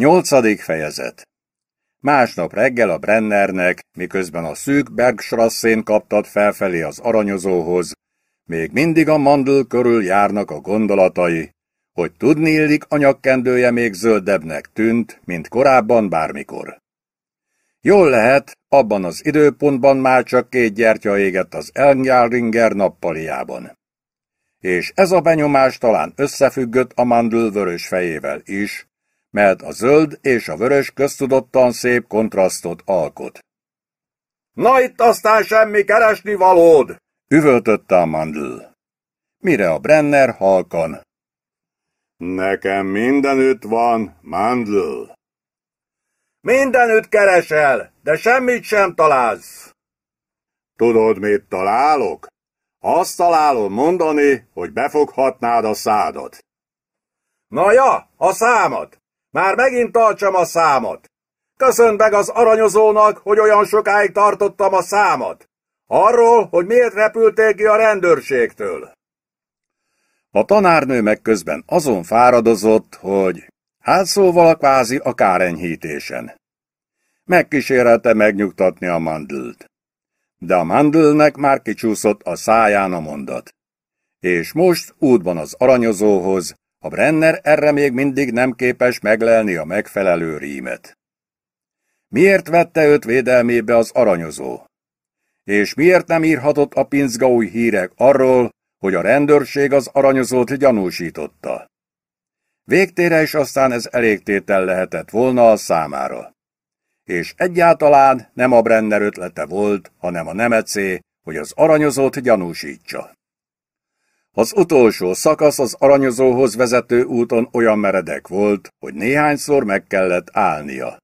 Nyolcadik fejezet Másnap reggel a Brennernek, miközben a szűk Bergstrasszén kaptad felfelé az aranyozóhoz, még mindig a mandl körül járnak a gondolatai, hogy tudni illik a nyakkendője még zöldebbnek tűnt, mint korábban bármikor. Jól lehet, abban az időpontban már csak két gyertya égett az Elngyálringer nappaliában. És ez a benyomás talán összefüggött a mandl vörös fejével is, mert a zöld és a vörös köztudottan szép kontrasztot alkot. Na itt aztán semmi keresni valód! üvöltötte a mandl. Mire a Brenner halkan. Nekem mindenütt van, mandl. Mindenütt keresel, de semmit sem találsz. Tudod, mit találok? Azt találom mondani, hogy befoghatnád a szádat. Na ja, a számat! Már megint tartsam a számot. Köszönd meg az aranyozónak, hogy olyan sokáig tartottam a számot. Arról, hogy miért repültél ki a rendőrségtől. A tanárnő meg közben azon fáradozott, hogy hát szóval a kvázi a kárenyhítésen. Megkísérelte megnyugtatni a mandult. De a mandulnek már kicsúszott a száján a mondat. És most útban az aranyozóhoz, a Brenner erre még mindig nem képes meglelni a megfelelő rímet. Miért vette őt védelmébe az aranyozó? És miért nem írhatott a pinzgaúj hírek arról, hogy a rendőrség az aranyozót gyanúsította? Végtére is aztán ez elégtétel lehetett volna a számára. És egyáltalán nem a Brenner ötlete volt, hanem a nemecé, hogy az aranyozót gyanúsítsa. Az utolsó szakasz az aranyozóhoz vezető úton olyan meredek volt, hogy néhányszor meg kellett állnia.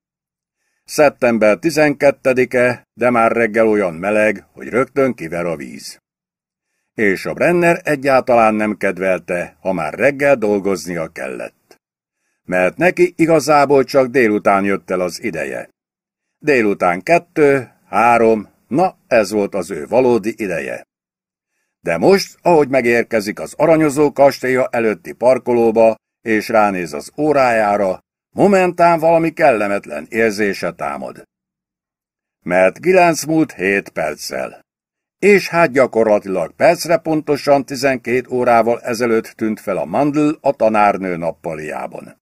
Szeptember 12-e, de már reggel olyan meleg, hogy rögtön kiver a víz. És a Brenner egyáltalán nem kedvelte, ha már reggel dolgoznia kellett. Mert neki igazából csak délután jött el az ideje. Délután kettő, három, na ez volt az ő valódi ideje. De most, ahogy megérkezik az aranyozó kastélya előtti parkolóba, és ránéz az órájára, momentán valami kellemetlen érzése támad. Mert kilenc múlt hét perccel. És hát gyakorlatilag percre pontosan 12 órával ezelőtt tűnt fel a mandl a tanárnő nappaliában.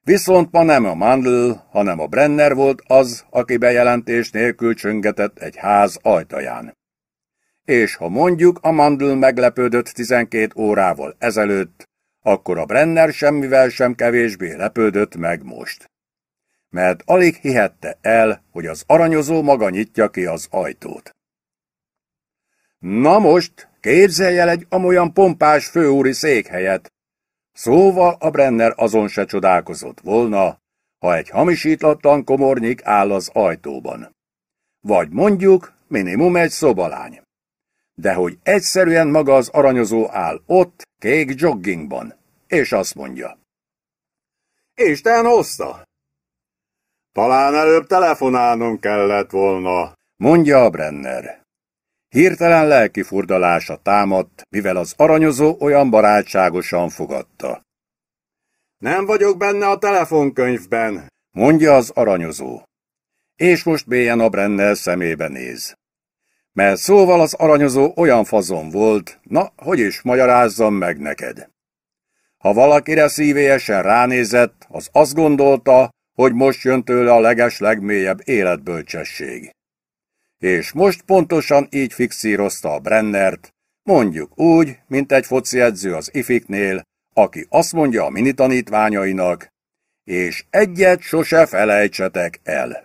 Viszont ma nem a mandl, hanem a Brenner volt az, aki bejelentés nélkül csöngetett egy ház ajtaján és ha mondjuk a mandl meglepődött 12 órával ezelőtt, akkor a Brenner semmivel sem kevésbé lepődött meg most. Mert alig hihette el, hogy az aranyozó maga nyitja ki az ajtót. Na most, képzelj el egy amolyan pompás főúri székhelyet. Szóval a Brenner azon se csodálkozott volna, ha egy hamisítatlan komornyik áll az ajtóban. Vagy mondjuk minimum egy szobalány de hogy egyszerűen maga az aranyozó áll ott, kék joggingban, és azt mondja. Isten hozta! Talán előbb telefonálnom kellett volna, mondja a Brenner. Hirtelen lelki furdalása támadt, mivel az aranyozó olyan barátságosan fogadta. Nem vagyok benne a telefonkönyvben, mondja az aranyozó. És most mélyen a Brenner szemébe néz mert szóval az aranyozó olyan fazon volt, na, hogy is magyarázzam meg neked. Ha valakire szívélyesen ránézett, az azt gondolta, hogy most jön tőle a leges legmélyebb életbölcsesség. És most pontosan így fixírozta a Brennert, mondjuk úgy, mint egy edző az ifiknél, aki azt mondja a mini tanítványainak, és egyet sose felejtsetek el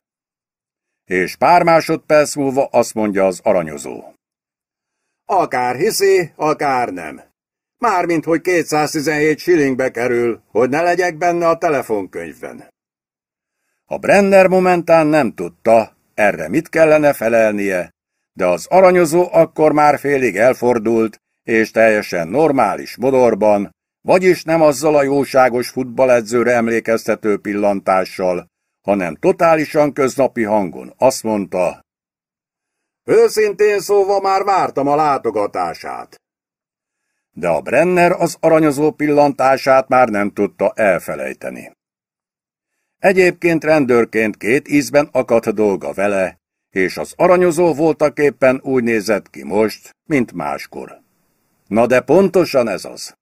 és pár másodperc múlva azt mondja az aranyozó. Akár hiszi, akár nem. Mármint, hogy 217 shillingbe kerül, hogy ne legyek benne a telefonkönyvben. A Brenner momentán nem tudta, erre mit kellene felelnie, de az aranyozó akkor már félig elfordult, és teljesen normális modorban, vagyis nem azzal a jóságos futballedzőre emlékeztető pillantással, hanem totálisan köznapi hangon azt mondta, Őszintén szóval már vártam a látogatását. De a Brenner az aranyozó pillantását már nem tudta elfelejteni. Egyébként rendőrként két ízben akadt dolga vele, és az aranyozó voltaképpen úgy nézett ki most, mint máskor. Na de pontosan ez az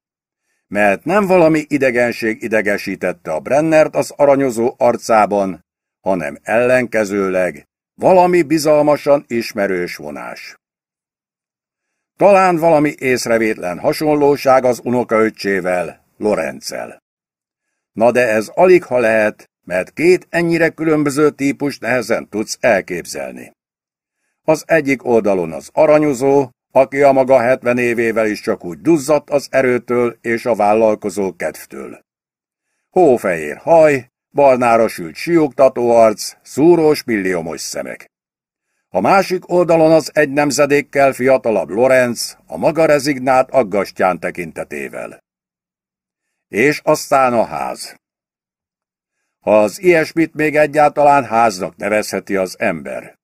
mert nem valami idegenség idegesítette a Brennert az aranyozó arcában, hanem ellenkezőleg valami bizalmasan ismerős vonás. Talán valami észrevétlen hasonlóság az unokaöccsével, Lorenzel. Na de ez alig ha lehet, mert két ennyire különböző típus nehezen tudsz elképzelni. Az egyik oldalon az aranyozó, aki a maga 70 évével is csak úgy duzzadt az erőtől és a vállalkozó kedvtől. Hófehér haj, barnára sült siugtató arc, szúrós milliomos szemek. A másik oldalon az egy nemzedékkel fiatalabb Lorenz, a maga rezignált aggastyán tekintetével. És aztán a ház. Ha az ilyesmit még egyáltalán háznak nevezheti az ember.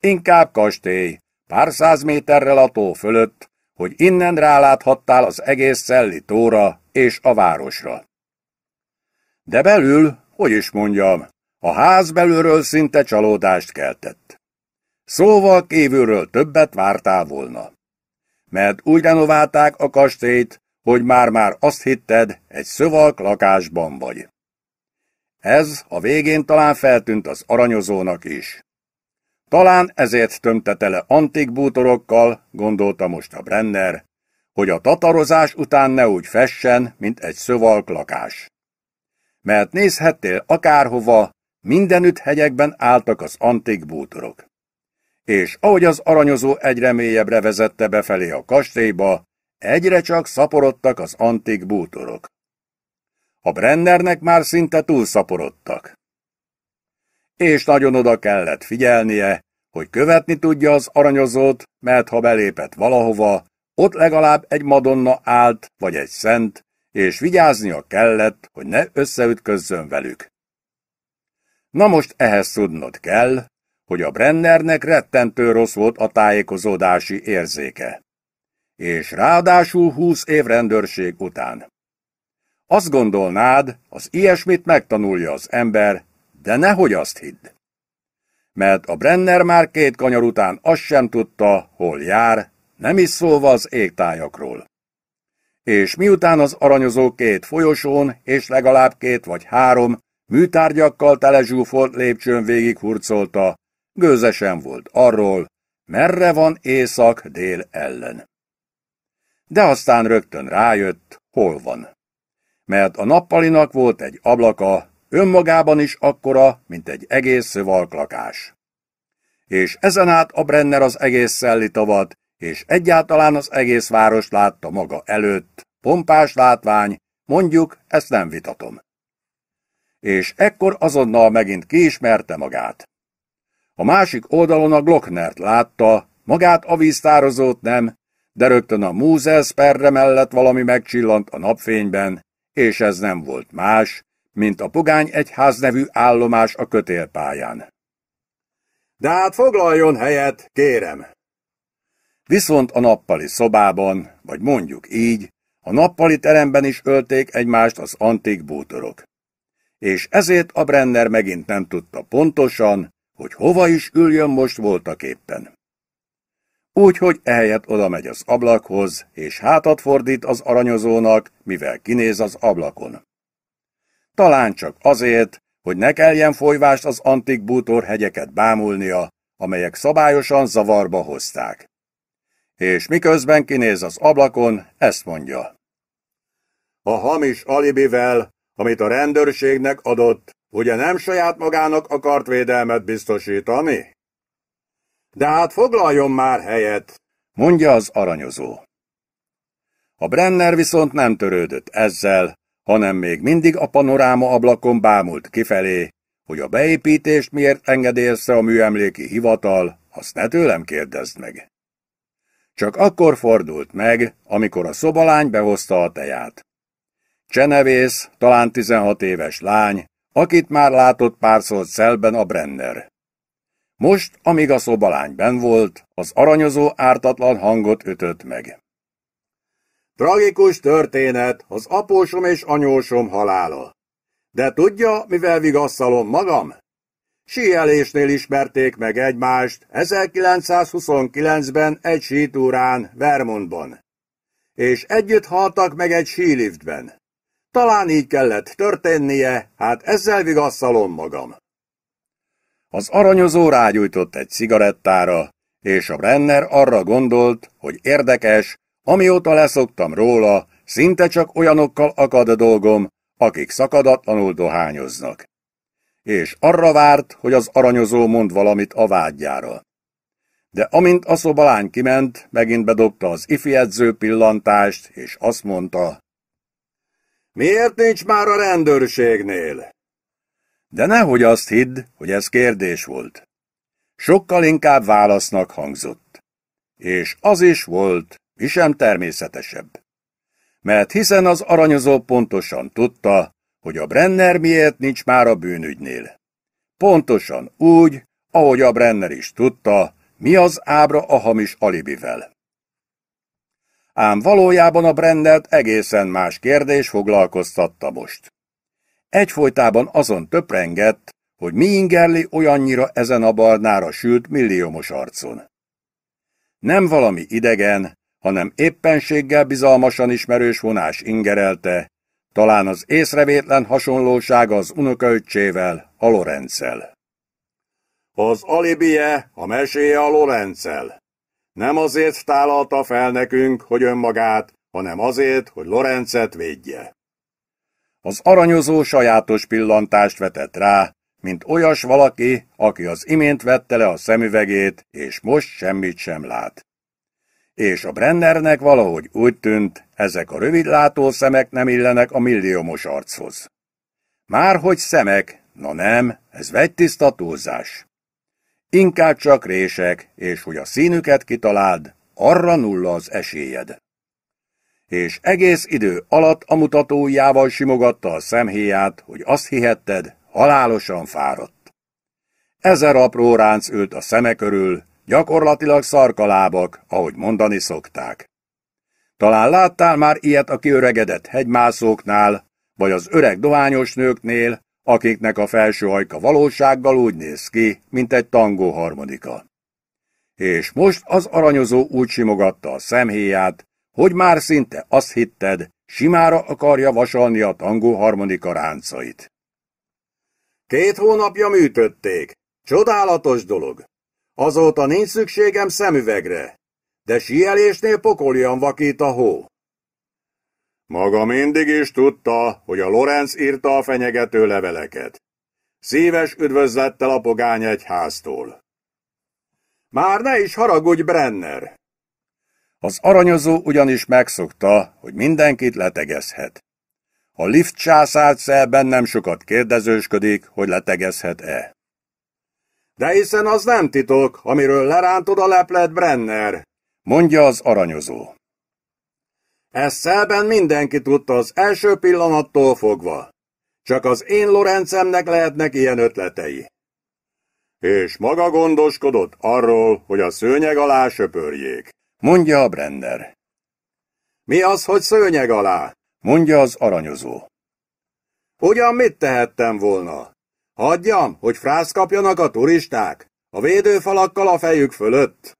Inkább kastély, pár száz méterrel a tó fölött, hogy innen ráláthattál az egész Szelli tóra és a városra. De belül, hogy is mondjam, a ház belülről szinte csalódást keltett. Szóval kívülről többet vártál volna. Mert úgy renoválták a kastélyt, hogy már-már azt hitted, egy szövalk lakásban vagy. Ez a végén talán feltűnt az aranyozónak is. Talán ezért tömtete le antik bútorokkal, gondolta most a Brenner, hogy a tatarozás után ne úgy fessen, mint egy szövalk lakás. Mert nézhettél akárhova, mindenütt hegyekben álltak az antik bútorok. És ahogy az aranyozó egyre mélyebbre vezette befelé a kastélyba, egyre csak szaporodtak az antik bútorok. A Brennernek már szinte túlszaporodtak és nagyon oda kellett figyelnie, hogy követni tudja az aranyozót, mert ha belépett valahova, ott legalább egy madonna állt, vagy egy szent, és vigyáznia kellett, hogy ne összeütközzön velük. Na most ehhez tudnod kell, hogy a Brennernek rettentő rossz volt a tájékozódási érzéke. És ráadásul húsz év rendőrség után. Azt gondolnád, az ilyesmit megtanulja az ember, de nehogy azt hidd! Mert a Brenner már két kanyar után azt sem tudta, hol jár, nem is szólva az égtájakról. És miután az aranyozó két folyosón és legalább két vagy három műtárgyakkal telezsúfolt lépcsőn végig hurcolta, gőzesen volt arról, merre van észak-dél ellen. De aztán rögtön rájött, hol van. Mert a nappalinak volt egy ablaka, önmagában is akkora, mint egy egész valklakás. És ezen át a Brenner az egész tavat, és egyáltalán az egész város látta maga előtt, pompás látvány, mondjuk, ezt nem vitatom. És ekkor azonnal megint kiismerte magát. A másik oldalon a Glocknert látta, magát a víztározót nem, de rögtön a Múzels mellett valami megcsillant a napfényben, és ez nem volt más, mint a Pogány Egyház nevű állomás a kötélpályán. De hát foglaljon helyet, kérem! Viszont a nappali szobában, vagy mondjuk így, a nappali teremben is ölték egymást az antik bútorok. És ezért a Brenner megint nem tudta pontosan, hogy hova is üljön most voltak éppen. Úgyhogy ehelyett oda megy az ablakhoz, és hátat fordít az aranyozónak, mivel kinéz az ablakon. Talán csak azért, hogy ne kelljen folyvást az antik bútor hegyeket bámulnia, amelyek szabályosan zavarba hozták. És miközben kinéz az ablakon, ezt mondja. A hamis alibivel, amit a rendőrségnek adott, ugye nem saját magának akart védelmet biztosítani? De hát foglaljon már helyet, mondja az aranyozó. A Brenner viszont nem törődött ezzel, hanem még mindig a panoráma ablakon bámult kifelé, hogy a beépítést miért engedélyezte a műemléki hivatal, azt ne tőlem kérdezd meg. Csak akkor fordult meg, amikor a szobalány behozta a teját. Csenevész, talán 16 éves lány, akit már látott párszor szelben a Brenner. Most, amíg a szobalány ben volt, az aranyozó ártatlan hangot ütött meg. Tragikus történet, az apósom és anyósom halála. De tudja, mivel vigasszalom magam? Síelésnél ismerték meg egymást 1929-ben egy sítúrán, Vermontban. És együtt haltak meg egy síliftben. Talán így kellett történnie, hát ezzel vigasszalom magam. Az aranyozó rágyújtott egy cigarettára, és a Brenner arra gondolt, hogy érdekes, Amióta leszoktam róla, szinte csak olyanokkal akad a dolgom, akik szakadatlanul dohányoznak. És arra várt, hogy az aranyozó mond valamit a vágyjára. De amint a szobalány kiment, megint bedobta az ifjedző pillantást, és azt mondta, Miért nincs már a rendőrségnél? De nehogy azt hidd, hogy ez kérdés volt. Sokkal inkább válasznak hangzott. És az is volt mi sem természetesebb. Mert hiszen az aranyozó pontosan tudta, hogy a Brenner miért nincs már a bűnügynél. Pontosan úgy, ahogy a Brenner is tudta, mi az ábra a hamis alibivel. Ám valójában a Brennert egészen más kérdés foglalkoztatta most. Egyfolytában azon töprengett, hogy mi ingerli olyannyira ezen a barnára sült milliómos arcon. Nem valami idegen, hanem éppenséggel bizalmasan ismerős vonás ingerelte, talán az észrevétlen hasonlósága az unokaöccsével, a Lorenzel. Az alibije a meséje a Lorenzel. Nem azért tálalta fel nekünk, hogy önmagát, hanem azért, hogy Lorenzet védje. Az aranyozó sajátos pillantást vetett rá, mint olyas valaki, aki az imént vette le a szemüvegét, és most semmit sem lát és a Brennernek valahogy úgy tűnt, ezek a rövid szemek nem illenek a milliómos archoz. Márhogy szemek, na nem, ez vegytiszta túlzás. Inkább csak rések, és hogy a színüket kitaláld, arra nulla az esélyed. És egész idő alatt a mutatójával simogatta a szemhéját, hogy azt hihetted, halálosan fáradt. Ezer apró ránc ült a szeme körül, Gyakorlatilag szarkalábak, ahogy mondani szokták. Talán láttál már ilyet a kiöregedett hegymászóknál, vagy az öreg dohányos nőknél, akiknek a felső ajka valósággal úgy néz ki, mint egy tangó harmonika. És most az aranyozó úgy simogatta a szemhéját, hogy már szinte azt hitted, simára akarja vasalni a tangó harmonika ráncait. Két hónapja műtötték. Csodálatos dolog. Azóta nincs szükségem szemüvegre, de síelésnél pokoljan vakít a hó. Maga mindig is tudta, hogy a Lorenz írta a fenyegető leveleket. Szíves üdvözlettel a pogány egyháztól. Már ne is haragudj, Brenner! Az aranyozó ugyanis megszokta, hogy mindenkit letegezhet. A lift császárt szelben nem sokat kérdezősködik, hogy letegezhet-e. De hiszen az nem titok, amiről lerántod a leplet Brenner, mondja az aranyozó. Ez szelben mindenki tudta az első pillanattól fogva. Csak az én Lorencemnek lehetnek ilyen ötletei. És maga gondoskodott arról, hogy a szőnyeg alá söpörjék, mondja a Brenner. Mi az, hogy szőnyeg alá? mondja az aranyozó. Ugyan mit tehettem volna? Hagyjam, hogy frász kapjanak a turisták, a védőfalakkal a fejük fölött.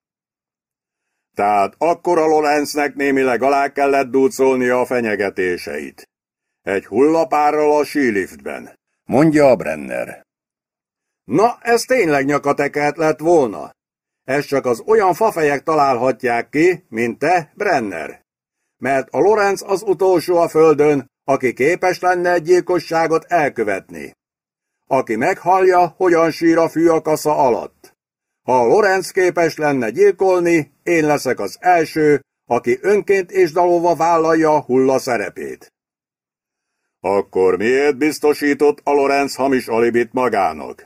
Tehát akkor a Lorenznek némileg alá kellett dulcolnia a fenyegetéseit. Egy hullapárral a síliftben, mondja a Brenner. Na, ez tényleg nyakateket lett volna. Ezt csak az olyan fafejek találhatják ki, mint te, Brenner. Mert a Lorenz az utolsó a földön, aki képes lenne egy gyilkosságot elkövetni. Aki meghallja, hogyan sír a fűakasza alatt. Ha Lorenz képes lenne gyilkolni, én leszek az első, aki önként és dalóva vállalja hulla szerepét. Akkor miért biztosított a Lorenz hamis alibit magának?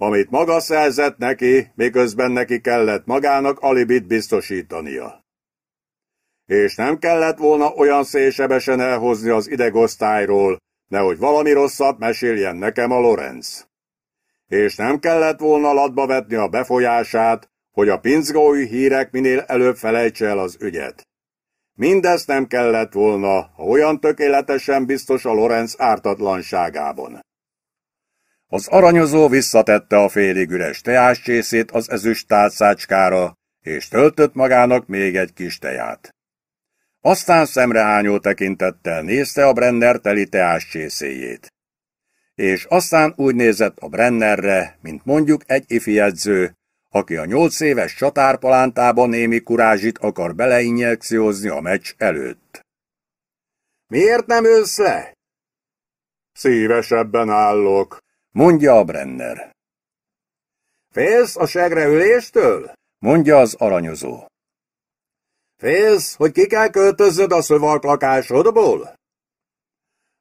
Amit maga szerzett neki, miközben neki kellett magának alibit biztosítania. És nem kellett volna olyan szélsebesen elhozni az idegosztályról, nehogy valami rosszat meséljen nekem a Lorenz. És nem kellett volna latba vetni a befolyását, hogy a pincgói hírek minél előbb felejtse el az ügyet. Mindezt nem kellett volna, ha olyan tökéletesen biztos a Lorenz ártatlanságában. Az aranyozó visszatette a félig üres teáscsészét az ezüst tálcácskára, és töltött magának még egy kis teját. Aztán szemrehányó tekintettel nézte a Brenner teli teás csészéjét. És aztán úgy nézett a Brennerre, mint mondjuk egy ifjegyző, aki a nyolc éves csatárpalántába némi kurázsit akar beleinjekciózni a meccs előtt. Miért nem ősz le? Szívesebben állok, mondja a Brenner. Félsz a segreüléstől? mondja az aranyozó. Félsz, hogy ki kell költöznöd a szövaklakásodból?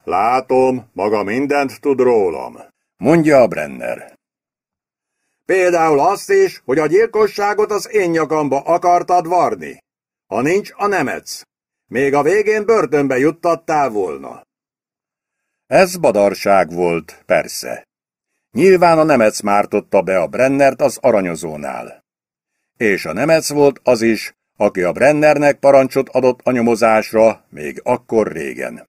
Látom, maga mindent tud rólam, mondja a Brenner. Például azt is, hogy a gyilkosságot az én nyakamba akartad varni. Ha nincs, a nemetsz. Még a végén börtönbe juttattál volna. Ez badarság volt, persze. Nyilván a nemec mártotta be a Brennert az aranyozónál. És a nemec volt az is, aki a Brennernek parancsot adott a nyomozásra még akkor régen.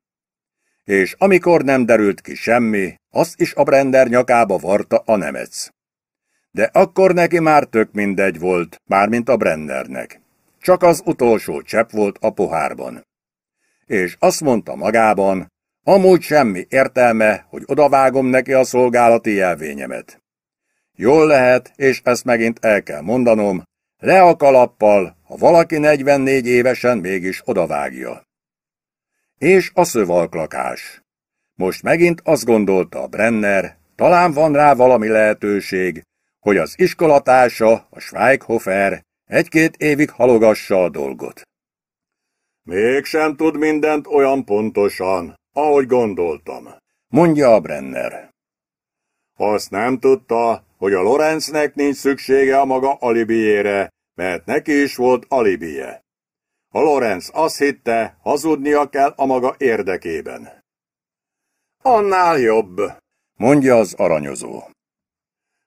És amikor nem derült ki semmi, azt is a Brenner nyakába varta a nemec. De akkor neki már tök mindegy volt, mármint a Brennernek. Csak az utolsó csepp volt a pohárban. És azt mondta magában, amúgy semmi értelme, hogy odavágom neki a szolgálati jelvényemet. Jól lehet, és ezt megint el kell mondanom, le a kalappal, ha valaki 44 évesen mégis odavágja. És a szövalklakás. Most megint azt gondolta a Brenner, talán van rá valami lehetőség, hogy az iskolatása, a Schweighofer egy-két évig halogassa a dolgot. Mégsem tud mindent olyan pontosan, ahogy gondoltam, mondja a Brenner. Azt nem tudta, hogy a Lorenznek nincs szüksége a maga alibijére, mert neki is volt alibije. A Lorenz azt hitte, hazudnia kell a maga érdekében. Annál jobb, mondja az aranyozó.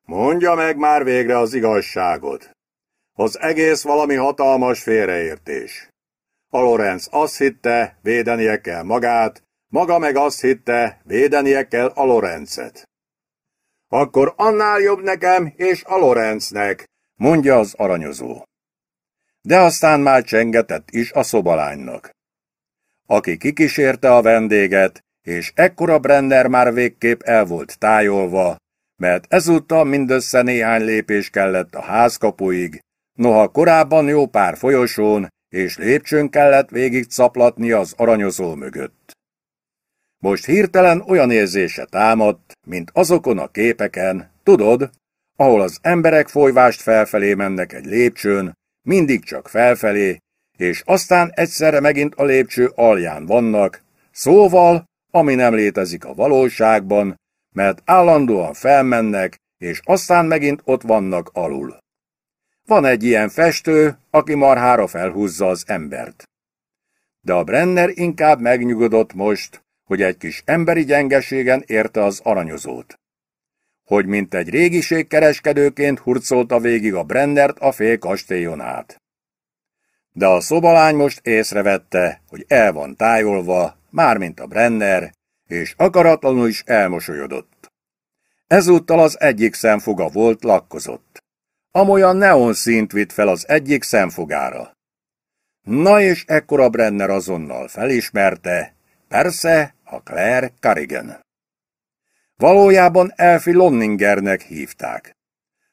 Mondja meg már végre az igazságot. Az egész valami hatalmas félreértés. A Lorenz azt hitte, védenie kell magát, maga meg azt hitte, védenie kell a Lorenzet. Akkor annál jobb nekem és a Lorenznek, mondja az aranyozó. De aztán már csengetett is a szobalánynak. Aki kikísérte a vendéget, és ekkora Brenner már végképp el volt tájolva, mert ezúttal mindössze néhány lépés kellett a házkapuig, noha korábban jó pár folyosón és lépcsőn kellett végig caplatni az aranyozó mögött. Most hirtelen olyan érzése támadt, mint azokon a képeken, tudod, ahol az emberek folyvást felfelé mennek egy lépcsőn, mindig csak felfelé, és aztán egyszerre megint a lépcső alján vannak, szóval, ami nem létezik a valóságban, mert állandóan felmennek, és aztán megint ott vannak alul. Van egy ilyen festő, aki marhára felhúzza az embert. De a Brenner inkább megnyugodott most, hogy egy kis emberi gyengeségen érte az aranyozót hogy mint egy régiségkereskedőként hurcolta végig a Brennert a fél kastélyon át. De a szobalány most észrevette, hogy el van tájolva, mármint a Brenner, és akaratlanul is elmosolyodott. Ezúttal az egyik szemfoga volt lakkozott. Amolyan neon szint vitt fel az egyik szemfogára. Na és ekkora Brenner azonnal felismerte, persze a Claire Carrigan. Valójában Elfi Lonningernek hívták.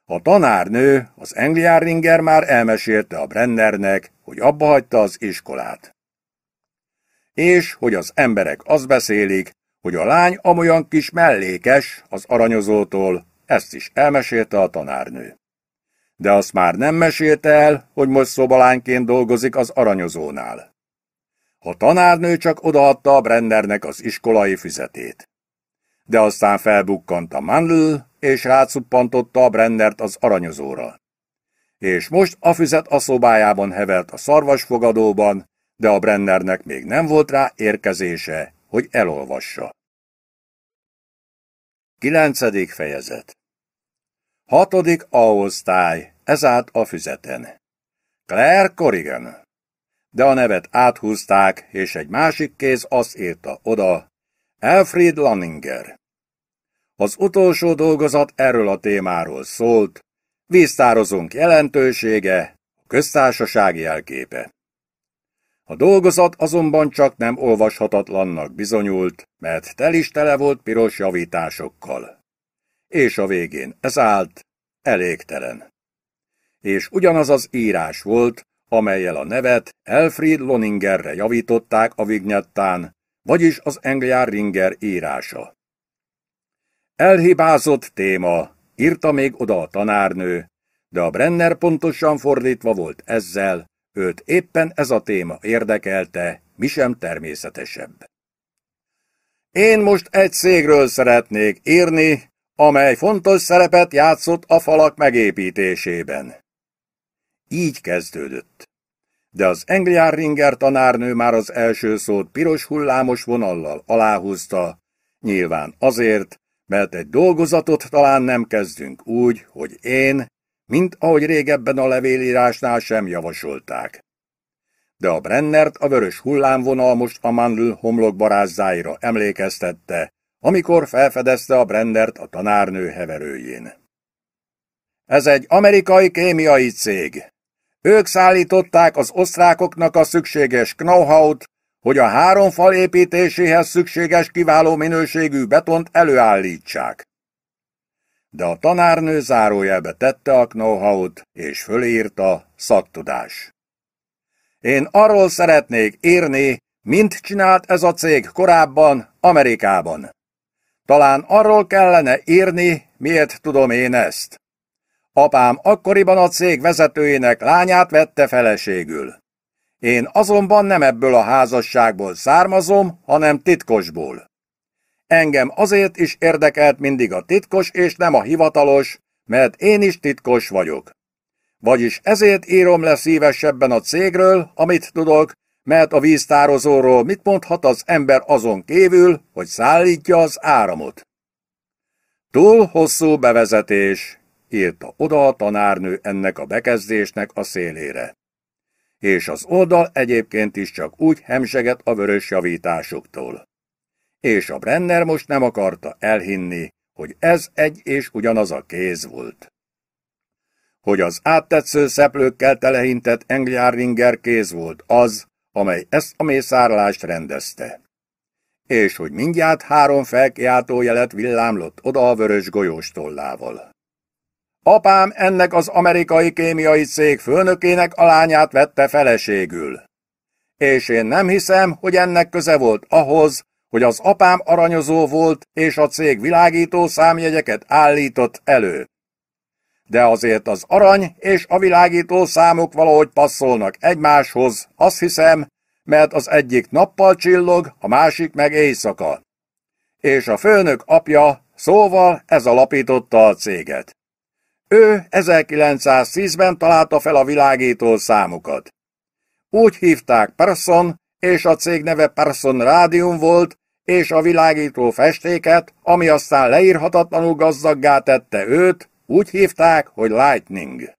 A tanárnő, az Engliáringer már elmesélte a Brennernek, hogy abba hagyta az iskolát. És hogy az emberek azt beszélik, hogy a lány amolyan kis mellékes az aranyozótól, ezt is elmesélte a tanárnő. De azt már nem mesélte el, hogy most szobalányként dolgozik az aranyozónál. A tanárnő csak odaadta a Brennernek az iskolai füzetét de aztán felbukkant a mandl, és rácuppantotta a brendert az aranyozóra. És most a füzet a szobájában hevelt a szarvasfogadóban, de a Brennernek még nem volt rá érkezése, hogy elolvassa. Kilencedik fejezet Hatodik aosztály, ez állt a füzeten. Claire Corrigan. De a nevet áthúzták, és egy másik kéz azt írta oda, Alfred Lanninger. Az utolsó dolgozat erről a témáról szólt, Víztározunk jelentősége, a köztársaság jelképe. A dolgozat azonban csak nem olvashatatlannak bizonyult, mert tel is tele volt piros javításokkal. És a végén ez állt, elégtelen. És ugyanaz az írás volt, amelyel a nevet Elfried Loningerre javították a vignettán, vagyis az Engliár Ringer írása. Elhibázott téma, írta még oda a tanárnő, de a Brenner pontosan fordítva volt ezzel, őt éppen ez a téma érdekelte, mi sem természetesebb. Én most egy szégről szeretnék írni, amely fontos szerepet játszott a falak megépítésében. Így kezdődött de az Engliár Ringer tanárnő már az első szót piros hullámos vonallal aláhúzta, nyilván azért, mert egy dolgozatot talán nem kezdünk úgy, hogy én, mint ahogy régebben a levélírásnál sem javasolták. De a Brennert a vörös hullámvonal most a Mandl homlokbarázzáira emlékeztette, amikor felfedezte a Brennert a tanárnő heverőjén. Ez egy amerikai kémiai cég, ők szállították az osztrákoknak a szükséges know-how-t, hogy a három fal építéséhez szükséges kiváló minőségű betont előállítsák. De a tanárnő zárójelbe tette a know és fölírta szaktudás. Én arról szeretnék írni, mint csinált ez a cég korábban Amerikában. Talán arról kellene írni, miért tudom én ezt. Apám akkoriban a cég vezetőjének lányát vette feleségül. Én azonban nem ebből a házasságból származom, hanem titkosból. Engem azért is érdekelt mindig a titkos és nem a hivatalos, mert én is titkos vagyok. Vagyis ezért írom le szívesebben a cégről, amit tudok, mert a víztározóról mit mondhat az ember azon kívül, hogy szállítja az áramot. Túl hosszú bevezetés írta oda a tanárnő ennek a bekezdésnek a szélére. És az oldal egyébként is csak úgy hemseget a vörös javításuktól. És a Brenner most nem akarta elhinni, hogy ez egy és ugyanaz a kéz volt. Hogy az áttetsző szeplőkkel telehintett Engliárlinger kéz volt az, amely ezt a mészárlást rendezte. És hogy mindjárt három jelet villámlott oda a vörös golyós tollával. Apám ennek az amerikai kémiai cég főnökének a lányát vette feleségül. És én nem hiszem, hogy ennek köze volt ahhoz, hogy az apám aranyozó volt, és a cég világító számjegyeket állított elő. De azért az arany és a világító számok valahogy passzolnak egymáshoz, azt hiszem, mert az egyik nappal csillog, a másik meg éjszaka. És a főnök apja, szóval ez alapította a céget. Ő 1910-ben találta fel a világító számukat. Úgy hívták Parson, és a cég neve Parson Rádium volt, és a világító festéket, ami aztán leírhatatlanul gazdaggá tette őt, úgy hívták, hogy Lightning.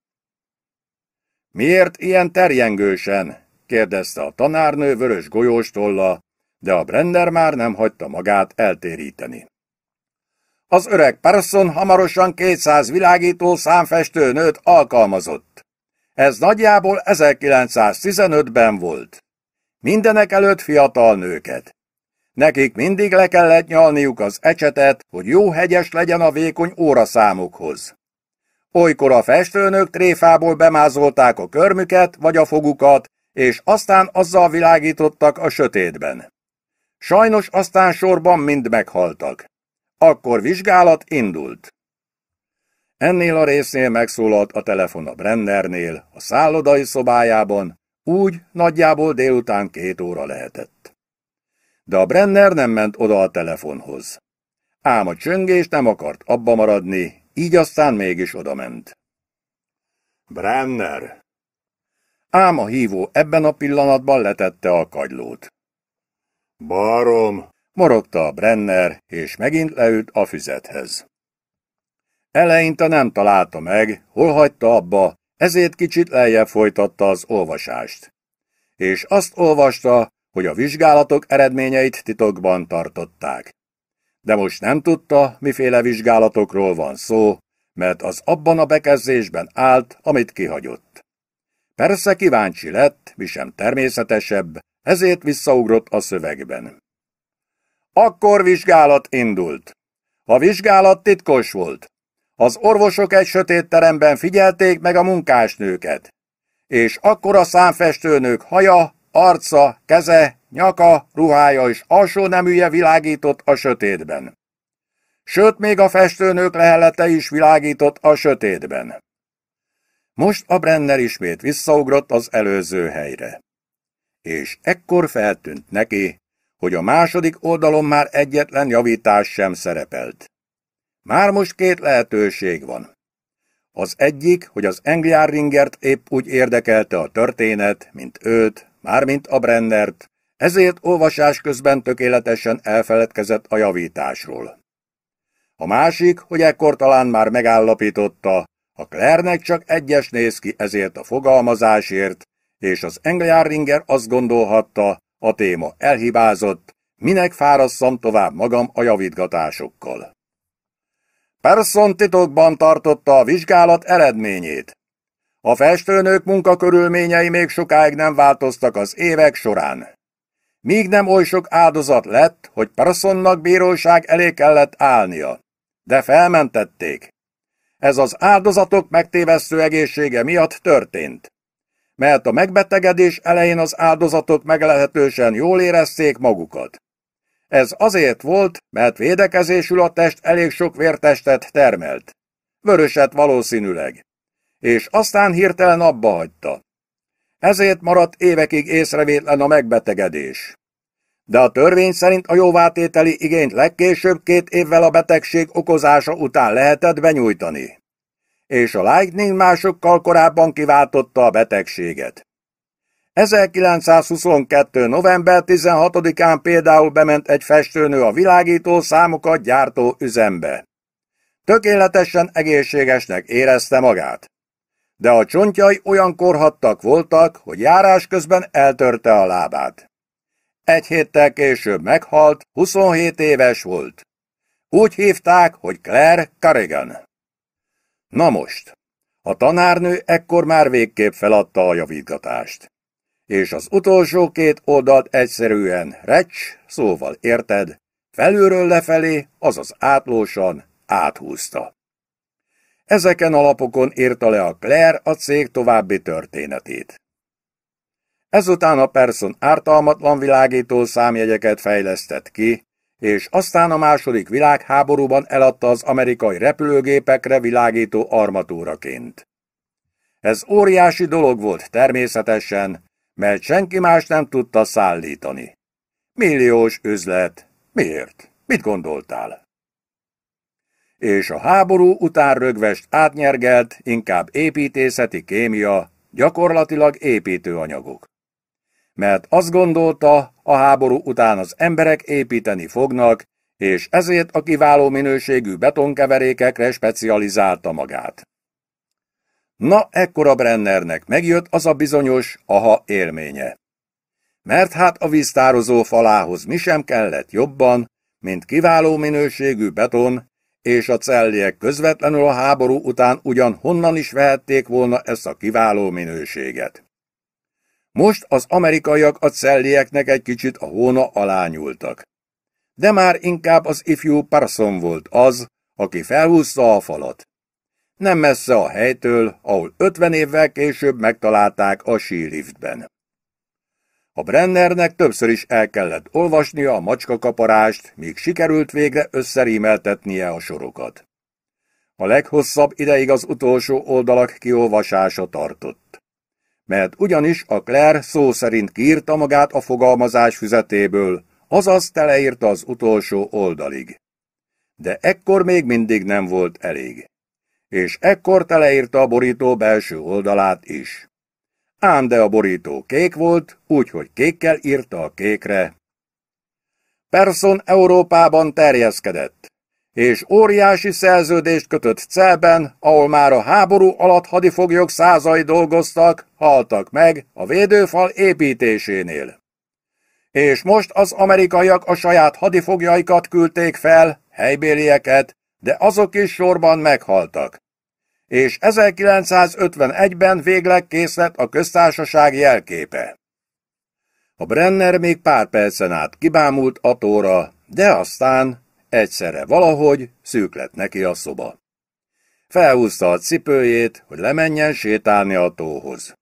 Miért ilyen terjengősen? kérdezte a tanárnő vörös golyóstolla, de a Brender már nem hagyta magát eltéríteni az öreg Parson hamarosan 200 világító számfestő nőt alkalmazott. Ez nagyjából 1915-ben volt. Mindenek előtt fiatal nőket. Nekik mindig le kellett nyalniuk az ecsetet, hogy jó hegyes legyen a vékony óraszámokhoz. Olykor a festőnök tréfából bemázolták a körmüket vagy a fogukat, és aztán azzal világítottak a sötétben. Sajnos aztán sorban mind meghaltak. Akkor vizsgálat indult. Ennél a résznél megszólalt a telefon a Brennernél, a szállodai szobájában, úgy nagyjából délután két óra lehetett. De a Brenner nem ment oda a telefonhoz. Ám a csöngés nem akart abba maradni, így aztán mégis odament. Brenner! Ám a hívó ebben a pillanatban letette a kagylót. Barom, morogta a Brenner, és megint leült a füzethez. Eleinte nem találta meg, hol hagyta abba, ezért kicsit lejjebb folytatta az olvasást. És azt olvasta, hogy a vizsgálatok eredményeit titokban tartották. De most nem tudta, miféle vizsgálatokról van szó, mert az abban a bekezdésben állt, amit kihagyott. Persze kíváncsi lett, mi sem természetesebb, ezért visszaugrott a szövegben. Akkor vizsgálat indult. A vizsgálat titkos volt. Az orvosok egy sötét teremben figyelték meg a munkásnőket. És akkor a számfestőnők haja, arca, keze, nyaka, ruhája és alsó neműje világított a sötétben. Sőt, még a festőnők lehelete is világított a sötétben. Most a Brenner ismét visszaugrott az előző helyre. És ekkor feltűnt neki, hogy a második oldalon már egyetlen javítás sem szerepelt. Már most két lehetőség van. Az egyik, hogy az Ringert épp úgy érdekelte a történet, mint őt, mármint a Brennert, ezért olvasás közben tökéletesen elfeledkezett a javításról. A másik, hogy ekkor talán már megállapította, a Klernek csak egyes néz ki ezért a fogalmazásért, és az Ringer azt gondolhatta, a téma elhibázott, minek fárasszam tovább magam a javítgatásokkal. Persson titokban tartotta a vizsgálat eredményét. A festőnök munkakörülményei még sokáig nem változtak az évek során. Míg nem oly sok áldozat lett, hogy Parsonnak bíróság elé kellett állnia. De felmentették. Ez az áldozatok megtévesztő egészsége miatt történt mert a megbetegedés elején az áldozatot meglehetősen jól érezték magukat. Ez azért volt, mert védekezésül a test elég sok vértestet termelt. Vöröset valószínűleg. És aztán hirtelen abba hagyta. Ezért maradt évekig észrevétlen a megbetegedés. De a törvény szerint a jóvátételi igényt legkésőbb két évvel a betegség okozása után lehetett benyújtani és a Lightning másokkal korábban kiváltotta a betegséget. 1922. november 16-án például bement egy festőnő a világító számokat gyártó üzembe. Tökéletesen egészségesnek érezte magát. De a csontjai olyan korhattak voltak, hogy járás közben eltörte a lábát. Egy héttel később meghalt, 27 éves volt. Úgy hívták, hogy Claire Carrigan. Na most! A tanárnő ekkor már végképp feladta a javítgatást. És az utolsó két oldalt egyszerűen recs, szóval érted, felülről lefelé, azaz átlósan áthúzta. Ezeken alapokon írta le a Claire a cég további történetét. Ezután a Person ártalmatlan világító számjegyeket fejlesztett ki, és aztán a második világháborúban eladta az amerikai repülőgépekre világító armatúraként. Ez óriási dolog volt természetesen, mert senki más nem tudta szállítani. Milliós üzlet. Miért? Mit gondoltál? És a háború után rögvest átnyergelt, inkább építészeti kémia, gyakorlatilag építőanyagok mert azt gondolta, a háború után az emberek építeni fognak, és ezért a kiváló minőségű betonkeverékekre specializálta magát. Na, ekkora Brennernek megjött az a bizonyos aha élménye. Mert hát a víztározó falához mi sem kellett jobban, mint kiváló minőségű beton, és a celliek közvetlenül a háború után ugyan honnan is vehették volna ezt a kiváló minőséget. Most az amerikaiak a cellieknek egy kicsit a hóna alá nyúltak. De már inkább az ifjú Parson volt az, aki felhúzta a falat. Nem messze a helytől, ahol ötven évvel később megtalálták a síliftben. A Brennernek többször is el kellett olvasnia a macskakaparást, míg sikerült végre összerímeltetnie a sorokat. A leghosszabb ideig az utolsó oldalak kiolvasása tartott mert ugyanis a Claire szó szerint kiírta magát a fogalmazás füzetéből, azaz teleírta az utolsó oldalig. De ekkor még mindig nem volt elég. És ekkor teleírta a borító belső oldalát is. Ám de a borító kék volt, úgyhogy kékkel írta a kékre. Person Európában terjeszkedett és óriási szerződést kötött Celben, ahol már a háború alatt hadifoglyok százai dolgoztak, haltak meg a védőfal építésénél. És most az amerikaiak a saját hadifoglyaikat küldték fel, helybélieket, de azok is sorban meghaltak. És 1951-ben végleg kész lett a köztársaság jelképe. A Brenner még pár percen át kibámult a tóra, de aztán Egyszerre valahogy szűk lett neki a szoba. Felhúzta a cipőjét, hogy lemenjen sétálni a tóhoz.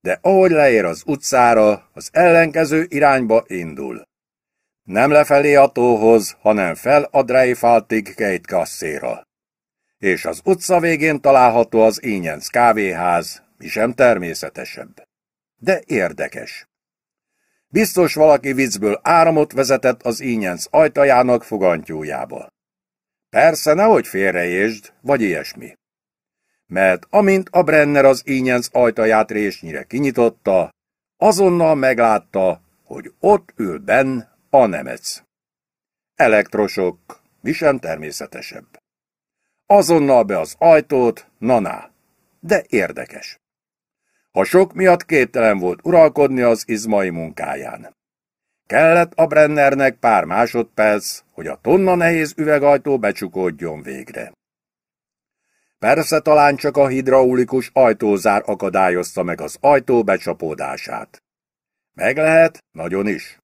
De ahogy leér az utcára, az ellenkező irányba indul. Nem lefelé a tóhoz, hanem fel a Dreyfaltig két kasszéra. És az utca végén található az Ínyenc kávéház, mi sem természetesebb. De érdekes. Biztos valaki viccből áramot vezetett az ínyenc ajtajának fogantyújába. Persze, nehogy félreértsd, vagy ilyesmi. Mert amint a Brenner az ínyenc ajtaját résnyire kinyitotta, azonnal meglátta, hogy ott ül benn a nemec. Elektrosok, mi sem természetesebb. Azonnal be az ajtót, naná, de érdekes. A sok miatt képtelen volt uralkodni az izmai munkáján. Kellett a Brennernek pár másodperc, hogy a tonna nehéz üvegajtó becsukódjon végre. Persze talán csak a hidraulikus ajtózár akadályozta meg az ajtó becsapódását. Meg lehet, nagyon is.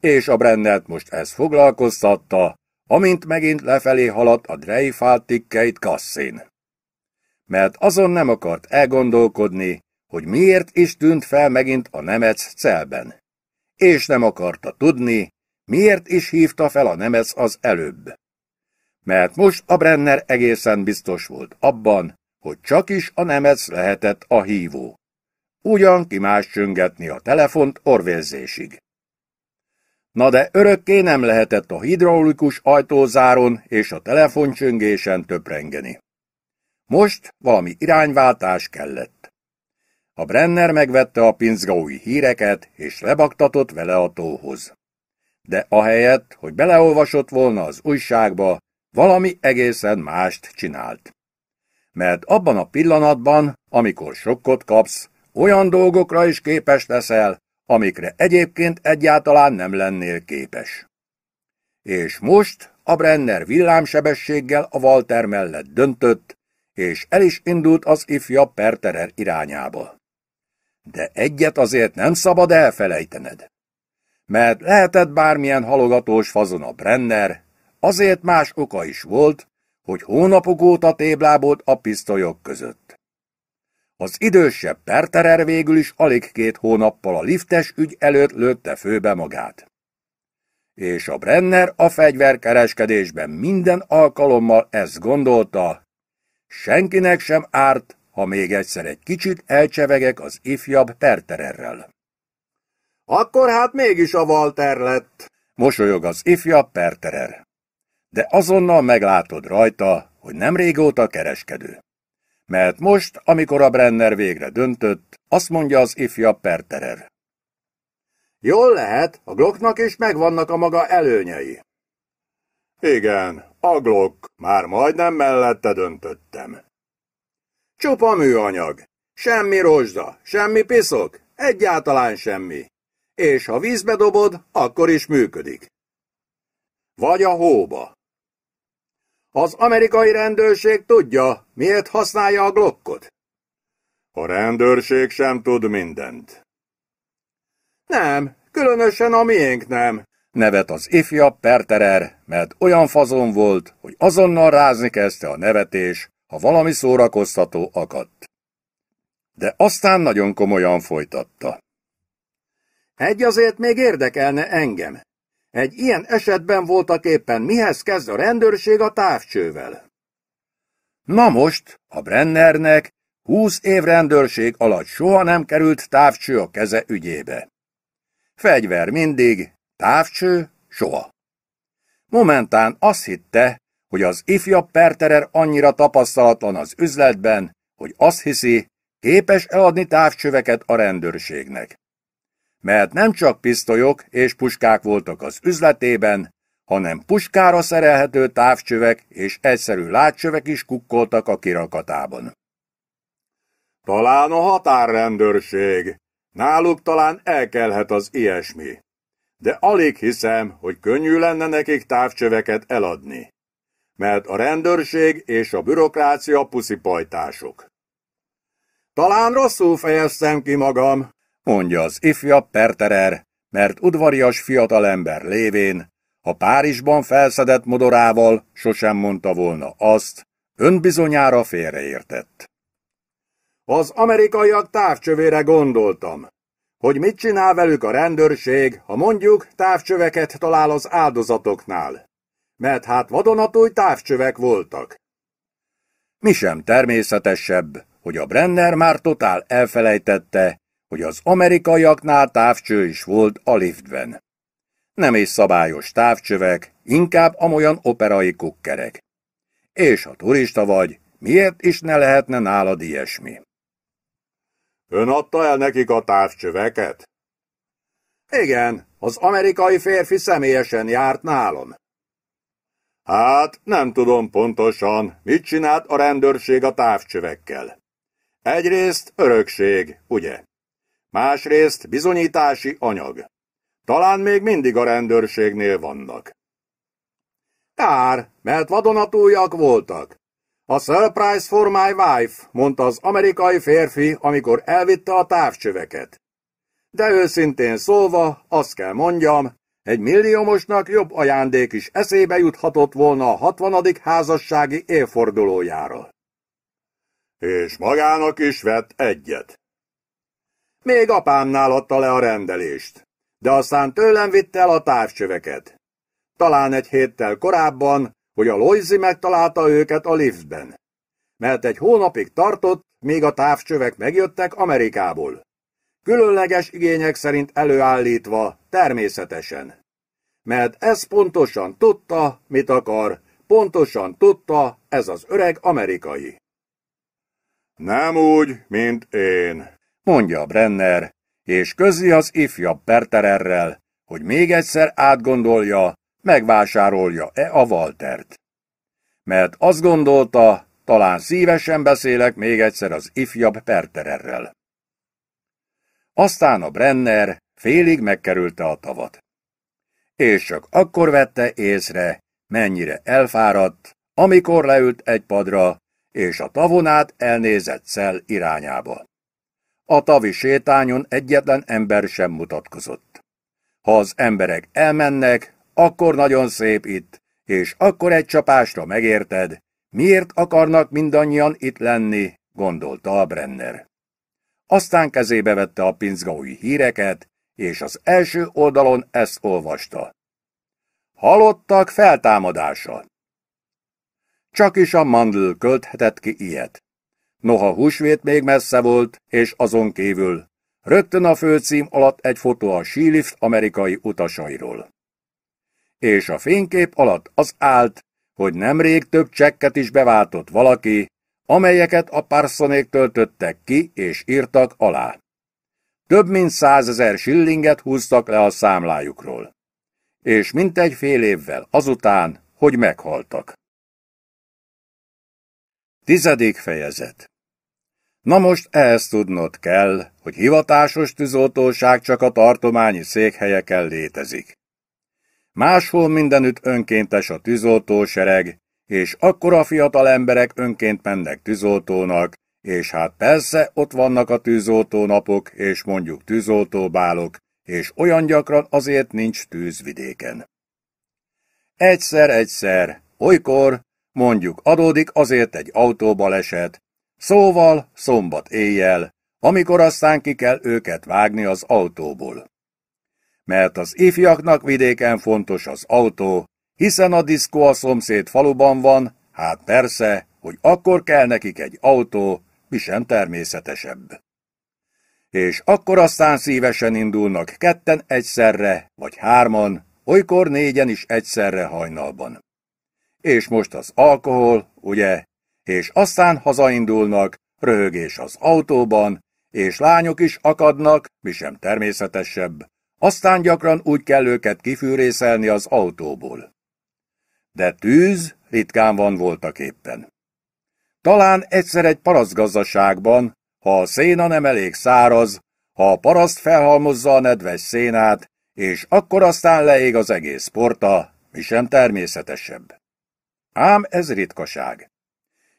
És a Brennert most ez foglalkoztatta, amint megint lefelé haladt a Dreyfalt tikkeit kasszén. Mert azon nem akart elgondolkodni, hogy miért is tűnt fel megint a nemec celben. És nem akarta tudni, miért is hívta fel a nemec az előbb. Mert most a Brenner egészen biztos volt abban, hogy csak is a nemec lehetett a hívó. Ugyan ki más csöngetni a telefont orvérzésig. Na de örökké nem lehetett a hidraulikus ajtózáron és a telefoncsöngésen töprengeni. Most valami irányváltás kellett. A Brenner megvette a pinzgaui híreket, és lebaktatott vele a tóhoz. De ahelyett, hogy beleolvasott volna az újságba, valami egészen mást csinált. Mert abban a pillanatban, amikor sokkot kapsz, olyan dolgokra is képes leszel, amikre egyébként egyáltalán nem lennél képes. És most a Brenner villámsebességgel a Walter mellett döntött, és el is indult az ifja Perterer irányába. De egyet azért nem szabad elfelejtened. Mert lehetett bármilyen halogatós fazon a Brenner, azért más oka is volt, hogy hónapok óta téblábolt a pisztolyok között. Az idősebb Perterer végül is alig két hónappal a liftes ügy előtt lőtte főbe magát. És a Brenner a fegyverkereskedésben minden alkalommal ezt gondolta, senkinek sem árt, ha még egyszer egy kicsit elcsevegek az ifjabb Pertererrel. Akkor hát mégis a Walter lett, mosolyog az ifjabb Perterer. De azonnal meglátod rajta, hogy nem régóta kereskedő. Mert most, amikor a Brenner végre döntött, azt mondja az ifjabb Perterer. Jól lehet, a Glocknak is megvannak a maga előnyei. Igen, a Glock, már majdnem mellette döntöttem. Csupa műanyag. Semmi rozsda, semmi piszok, egyáltalán semmi. És ha vízbe dobod, akkor is működik. Vagy a hóba. Az amerikai rendőrség tudja, miért használja a glokkot. A rendőrség sem tud mindent. Nem, különösen a miénk nem, nevet az ifjabb Perterer, mert olyan fazon volt, hogy azonnal rázni kezdte a nevetés, ha valami szórakoztató akadt. De aztán nagyon komolyan folytatta. Egy azért még érdekelne engem. Egy ilyen esetben voltak éppen mihez kezd a rendőrség a távcsővel. Na most, a Brennernek húsz év rendőrség alatt soha nem került távcső a keze ügyébe. Fegyver mindig, távcső soha. Momentán azt hitte, hogy az ifjabb perterer annyira tapasztalatlan az üzletben, hogy azt hiszi, képes eladni távcsöveket a rendőrségnek. Mert nem csak pisztolyok és puskák voltak az üzletében, hanem puskára szerelhető távcsövek és egyszerű látcsövek is kukkoltak a kirakatában. Talán a határrendőrség. Náluk talán elkelhet az ilyesmi. De alig hiszem, hogy könnyű lenne nekik távcsöveket eladni mert a rendőrség és a bürokrácia puszipajtások. Talán rosszul fejeztem ki magam, mondja az ifjabb Perterer, mert udvarias fiatalember lévén, ha Párizsban felszedett modorával sosem mondta volna azt, önbizonyára félreértett. Az amerikaiak távcsövére gondoltam, hogy mit csinál velük a rendőrség, ha mondjuk távcsöveket talál az áldozatoknál, mert hát vadonatúj távcsövek voltak. Mi sem természetesebb, hogy a Brenner már totál elfelejtette, hogy az amerikaiaknál távcső is volt a liftben. Nem is szabályos távcsövek, inkább amolyan operai kukkerek. És ha turista vagy, miért is ne lehetne nálad ilyesmi? Ön adta el nekik a távcsöveket? Igen, az amerikai férfi személyesen járt nálam. Hát, nem tudom pontosan, mit csinált a rendőrség a távcsövekkel. Egyrészt örökség, ugye? Másrészt bizonyítási anyag. Talán még mindig a rendőrségnél vannak. Kár, mert vadonatújak voltak. A surprise for my wife, mondta az amerikai férfi, amikor elvitte a távcsöveket. De őszintén szólva, azt kell mondjam, egy milliómosnak jobb ajándék is eszébe juthatott volna a hatvanadik házassági évfordulójára. És magának is vett egyet. Még apámnál adta le a rendelést, de aztán tőlem vitte el a távcsöveket. Talán egy héttel korábban, hogy a Loizi megtalálta őket a liftben. Mert egy hónapig tartott, míg a távcsövek megjöttek Amerikából különleges igények szerint előállítva, természetesen. Mert ez pontosan tudta, mit akar, pontosan tudta, ez az öreg amerikai. Nem úgy, mint én, mondja Brenner, és közli az ifjabb Pertererrel, hogy még egyszer átgondolja, megvásárolja-e a Waltert. Mert azt gondolta, talán szívesen beszélek még egyszer az ifjabb Pertererrel. Aztán a Brenner félig megkerülte a tavat. És csak akkor vette észre, mennyire elfáradt, amikor leült egy padra, és a tavonát elnézett szel irányába. A tavi sétányon egyetlen ember sem mutatkozott. Ha az emberek elmennek, akkor nagyon szép itt, és akkor egy csapásra megérted, miért akarnak mindannyian itt lenni, gondolta a Brenner aztán kezébe vette a pinzgaui híreket, és az első oldalon ezt olvasta. Halottak feltámadása. Csak is a mandl költhetett ki ilyet. Noha húsvét még messze volt, és azon kívül. Rögtön a főcím alatt egy fotó a sílift amerikai utasairól. És a fénykép alatt az állt, hogy nemrég több csekket is beváltott valaki, amelyeket a parszonék töltöttek ki és írtak alá. Több mint százezer sillinget húztak le a számlájukról. És mintegy fél évvel azután, hogy meghaltak. Tizedik fejezet Na most ezt tudnod kell, hogy hivatásos tűzoltóság csak a tartományi székhelyeken létezik. Máshol mindenütt önkéntes a tűzoltósereg, és akkor a fiatal emberek önként mennek tűzoltónak, és hát persze ott vannak a tűzoltó napok, és mondjuk tűzoltóbálok, és olyan gyakran azért nincs tűzvidéken. Egyszer-egyszer, olykor, mondjuk adódik azért egy autóbaleset, szóval szombat éjjel, amikor aztán ki kell őket vágni az autóból. Mert az ifjaknak vidéken fontos az autó, hiszen a diszkó a szomszéd faluban van, hát persze, hogy akkor kell nekik egy autó, mi sem természetesebb. És akkor aztán szívesen indulnak ketten egyszerre, vagy hárman, olykor négyen is egyszerre hajnalban. És most az alkohol, ugye? És aztán hazaindulnak, röhögés az autóban, és lányok is akadnak, mi sem természetesebb. Aztán gyakran úgy kell őket kifűrészelni az autóból de tűz ritkán van voltak éppen. Talán egyszer egy parasztgazdaságban, ha a széna nem elég száraz, ha a paraszt felhalmozza a nedves szénát, és akkor aztán leég az egész porta, mi sem természetesebb. Ám ez ritkaság.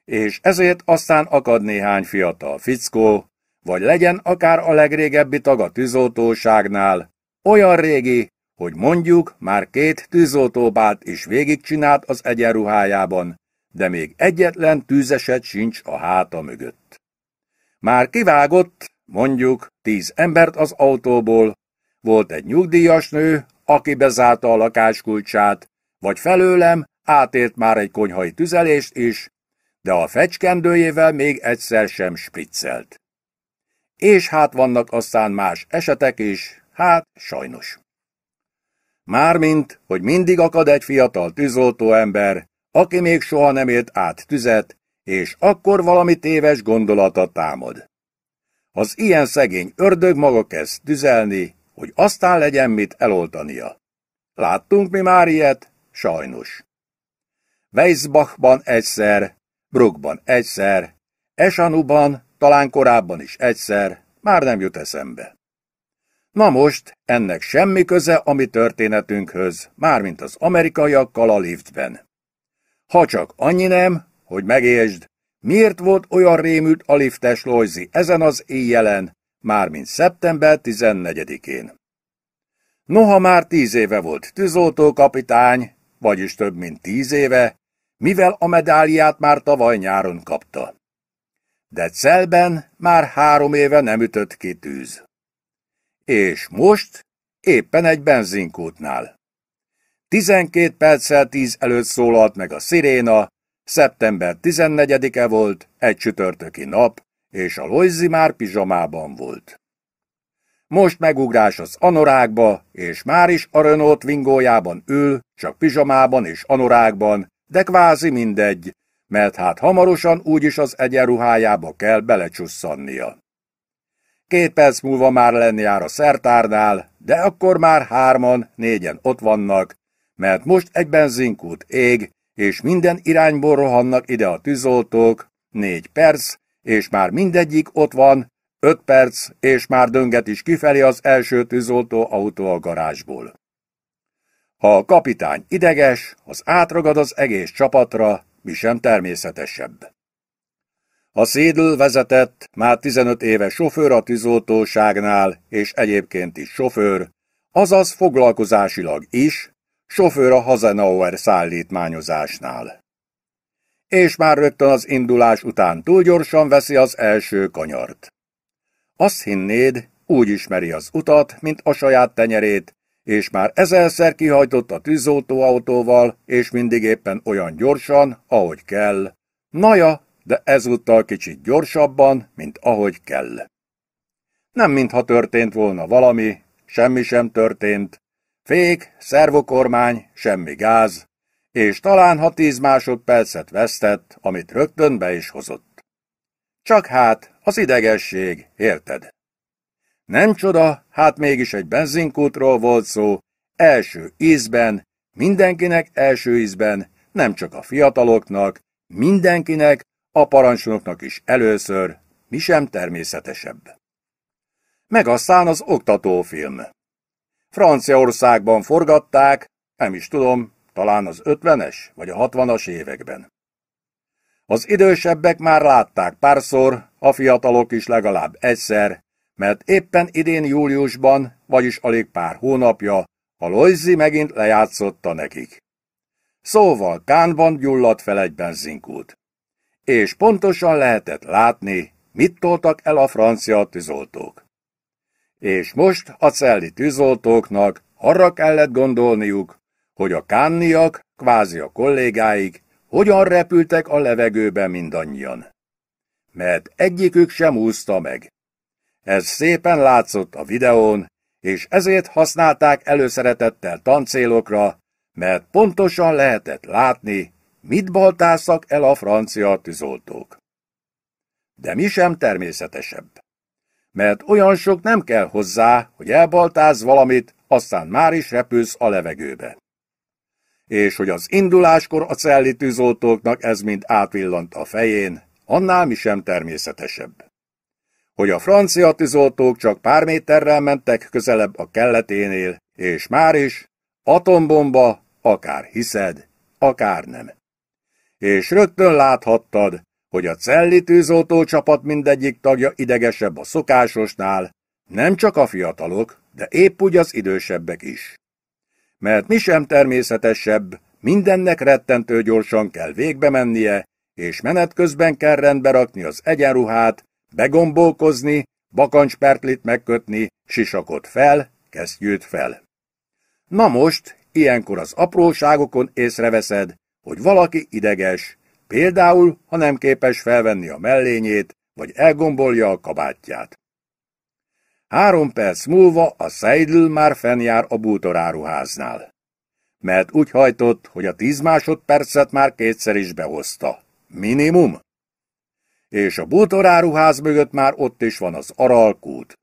És ezért aztán akad néhány fiatal fickó, vagy legyen akár a legrégebbi tag a tűzoltóságnál, olyan régi, hogy mondjuk már két tűzoltóbált is végigcsinált az egyenruhájában, de még egyetlen tűzeset sincs a háta mögött. Már kivágott, mondjuk, tíz embert az autóból, volt egy nyugdíjas nő, aki bezárta a lakáskulcsát, vagy felőlem átért már egy konyhai tüzelést is, de a fecskendőjével még egyszer sem spriccelt. És hát vannak aztán más esetek is, hát sajnos. Mármint, hogy mindig akad egy fiatal tűzoltó ember, aki még soha nem élt át tüzet, és akkor valami téves gondolata támad. Az ilyen szegény ördög maga kezd tüzelni, hogy aztán legyen mit eloltania. Láttunk mi már ilyet? Sajnos. Weissbachban egyszer, Brugban egyszer, Esanuban talán korábban is egyszer, már nem jut eszembe. Na most, ennek semmi köze a mi történetünkhöz, mármint az amerikaiakkal a liftben. Ha csak annyi nem, hogy megértsd, miért volt olyan rémült a liftes Lojzi ezen az éjjelen, mármint szeptember 14-én. Noha már tíz éve volt tűzoltó kapitány, vagyis több mint tíz éve, mivel a medáliát már tavaly nyáron kapta. De Celben már három éve nem ütött ki tűz és most éppen egy benzinkútnál. Tizenkét perccel tíz előtt szólalt meg a sziréna, szeptember 14-e volt, egy csütörtöki nap, és a Lojzi már pizsamában volt. Most megugrás az anorákba, és már is a Renault vingójában ül, csak pizsamában és anorákban, de kvázi mindegy, mert hát hamarosan úgyis az egyenruhájába kell belecsusszannia. Két perc múlva már lenni jár a szertárnál, de akkor már hárman, négyen ott vannak, mert most egy benzinkút ég, és minden irányból rohannak ide a tűzoltók, négy perc, és már mindegyik ott van, öt perc, és már dönget is kifelé az első tűzoltó autó a garázsból. Ha a kapitány ideges, az átragad az egész csapatra, mi sem természetesebb. A Szédl vezetett, már 15 éve sofőr a tűzoltóságnál, és egyébként is sofőr, azaz foglalkozásilag is, sofőr a Hazenauer szállítmányozásnál. És már rögtön az indulás után túl gyorsan veszi az első kanyart. Azt hinnéd, úgy ismeri az utat, mint a saját tenyerét, és már ezerszer kihajtott a tűzoltóautóval, és mindig éppen olyan gyorsan, ahogy kell. Naja, de ezúttal kicsit gyorsabban, mint ahogy kell. Nem mintha történt volna valami, semmi sem történt. Fék, szervokormány, semmi gáz, és talán ha tíz másodpercet vesztett, amit rögtön be is hozott. Csak hát az idegesség, érted? Nem csoda, hát mégis egy benzinkútról volt szó, első ízben, mindenkinek első ízben, nem csak a fiataloknak, mindenkinek, a parancsnoknak is először, mi sem természetesebb. Meg aztán az oktatófilm. Franciaországban forgatták, nem is tudom, talán az 50-es vagy a 60-as években. Az idősebbek már látták párszor, a fiatalok is legalább egyszer, mert éppen idén júliusban, vagyis alig pár hónapja, a Loizzi megint lejátszotta nekik. Szóval Kánban gyulladt fel egy benzinkút és pontosan lehetett látni, mit toltak el a francia tűzoltók. És most a celli tűzoltóknak arra kellett gondolniuk, hogy a kánniak, kvázi a kollégáik, hogyan repültek a levegőbe mindannyian. Mert egyikük sem úszta meg. Ez szépen látszott a videón, és ezért használták előszeretettel tancélokra, mert pontosan lehetett látni, mit baltáztak el a francia tűzoltók. De mi sem természetesebb. Mert olyan sok nem kell hozzá, hogy elbaltáz valamit, aztán már is repülsz a levegőbe. És hogy az induláskor a celli tűzoltóknak ez mind átvillant a fején, annál mi sem természetesebb. Hogy a francia tűzoltók csak pár méterrel mentek közelebb a kelleténél, és már is, atombomba, akár hiszed, akár nem és rögtön láthattad, hogy a celli tűzoltó csapat mindegyik tagja idegesebb a szokásosnál, nem csak a fiatalok, de épp úgy az idősebbek is. Mert mi sem természetesebb, mindennek rettentő gyorsan kell végbe mennie, és menet közben kell rendbe rakni az egyenruhát, begombolkozni, bakancspertlit megkötni, sisakot fel, kesztyűt fel. Na most, ilyenkor az apróságokon észreveszed, hogy valaki ideges, például, ha nem képes felvenni a mellényét, vagy elgombolja a kabátját. Három perc múlva a Seidl már fennjár a bútoráruháznál. Mert úgy hajtott, hogy a tíz másodpercet már kétszer is behozta. Minimum. És a bútoráruház mögött már ott is van az aralkút.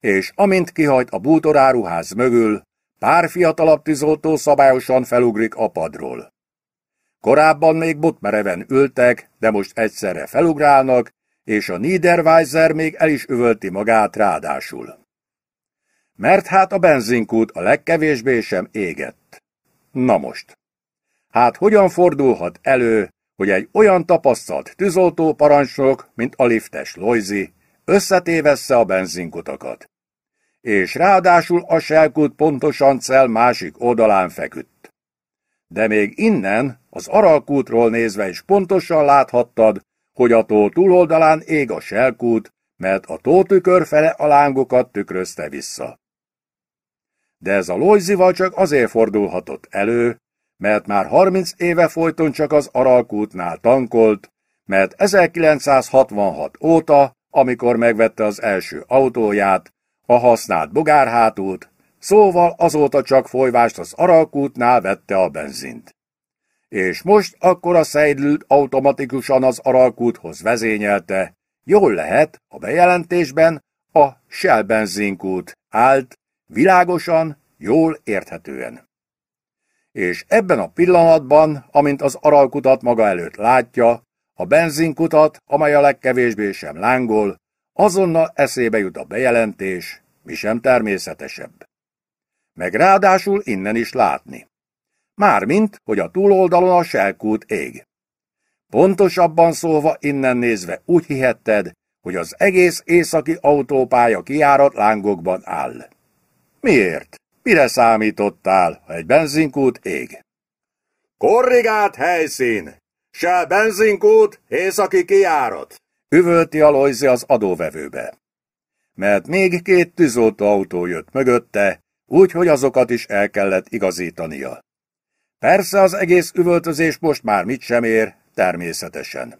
És amint kihajt a bútoráruház mögül, pár fiatalabb tűzoltó szabályosan felugrik a padról. Korábban még botmereven ültek, de most egyszerre felugrálnak, és a Niederweiser még el is üvölti magát ráadásul. Mert hát a benzinkút a legkevésbé sem égett. Na most. Hát hogyan fordulhat elő, hogy egy olyan tapasztalt tűzoltó parancsnok, mint a liftes Loizi, összetévessze a benzinkutakat? És ráadásul a selkút pontosan cel másik oldalán feküdt de még innen, az Aralkútról nézve is pontosan láthattad, hogy a tó túloldalán ég a selkút, mert a tükör fele a lángokat tükrözte vissza. De ez a lojzival csak azért fordulhatott elő, mert már 30 éve folyton csak az Aralkútnál tankolt, mert 1966 óta, amikor megvette az első autóját, a használt bogárhátút Szóval azóta csak folyvást az arakútnál vette a benzint. És most akkor a Seidlőt automatikusan az arakúthoz vezényelte. Jól lehet, a bejelentésben a Shell benzinkút állt, világosan, jól érthetően. És ebben a pillanatban, amint az aralkutat maga előtt látja, a benzinkutat, amely a legkevésbé sem lángol, azonnal eszébe jut a bejelentés, mi sem természetesebb meg ráadásul innen is látni. Mármint, hogy a túloldalon a selkút ég. Pontosabban szólva innen nézve úgy hihetted, hogy az egész északi autópálya kiárat lángokban áll. Miért? Mire számítottál, ha egy benzinkút ég? Korrigált helyszín! Se benzinkút, északi kiárat! Üvölti Alojzi az adóvevőbe. Mert még két tűzoltó autó jött mögötte, úgyhogy azokat is el kellett igazítania. Persze az egész üvöltözés most már mit sem ér, természetesen.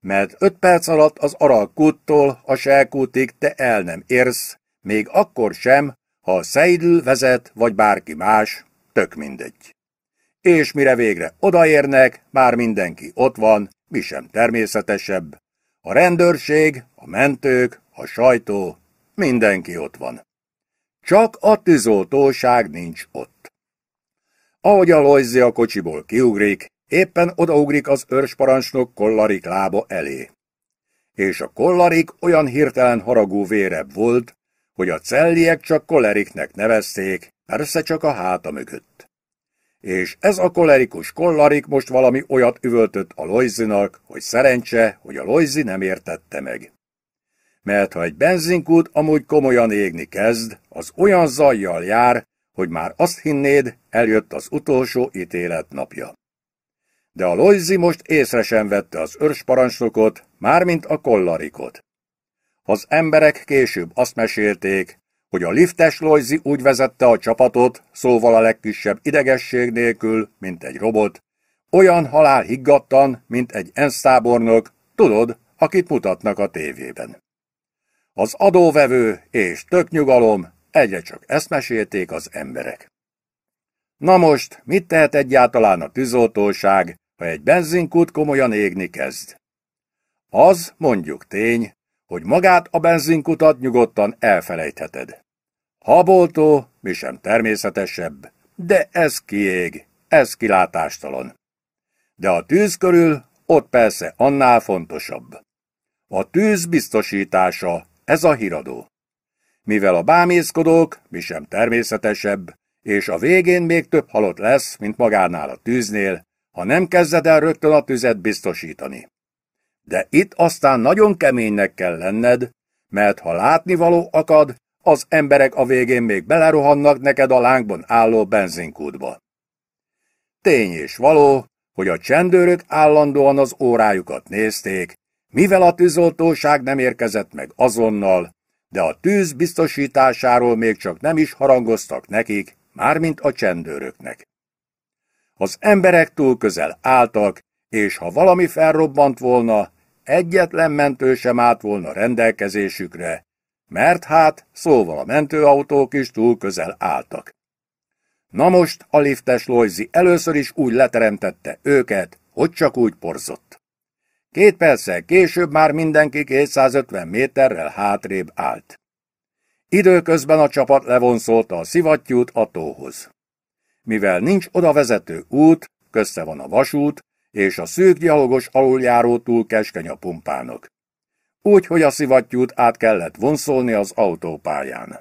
Mert öt perc alatt az aralkúttól a selkútig te el nem érsz, még akkor sem, ha a Seidl vezet, vagy bárki más, tök mindegy. És mire végre odaérnek, már mindenki ott van, mi sem természetesebb. A rendőrség, a mentők, a sajtó, mindenki ott van. Csak a tűzoltóság nincs ott. Ahogy a Lojzi a kocsiból kiugrik, éppen odaugrik az őrsparancsnok kollarik lába elé. És a kollarik olyan hirtelen haragú vérebb volt, hogy a celliek csak koleriknek nevezték, persze csak a háta mögött. És ez a kolerikus kollarik most valami olyat üvöltött a Lojzinak, hogy szerencse, hogy a Lojzi nem értette meg mert ha egy benzinkút amúgy komolyan égni kezd, az olyan zajjal jár, hogy már azt hinnéd, eljött az utolsó ítélet napja. De a Loizi most észre sem vette az őrsparancsnokot, mármint a kollarikot. Az emberek később azt mesélték, hogy a liftes Loizi úgy vezette a csapatot, szóval a legkisebb idegesség nélkül, mint egy robot, olyan halál higgadtan, mint egy ENSZ tábornok, tudod, akit mutatnak a tévében. Az adóvevő és tök nyugalom egyre csak ezt mesélték az emberek. Na most, mit tehet egyáltalán a tűzoltóság, ha egy benzinkút komolyan égni kezd? Az mondjuk tény, hogy magát a benzinkutat nyugodtan elfelejtheted. Haboltó, mi sem természetesebb, de ez kiég, ez kilátástalan. De a tűz körül ott persze annál fontosabb. A tűz biztosítása ez a híradó. Mivel a bámészkodók, mi sem természetesebb, és a végén még több halott lesz, mint magánál a tűznél, ha nem kezded el rögtön a tüzet biztosítani. De itt aztán nagyon keménynek kell lenned, mert ha látnivaló akad, az emberek a végén még belerohannak neked a lángban álló benzinkútba. Tény és való, hogy a csendőrök állandóan az órájukat nézték, mivel a tűzoltóság nem érkezett meg azonnal, de a tűz biztosításáról még csak nem is harangoztak nekik, mármint a csendőröknek. Az emberek túl közel álltak, és ha valami felrobbant volna, egyetlen mentő sem állt volna rendelkezésükre, mert hát szóval a mentőautók is túl közel álltak. Na most a liftes Lojzi először is úgy leteremtette őket, hogy csak úgy porzott. Két perccel később már mindenki 250 méterrel hátrébb állt. Időközben a csapat levonszolta a szivattyút a tóhoz. Mivel nincs oda vezető út, közte van a vasút, és a szűk gyalogos aluljáró túl keskeny a pumpának. Úgy, hogy a szivattyút át kellett vonszolni az autópályán.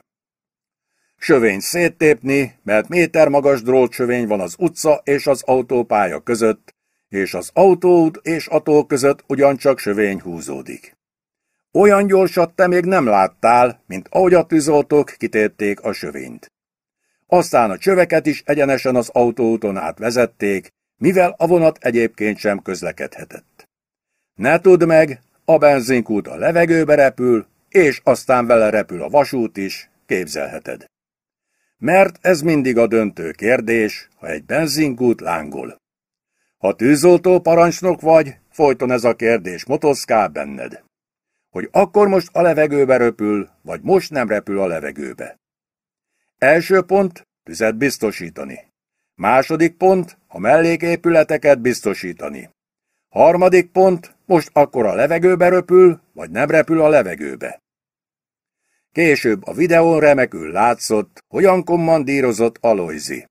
Sövény széttépni, mert méter magas drótsövény van az utca és az autópálya között, és az autód és a tó között ugyancsak sövény húzódik. Olyan gyorsat te még nem láttál, mint ahogy a tűzoltók kitérték a sövényt. Aztán a csöveket is egyenesen az autóúton át vezették, mivel a vonat egyébként sem közlekedhetett. Ne tudd meg, a benzinkút a levegőbe repül, és aztán vele repül a vasút is, képzelheted. Mert ez mindig a döntő kérdés, ha egy benzinkút lángol. Ha tűzoltó parancsnok vagy, folyton ez a kérdés motoszkál benned. Hogy akkor most a levegőbe röpül, vagy most nem repül a levegőbe. Első pont, tüzet biztosítani. Második pont, a melléképületeket biztosítani. Harmadik pont, most akkor a levegőbe röpül, vagy nem repül a levegőbe. Később a videón remekül látszott, hogyan kommandírozott Aloizi.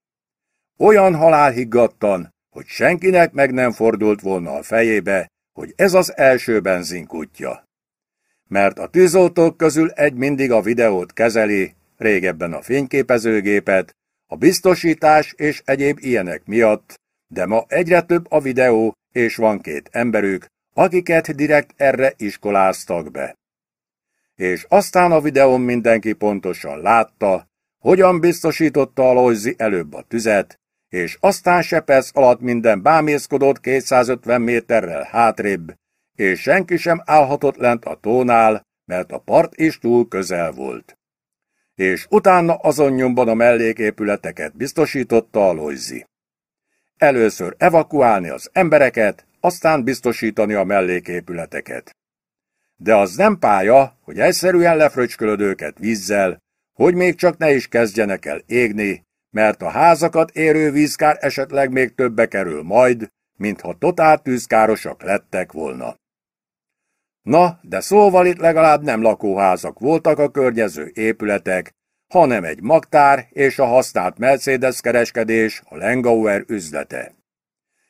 Olyan halálhiggadtan, hogy senkinek meg nem fordult volna a fejébe, hogy ez az első benzinkutya. Mert a tűzoltók közül egy mindig a videót kezeli, régebben a fényképezőgépet, a biztosítás és egyéb ilyenek miatt, de ma egyre több a videó, és van két emberük, akiket direkt erre iskoláztak be. És aztán a videón mindenki pontosan látta, hogyan biztosította a Lojzi előbb a tüzet, és aztán sepesz alatt minden bámészkodott 250 méterrel hátrébb, és senki sem állhatott lent a tónál, mert a part is túl közel volt. És utána azon nyomban a melléképületeket biztosította a Lojzi. Először evakuálni az embereket, aztán biztosítani a melléképületeket. De az nem pálya, hogy egyszerűen lefröcskölöd őket vízzel, hogy még csak ne is kezdjenek el égni, mert a házakat érő vízkár esetleg még többe kerül majd, mintha tűzkárosak lettek volna. Na, de szóval itt legalább nem lakóházak voltak a környező épületek, hanem egy magtár és a használt Mercedes kereskedés, a Lengauer üzlete.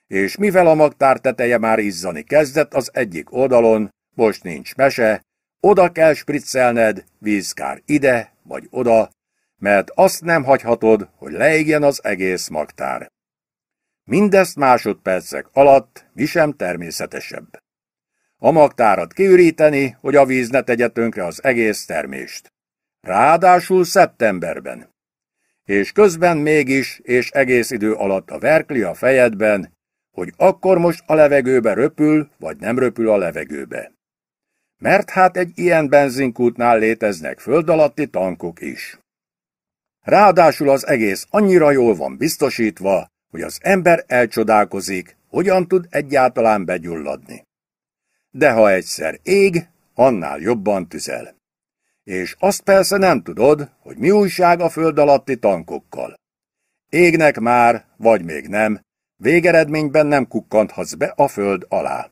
És mivel a magtár teteje már izzani kezdett az egyik oldalon, most nincs mese, oda kell spriccelned, vízkár ide vagy oda, mert azt nem hagyhatod, hogy leégjen az egész magtár. Mindezt másodpercek alatt mi sem természetesebb. A magtárat kiüríteni, hogy a víz ne tegye tönkre az egész termést. Ráadásul szeptemberben. És közben mégis és egész idő alatt a verkli a fejedben, hogy akkor most a levegőbe röpül, vagy nem röpül a levegőbe. Mert hát egy ilyen benzinkútnál léteznek föld alatti tankok is. Ráadásul az egész annyira jól van biztosítva, hogy az ember elcsodálkozik, hogyan tud egyáltalán begyulladni. De ha egyszer ég, annál jobban tüzel. És azt persze nem tudod, hogy mi újság a föld alatti tankokkal. Égnek már, vagy még nem, végeredményben nem kukkanthatsz be a föld alá.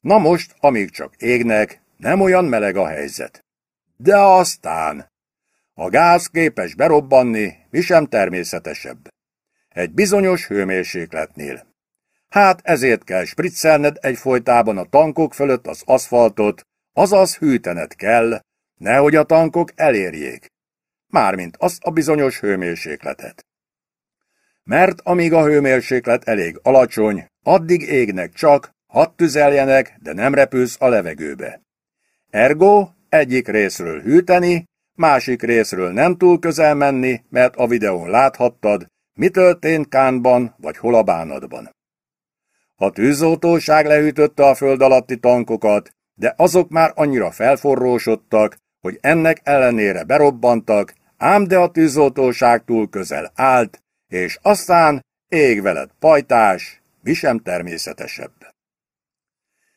Na most, amíg csak égnek, nem olyan meleg a helyzet. De aztán... A gáz képes berobbanni, mi sem természetesebb. Egy bizonyos hőmérsékletnél. Hát ezért kell spriccelned egyfolytában a tankok fölött az aszfaltot, azaz hűtened kell, nehogy a tankok elérjék. Mármint azt a bizonyos hőmérsékletet. Mert amíg a hőmérséklet elég alacsony, addig égnek csak, hadd tüzeljenek, de nem repülsz a levegőbe. Ergo egyik részről hűteni, másik részről nem túl közel menni, mert a videón láthattad, mi történt Kánban vagy hol a bánadban. A tűzoltóság leütötte a föld alatti tankokat, de azok már annyira felforrósodtak, hogy ennek ellenére berobbantak, ám de a tűzoltóság túl közel állt, és aztán ég veled pajtás, mi sem természetesebb.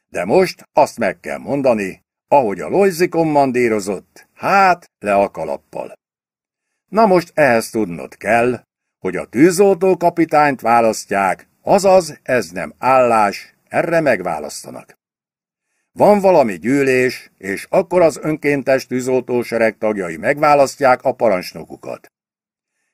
De most azt meg kell mondani, ahogy a Lojzi kommandírozott, Hát, le a kalappal. Na most ehhez tudnod kell, hogy a tűzoltó kapitányt választják, azaz ez nem állás, erre megválasztanak. Van valami gyűlés, és akkor az önkéntes tűzoltósereg tagjai megválasztják a parancsnokukat.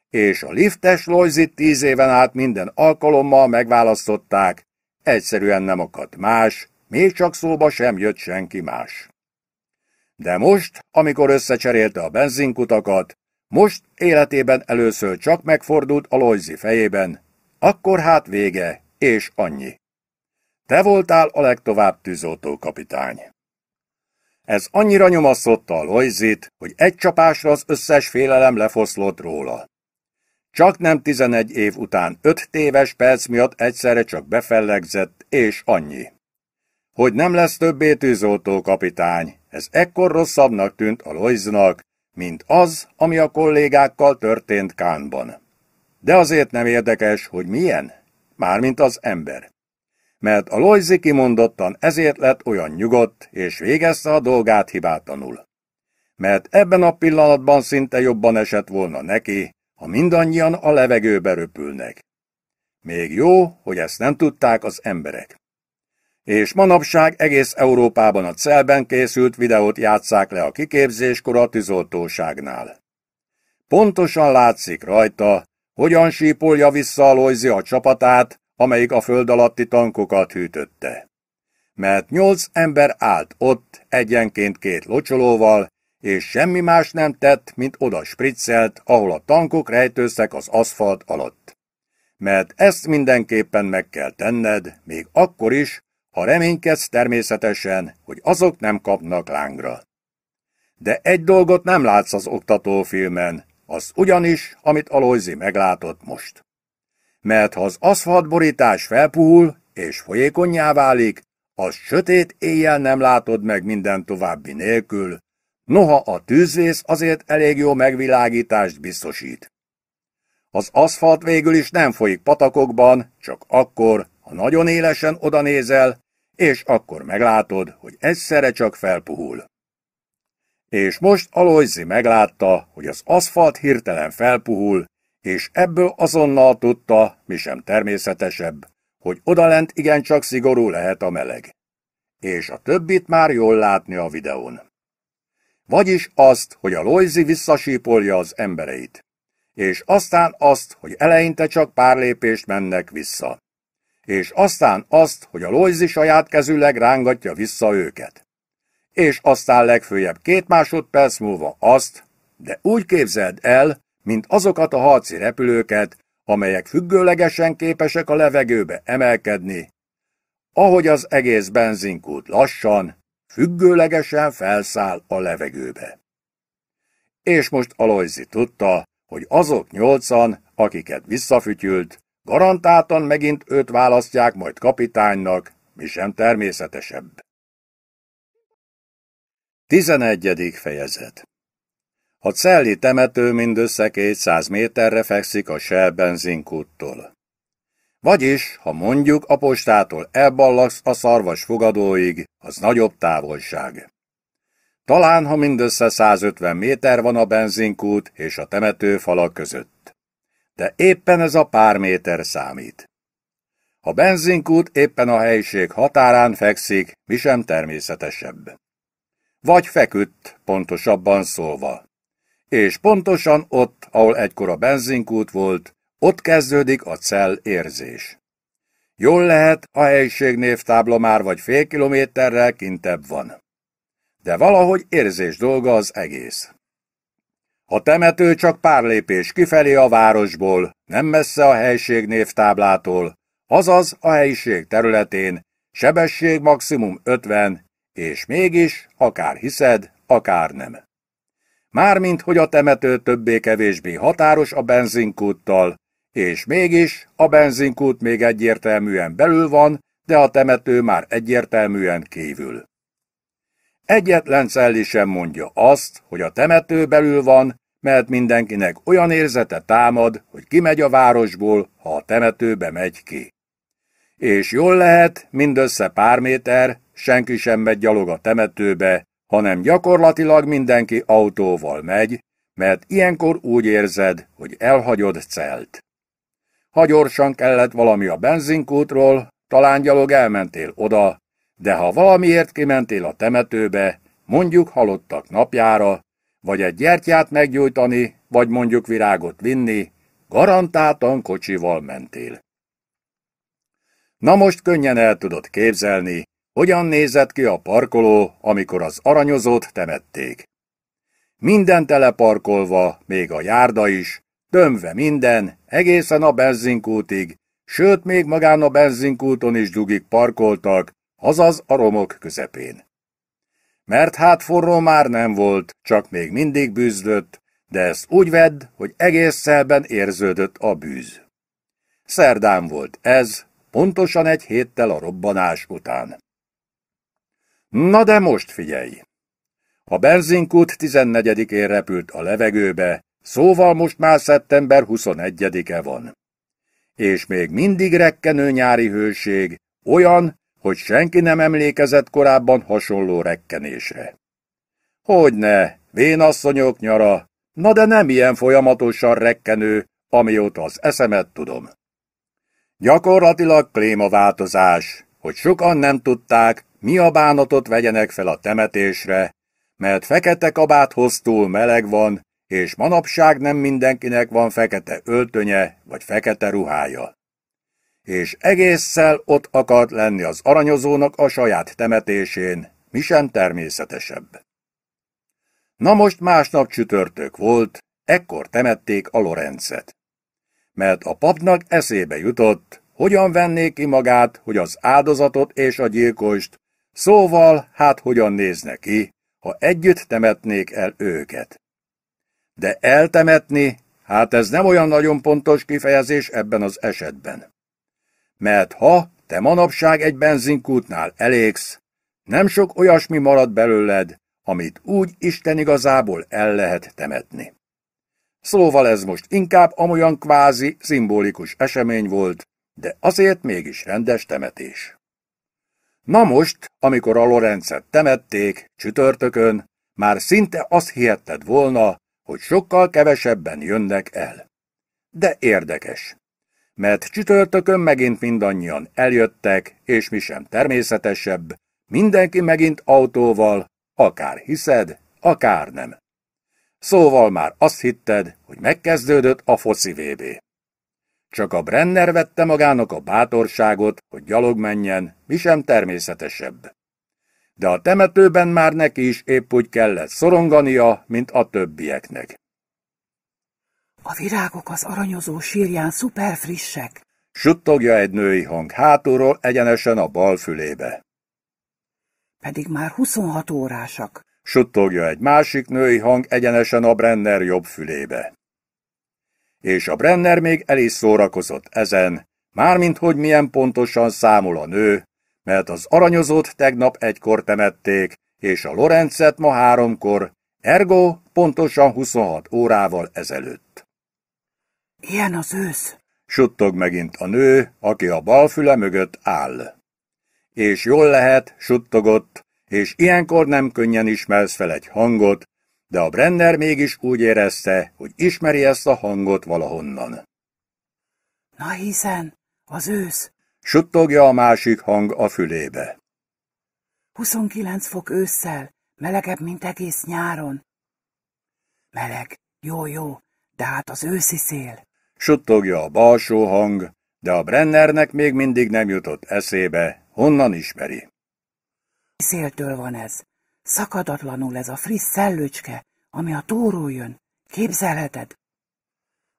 És a liftes Lojzit tíz éven át minden alkalommal megválasztották, egyszerűen nem akadt más, még csak szóba sem jött senki más. De most, amikor összecserélte a benzinkutakat, most életében először csak megfordult a Lojzi fejében, akkor hát vége, és annyi. Te voltál a legtovább tűzoltó kapitány. Ez annyira nyomasztotta a Lojzit, hogy egy csapásra az összes félelem lefoszlott róla. Csak nem 11 év után 5 téves perc miatt egyszerre csak befellegzett, és annyi. Hogy nem lesz többé tűzoltó kapitány, ez ekkor rosszabbnak tűnt a Loiznak, mint az, ami a kollégákkal történt Kánban. De azért nem érdekes, hogy milyen, mármint az ember. Mert a Loizi kimondottan ezért lett olyan nyugodt, és végezte a dolgát hibátlanul. Mert ebben a pillanatban szinte jobban esett volna neki, ha mindannyian a levegőbe röpülnek. Még jó, hogy ezt nem tudták az emberek és manapság egész Európában a celben készült videót játsszák le a kiképzéskor a tűzoltóságnál. Pontosan látszik rajta, hogyan sípolja vissza Lojzi a csapatát, amelyik a föld alatti tankokat hűtötte. Mert nyolc ember állt ott egyenként két locsolóval, és semmi más nem tett, mint oda spriccelt, ahol a tankok rejtőztek az aszfalt alatt. Mert ezt mindenképpen meg kell tenned, még akkor is, ha reménykedsz természetesen, hogy azok nem kapnak lángra. De egy dolgot nem látsz az oktatófilmen, az ugyanis, amit Alojzi meglátott most. Mert ha az aszfaltborítás felpuhul és folyékonyá válik, az sötét éjjel nem látod meg minden további nélkül, noha a tűzvész azért elég jó megvilágítást biztosít. Az aszfalt végül is nem folyik patakokban, csak akkor, ha nagyon élesen odanézel, és akkor meglátod, hogy egyszerre csak felpuhul. És most Alojzi meglátta, hogy az aszfalt hirtelen felpuhul, és ebből azonnal tudta, mi sem természetesebb, hogy odalent igencsak szigorú lehet a meleg. És a többit már jól látni a videón. Vagyis azt, hogy a Lojzi visszasípolja az embereit. És aztán azt, hogy eleinte csak pár lépést mennek vissza és aztán azt, hogy a lojzi saját kezűleg rángatja vissza őket. És aztán legfőjebb két másodperc múlva azt, de úgy képzeld el, mint azokat a harci repülőket, amelyek függőlegesen képesek a levegőbe emelkedni, ahogy az egész benzinkút lassan, függőlegesen felszáll a levegőbe. És most Aloyzi tudta, hogy azok nyolcan, akiket visszafütyült, Garantáltan megint őt választják majd kapitánynak, mi sem természetesebb. 11. fejezet A celli temető mindössze 200 méterre fekszik a Shell benzinkúttól. Vagyis, ha mondjuk a postától elballagsz a szarvas fogadóig, az nagyobb távolság. Talán, ha mindössze 150 méter van a benzinkút és a temető falak között de éppen ez a pár méter számít. A benzinkút éppen a helység határán fekszik, mi sem természetesebb. Vagy feküdt, pontosabban szólva. És pontosan ott, ahol egykor a benzinkút volt, ott kezdődik a cell érzés. Jól lehet, a helyiség névtábla már vagy fél kilométerrel kintebb van. De valahogy érzés dolga az egész. A temető csak pár lépés kifelé a városból, nem messze a helység névtáblától, azaz a helyiség területén, sebesség maximum 50, és mégis, akár hiszed, akár nem. Mármint, hogy a temető többé-kevésbé határos a benzinkúttal, és mégis a benzinkút még egyértelműen belül van, de a temető már egyértelműen kívül. Egyetlen Szelli sem mondja azt, hogy a temető belül van, mert mindenkinek olyan érzete támad, hogy kimegy a városból, ha a temetőbe megy ki. És jól lehet, mindössze pár méter, senki sem megy gyalog a temetőbe, hanem gyakorlatilag mindenki autóval megy, mert ilyenkor úgy érzed, hogy elhagyod celt. Ha gyorsan kellett valami a benzinkútról, talán gyalog elmentél oda, de ha valamiért kimentél a temetőbe, mondjuk halottak napjára, vagy egy gyertyát meggyújtani, vagy mondjuk virágot vinni, garantáltan kocsival mentél. Na most könnyen el tudod képzelni, hogyan nézett ki a parkoló, amikor az aranyozót temették. Minden teleparkolva, még a járda is, tömve minden, egészen a benzinkútig, sőt még magán a benzinkúton is dugik parkoltak, azaz a romok közepén. Mert hát forró már nem volt, csak még mindig bűzlött, de ezt úgy vedd, hogy egész szelben érződött a bűz. Szerdán volt ez, pontosan egy héttel a robbanás után. Na de most figyelj! A benzinkút 14-én repült a levegőbe, szóval most már szeptember 21-e van. És még mindig rekkenő nyári hőség, olyan, hogy senki nem emlékezett korábban hasonló rekkenésre. Hogyne, vénasszonyok nyara, na de nem ilyen folyamatosan rekkenő, amióta az eszemet tudom. Gyakorlatilag klímaváltozás, hogy sokan nem tudták, mi a bánatot vegyenek fel a temetésre, mert fekete kabát túl meleg van, és manapság nem mindenkinek van fekete öltönye vagy fekete ruhája és egészszel ott akart lenni az aranyozónak a saját temetésén, mi sem természetesebb. Na most másnap csütörtök volt, ekkor temették a Lorencet. Mert a papnak eszébe jutott, hogyan vennék ki magát, hogy az áldozatot és a gyilkost, szóval hát hogyan nézne ki, ha együtt temetnék el őket. De eltemetni, hát ez nem olyan nagyon pontos kifejezés ebben az esetben mert ha te manapság egy benzinkútnál elégsz, nem sok olyasmi marad belőled, amit úgy Isten igazából el lehet temetni. Szóval ez most inkább amolyan kvázi, szimbolikus esemény volt, de azért mégis rendes temetés. Na most, amikor a Lorencet temették, csütörtökön, már szinte azt hihetted volna, hogy sokkal kevesebben jönnek el. De érdekes mert csütörtökön megint mindannyian eljöttek, és mi sem természetesebb, mindenki megint autóval, akár hiszed, akár nem. Szóval már azt hitted, hogy megkezdődött a foci VB. Csak a Brenner vette magának a bátorságot, hogy gyalog menjen, mi sem természetesebb. De a temetőben már neki is épp úgy kellett szorongania, mint a többieknek. A virágok az aranyozó sírján szuper frissek. Suttogja egy női hang hátulról egyenesen a bal fülébe. Pedig már 26 órásak. Suttogja egy másik női hang egyenesen a Brenner jobb fülébe. És a Brenner még el is szórakozott ezen, mármint hogy milyen pontosan számol a nő, mert az aranyozót tegnap egykor temették, és a Lorenzet ma háromkor, ergo pontosan 26 órával ezelőtt. Ilyen az ősz, suttog megint a nő, aki a bal füle mögött áll. És jól lehet, suttogott, és ilyenkor nem könnyen ismersz fel egy hangot, de a Brenner mégis úgy érezte, hogy ismeri ezt a hangot valahonnan. Na hiszen, az ősz, suttogja a másik hang a fülébe. 29 fok ősszel, melegebb, mint egész nyáron. Meleg, jó, jó, de hát az őszi szél. Suttogja a balsó hang, de a Brennernek még mindig nem jutott eszébe, honnan ismeri. Széltől van ez. Szakadatlanul ez a friss szellőcske, ami a tóról jön. Képzelheted?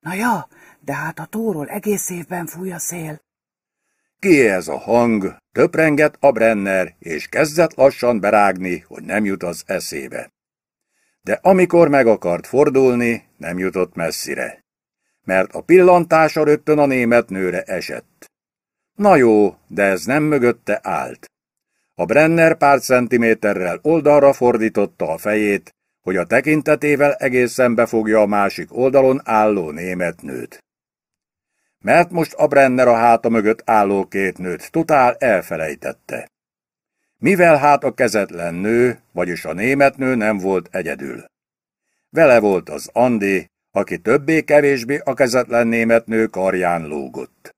Na ja, de hát a tóról egész évben fúj a szél. Ki ez a hang? Töprengett a Brenner, és kezdett lassan berágni, hogy nem jut az eszébe. De amikor meg akart fordulni, nem jutott messzire mert a pillantása rögtön a német nőre esett. Na jó, de ez nem mögötte állt. A Brenner pár centiméterrel oldalra fordította a fejét, hogy a tekintetével egészen befogja a másik oldalon álló német nőt. Mert most a Brenner a háta mögött álló két nőt totál elfelejtette. Mivel hát a kezetlen nő, vagyis a német nő nem volt egyedül. Vele volt az Andi, aki többé-kevésbé a kezetlen német nő karján lógott.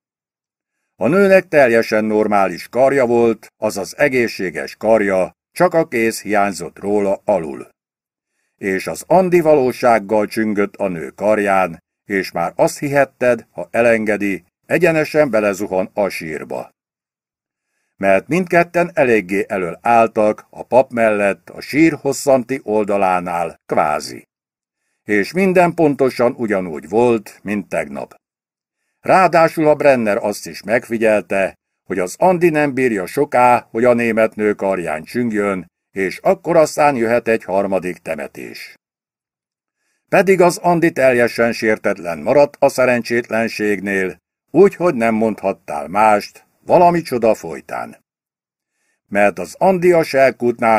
A nőnek teljesen normális karja volt, azaz egészséges karja, csak a kéz hiányzott róla alul. És az Andi valósággal csüngött a nő karján, és már azt hihetted, ha elengedi, egyenesen belezuhan a sírba. Mert mindketten eléggé elől álltak, a pap mellett, a sír hosszanti oldalánál, kvázi és minden pontosan ugyanúgy volt, mint tegnap. Ráadásul a Brenner azt is megfigyelte, hogy az Andi nem bírja soká, hogy a német nő karján csüngjön, és akkor aztán jöhet egy harmadik temetés. Pedig az Andi teljesen sértetlen maradt a szerencsétlenségnél, úgyhogy nem mondhattál mást, valami csoda folytán. Mert az Andi a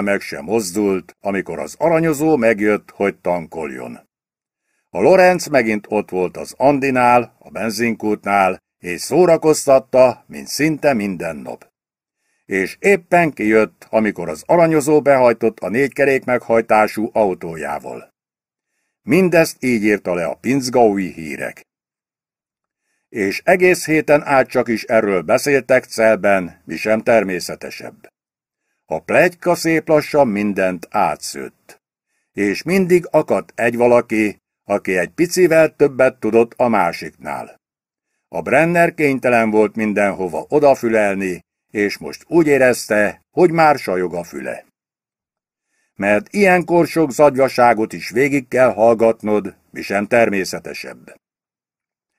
meg sem mozdult, amikor az aranyozó megjött, hogy tankoljon. A Lorenz megint ott volt az Andinál, a benzinkútnál, és szórakoztatta, mint szinte minden nap. És éppen kijött, amikor az aranyozó behajtott a négykerék meghajtású autójával. Mindezt így írta le a pincgaui hírek. És egész héten át csak is erről beszéltek celben, mi sem természetesebb. A plegyka szép lassan mindent átszőtt. És mindig akadt egy valaki, aki egy picivel többet tudott a másiknál. A Brenner kénytelen volt mindenhova odafülelni, és most úgy érezte, hogy már sajog a füle. Mert ilyenkor sok zagyvaságot is végig kell hallgatnod, mi sem természetesebb.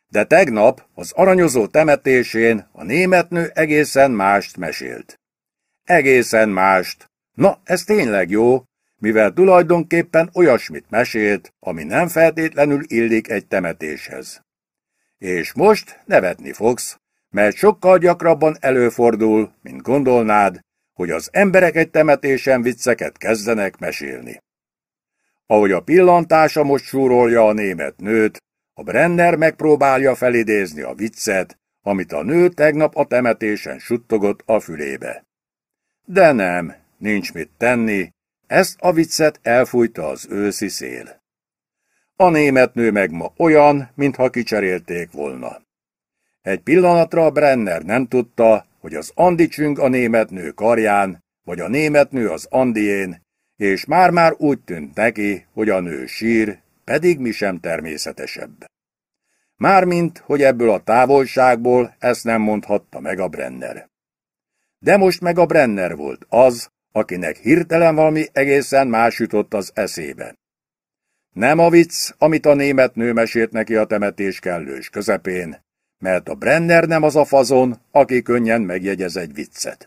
De tegnap az aranyozó temetésén a németnő egészen mást mesélt. Egészen mást. Na, ez tényleg jó, mivel tulajdonképpen olyasmit mesélt, ami nem feltétlenül illik egy temetéshez. És most nevetni fogsz, mert sokkal gyakrabban előfordul, mint gondolnád, hogy az emberek egy temetésen vicceket kezdenek mesélni. Ahogy a pillantása most súrolja a német nőt, a Brenner megpróbálja felidézni a viccet, amit a nő tegnap a temetésen suttogott a fülébe. De nem, nincs mit tenni, ezt a viccet elfújta az őszi szél. A német nő meg ma olyan, mintha kicserélték volna. Egy pillanatra Brenner nem tudta, hogy az Andi csüng a német nő karján, vagy a német nő az Andién, és már-már úgy tűnt neki, hogy a nő sír, pedig mi sem természetesebb. Mármint, hogy ebből a távolságból ezt nem mondhatta meg a Brenner. De most meg a Brenner volt az, akinek hirtelen valami egészen más jutott az eszébe. Nem a vicc, amit a német nő mesélt neki a temetés kellős közepén, mert a Brenner nem az a fazon, aki könnyen megjegyez egy viccet.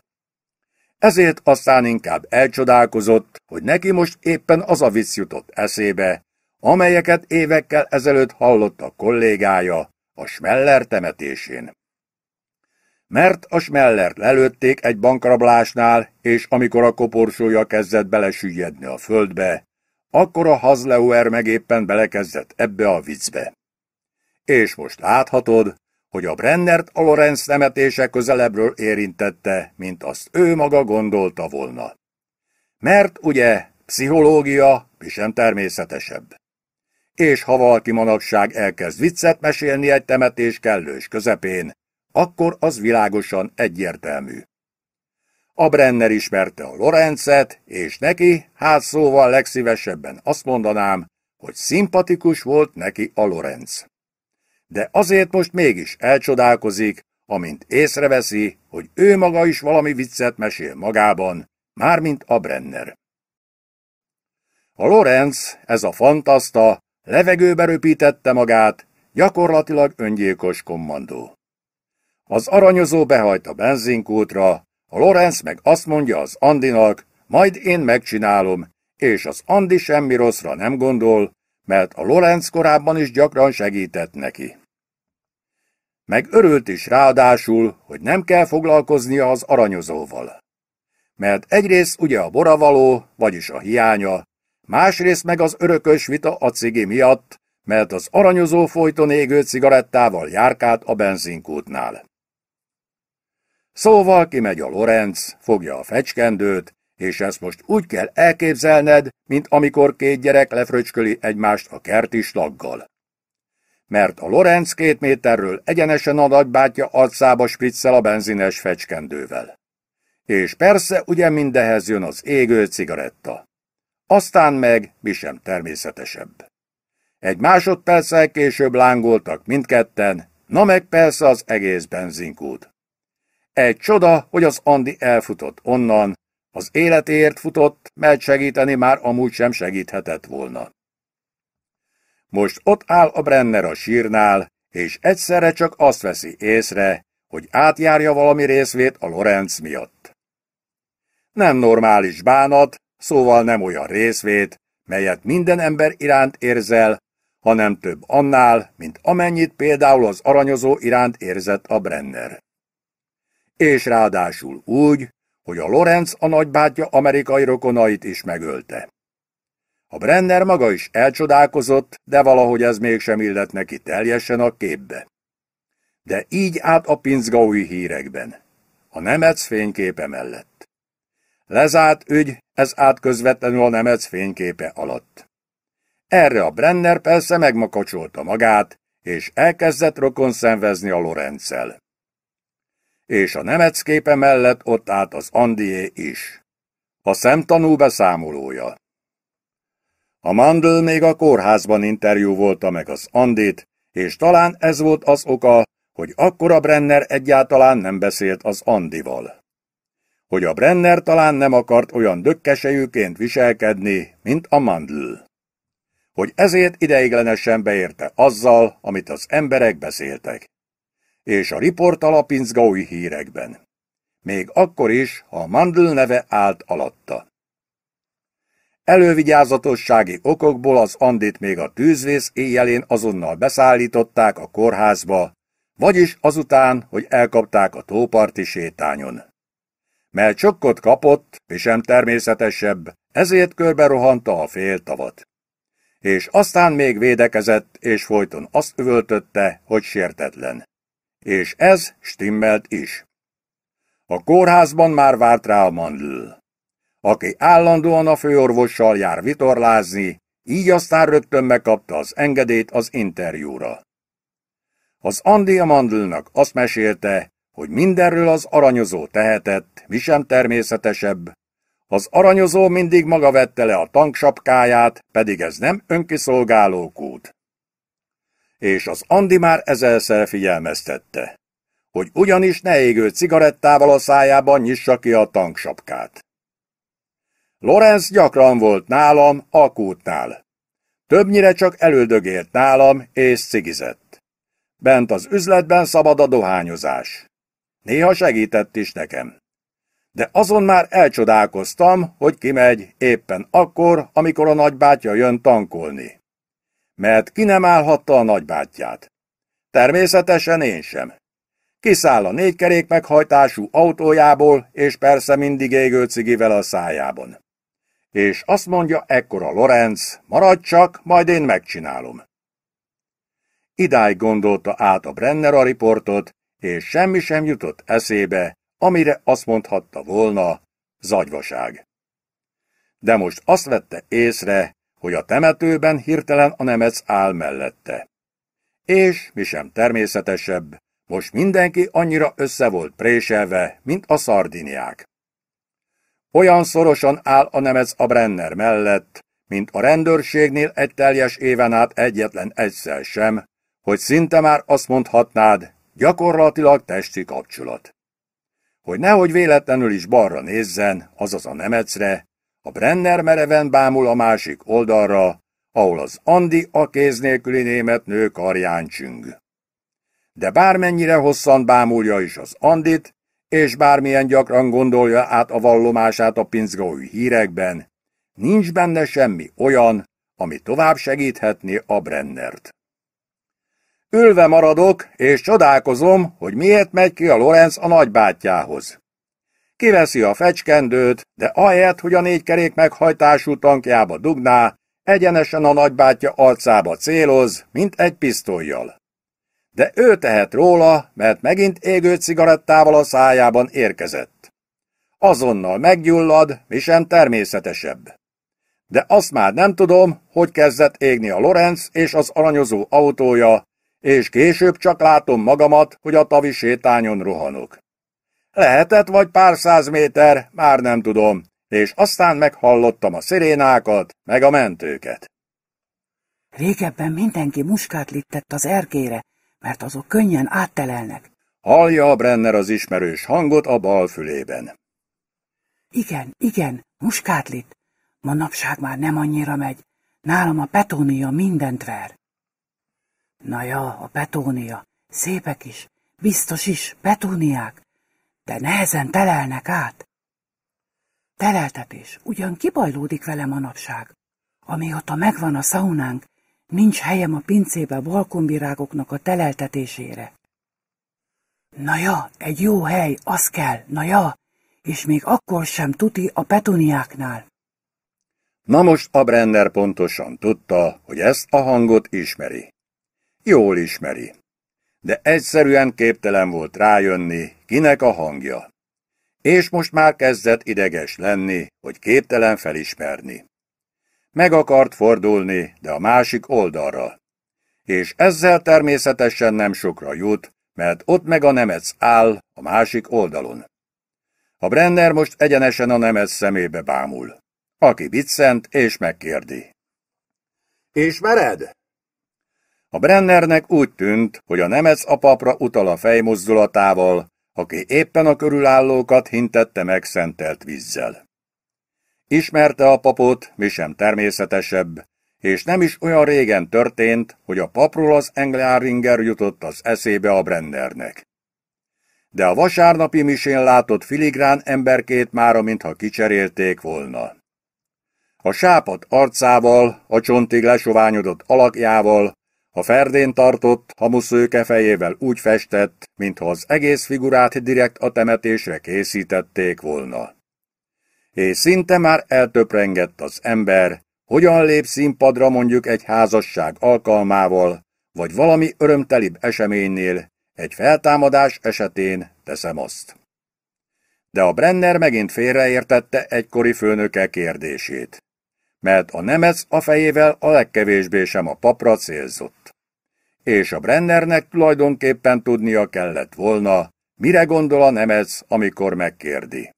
Ezért aztán inkább elcsodálkozott, hogy neki most éppen az a vicc jutott eszébe, amelyeket évekkel ezelőtt hallott a kollégája a Schmeller temetésén mert a Smellert lelőtték egy bankrablásnál, és amikor a koporsója kezdett belesüllyedni a földbe, akkor a Hazleuer meg éppen belekezdett ebbe a viccbe. És most láthatod, hogy a Brennert a Lorenz temetése közelebbről érintette, mint azt ő maga gondolta volna. Mert ugye, pszichológia mi sem természetesebb. És ha valaki manapság elkezd viccet mesélni egy temetés kellős közepén, akkor az világosan egyértelmű. A Brenner ismerte a Lorenzet, és neki, hát szóval legszívesebben azt mondanám, hogy szimpatikus volt neki a Lorenz. De azért most mégis elcsodálkozik, amint észreveszi, hogy ő maga is valami viccet mesél magában, mármint a Brenner. A Lorenz, ez a fantaszta, levegőbe röpítette magát, gyakorlatilag öngyilkos kommandó. Az aranyozó behajt a benzinkútra, a Lorenz meg azt mondja az Andinak, majd én megcsinálom, és az Andi semmi rosszra nem gondol, mert a Lorenz korábban is gyakran segített neki. Meg örült is ráadásul, hogy nem kell foglalkoznia az aranyozóval. Mert egyrészt ugye a boravaló, vagyis a hiánya, másrészt meg az örökös vita a cigi miatt, mert az aranyozó folyton égő cigarettával járkált a benzinkútnál. Szóval kimegy a Lorenz, fogja a fecskendőt, és ezt most úgy kell elképzelned, mint amikor két gyerek lefröcsköli egymást a kerti slaggal. Mert a Lorenz két méterről egyenesen a nagybátyja arcába spriccel a benzines fecskendővel. És persze ugye mindehez jön az égő cigaretta. Aztán meg mi sem természetesebb. Egy másodperccel később lángoltak mindketten, na meg persze az egész benzinkút. Egy csoda, hogy az Andi elfutott onnan, az életért futott, mert segíteni már amúgy sem segíthetett volna. Most ott áll a Brenner a sírnál, és egyszerre csak azt veszi észre, hogy átjárja valami részvét a Lorenz miatt. Nem normális bánat, szóval nem olyan részvét, melyet minden ember iránt érzel, hanem több annál, mint amennyit például az aranyozó iránt érzett a Brenner és ráadásul úgy, hogy a Lorenz a nagybátyja amerikai rokonait is megölte. A Brenner maga is elcsodálkozott, de valahogy ez mégsem illet neki teljesen a képbe. De így át a pinzgaui hírekben, a Nemec fényképe mellett. Lezárt ügy, ez át közvetlenül a Nemec fényképe alatt. Erre a Brenner persze megmakacsolta magát, és elkezdett rokon szenvezni a Lorenzzel és a nemec képe mellett ott állt az Andié is. A szemtanú beszámolója. A Mandl még a kórházban interjú volta meg az Andit, és talán ez volt az oka, hogy akkor a Brenner egyáltalán nem beszélt az Andival. Hogy a Brenner talán nem akart olyan dökkesejűként viselkedni, mint a Mandl. Hogy ezért ideiglenesen beérte azzal, amit az emberek beszéltek és a riport alapinzgaui hírekben. Még akkor is, ha Mandl neve állt alatta. Elővigyázatossági okokból az Andit még a tűzvész éjjelén azonnal beszállították a kórházba, vagyis azután, hogy elkapták a tóparti sétányon. Mert csokkot kapott, és sem természetesebb, ezért körbe rohanta a féltavat. És aztán még védekezett, és folyton azt üvöltötte, hogy sértetlen és ez stimmelt is. A kórházban már várt rá a mandl, aki állandóan a főorvossal jár vitorlázni, így aztán rögtön megkapta az engedét az interjúra. Az Andi a mandlnak azt mesélte, hogy mindenről az aranyozó tehetett, mi sem természetesebb. Az aranyozó mindig maga vette le a tanksapkáját, pedig ez nem önkiszolgálókút és az Andi már ezerszer figyelmeztette, hogy ugyanis ne égő cigarettával a szájában nyissa ki a tanksapkát. Lorenz gyakran volt nálam, a kútnál. Többnyire csak elődögélt nálam, és cigizett. Bent az üzletben szabad a dohányozás. Néha segített is nekem. De azon már elcsodálkoztam, hogy kimegy éppen akkor, amikor a nagybátyja jön tankolni mert ki nem állhatta a nagybátyját. Természetesen én sem. Kiszáll a négykerék meghajtású autójából, és persze mindig égő cigivel a szájában. És azt mondja ekkora Lorenz, maradj csak, majd én megcsinálom. Idáig gondolta át a Brenner a riportot, és semmi sem jutott eszébe, amire azt mondhatta volna, zagyvaság. De most azt vette észre, hogy a temetőben hirtelen a nemec áll mellette. És, mi sem természetesebb, most mindenki annyira össze volt préselve, mint a szardiniák. Olyan szorosan áll a nemec a Brenner mellett, mint a rendőrségnél egy teljes éven át egyetlen egyszer sem, hogy szinte már azt mondhatnád, gyakorlatilag testi kapcsolat. Hogy nehogy véletlenül is balra nézzen, azaz a nemecre, a Brenner mereven bámul a másik oldalra, ahol az Andi a kéz nélküli német nő karján csüng. De bármennyire hosszan bámulja is az Andit, és bármilyen gyakran gondolja át a vallomását a pincgói hírekben, nincs benne semmi olyan, ami tovább segíthetné a Brennert. Ülve maradok, és csodálkozom, hogy miért megy ki a Lorenz a nagybátyjához. Kiveszi a fecskendőt, de ahelyett, hogy a négy kerék meghajtású tankjába dugná, egyenesen a nagybátyja arcába céloz, mint egy pisztolyjal. De ő tehet róla, mert megint égő cigarettával a szájában érkezett. Azonnal meggyullad, mi sem természetesebb. De azt már nem tudom, hogy kezdett égni a Lorenz és az aranyozó autója, és később csak látom magamat, hogy a tavi sétányon rohanok. Lehetett vagy pár száz méter, már nem tudom, és aztán meghallottam a szirénákat, meg a mentőket. Régebben mindenki muskát littett az erkére, mert azok könnyen áttelelnek. Hallja a Brenner az ismerős hangot a bal fülében. Igen, igen, muskát Ma Manapság már nem annyira megy. Nálam a petónia mindent ver. Na ja, a petónia. Szépek is. Biztos is, petóniák de nehezen telelnek át. Teleltetés, ugyan kibajlódik vele manapság. Amióta megvan a szaunánk, nincs helyem a pincébe balkonvirágoknak a teleltetésére. Na ja, egy jó hely, az kell, na ja, és még akkor sem tuti a petuniáknál. Na most a Brenner pontosan tudta, hogy ezt a hangot ismeri. Jól ismeri de egyszerűen képtelen volt rájönni, kinek a hangja. És most már kezdett ideges lenni, hogy képtelen felismerni. Meg akart fordulni, de a másik oldalra. És ezzel természetesen nem sokra jut, mert ott meg a nemec áll a másik oldalon. A Brenner most egyenesen a nemec szemébe bámul. Aki viccent és megkérdi. Ismered? A Brennernek úgy tűnt, hogy a Nemec apapra utal a fejmozdulatával, aki éppen a körülállókat hintette megszentelt vízzel. Ismerte a papot, mi sem természetesebb, és nem is olyan régen történt, hogy a papról az Engláringer jutott az eszébe a Brennernek. De a vasárnapi misén látott filigrán emberkét mára, mintha kicserélték volna. A sápat arcával, a csontig lesoványodott alakjával, a ferdén tartott, hamuszőke fejével úgy festett, mintha az egész figurát direkt a temetésre készítették volna. És szinte már eltöprengett az ember, hogyan lép színpadra mondjuk egy házasság alkalmával, vagy valami örömtelibb eseménynél, egy feltámadás esetén teszem azt. De a Brenner megint félreértette egykori főnöke kérdését, mert a nemez a fejével a legkevésbé sem a papra célzott és a Brennernek tulajdonképpen tudnia kellett volna, mire gondol a nemec, amikor megkérdi.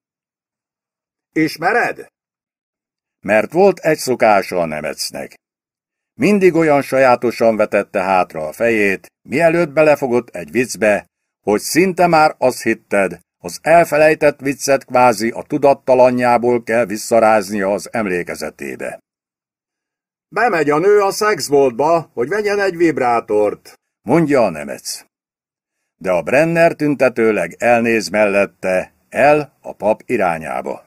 Ismered? Mert volt egy szokása a nemecnek. Mindig olyan sajátosan vetette hátra a fejét, mielőtt belefogott egy viccbe, hogy szinte már azt hitted, az elfelejtett viccet kvázi a tudattalannyából kell visszaráznia az emlékezetébe. Bemegy a nő a szexboltba, hogy vegyen egy vibrátort, mondja a nemec. De a Brenner tüntetőleg elnéz mellette, el a pap irányába.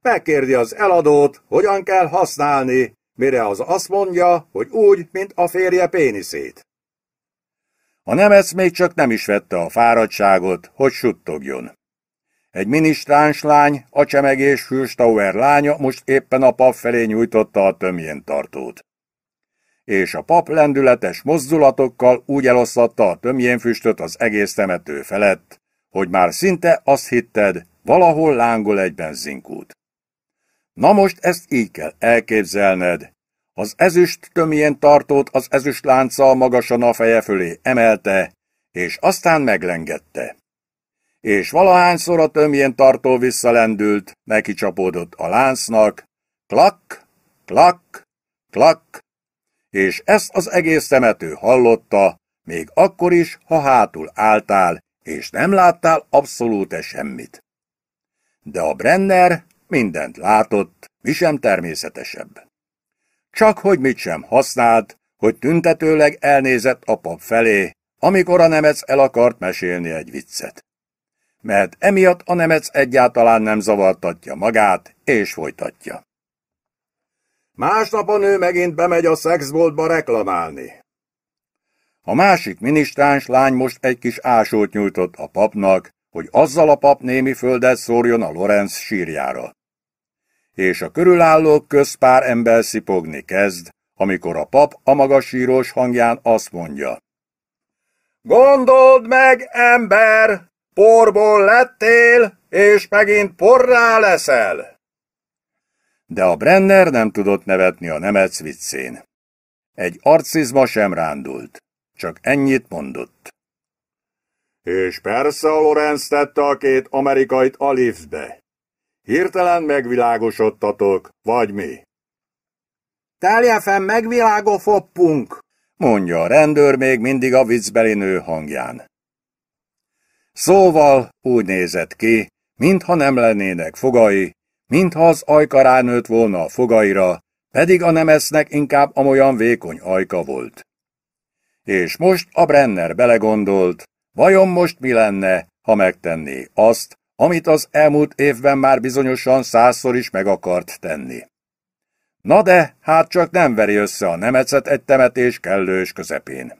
Megkérdi az eladót, hogyan kell használni, mire az azt mondja, hogy úgy, mint a férje péniszét. A nemec még csak nem is vette a fáradtságot, hogy suttogjon. Egy minisztráns lány, a csemegés Fürstauer lánya most éppen a pap felé nyújtotta a tartót. És a pap lendületes mozdulatokkal úgy eloszlatta a füstöt, az egész temető felett, hogy már szinte azt hitted, valahol lángol egy benzinkút. Na most ezt így kell elképzelned. Az ezüst tömjén tartót az ezüst lánccal magasan a feje fölé emelte, és aztán meglengette és valahányszor a tömjén tartó visszalendült, neki csapódott a láncnak, klak, klak, klak, és ezt az egész temető hallotta, még akkor is, ha hátul álltál, és nem láttál abszolút semmit. De a Brenner mindent látott, mi sem természetesebb. Csak hogy mit sem használt, hogy tüntetőleg elnézett a pap felé, amikor a nemec el akart mesélni egy viccet mert emiatt a nemec egyáltalán nem zavartatja magát, és folytatja. Másnap a nő megint bemegy a szexboltba reklamálni. A másik minisztráns lány most egy kis ásót nyújtott a papnak, hogy azzal a pap némi földet szórjon a Lorenz sírjára. És a körülállók köz pár ember szipogni kezd, amikor a pap a magas sírós hangján azt mondja. Gondold meg, ember, porból lettél, és megint porrá leszel. De a Brenner nem tudott nevetni a nemec viccén. Egy arcizma sem rándult, csak ennyit mondott. És persze a Lorenz tette a két amerikait a liftbe. Hirtelen megvilágosodtatok, vagy mi? Teljesen megvilágofoppunk, mondja a rendőr még mindig a viccbeli nő hangján. Szóval úgy nézett ki, mintha nem lennének fogai, mintha az ajka ránőtt volna a fogaira, pedig a nemesznek inkább amolyan vékony ajka volt. És most a Brenner belegondolt, vajon most mi lenne, ha megtenné azt, amit az elmúlt évben már bizonyosan százszor is meg akart tenni. Na de, hát csak nem veri össze a nemecet egy temetés kellős közepén.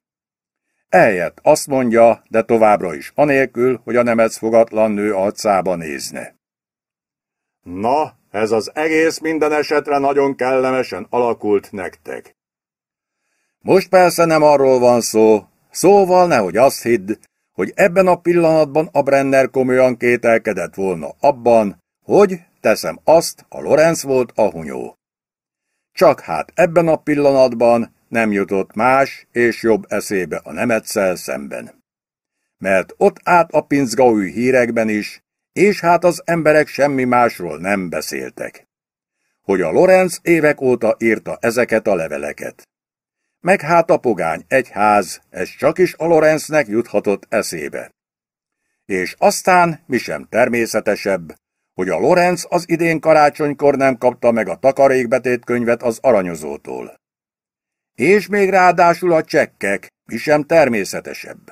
Eljet azt mondja, de továbbra is anélkül, hogy a nemec fogatlan nő arcába nézne. Na, ez az egész minden esetre nagyon kellemesen alakult nektek. Most persze nem arról van szó, szóval nehogy azt hidd, hogy ebben a pillanatban a Brenner komolyan kételkedett volna abban, hogy, teszem azt, a Lorenz volt a hunyó. Csak hát ebben a pillanatban nem jutott más és jobb eszébe a nemetszel szemben. Mert ott át a pincgaúj hírekben is, és hát az emberek semmi másról nem beszéltek. Hogy a Lorenz évek óta írta ezeket a leveleket. Meg hát a pogány egy ház, ez csak is a Lorenznek juthatott eszébe. És aztán mi sem természetesebb, hogy a Lorenz az idén karácsonykor nem kapta meg a takarékbetét könyvet az aranyozótól. És még ráadásul a csekkek, mi sem természetesebb.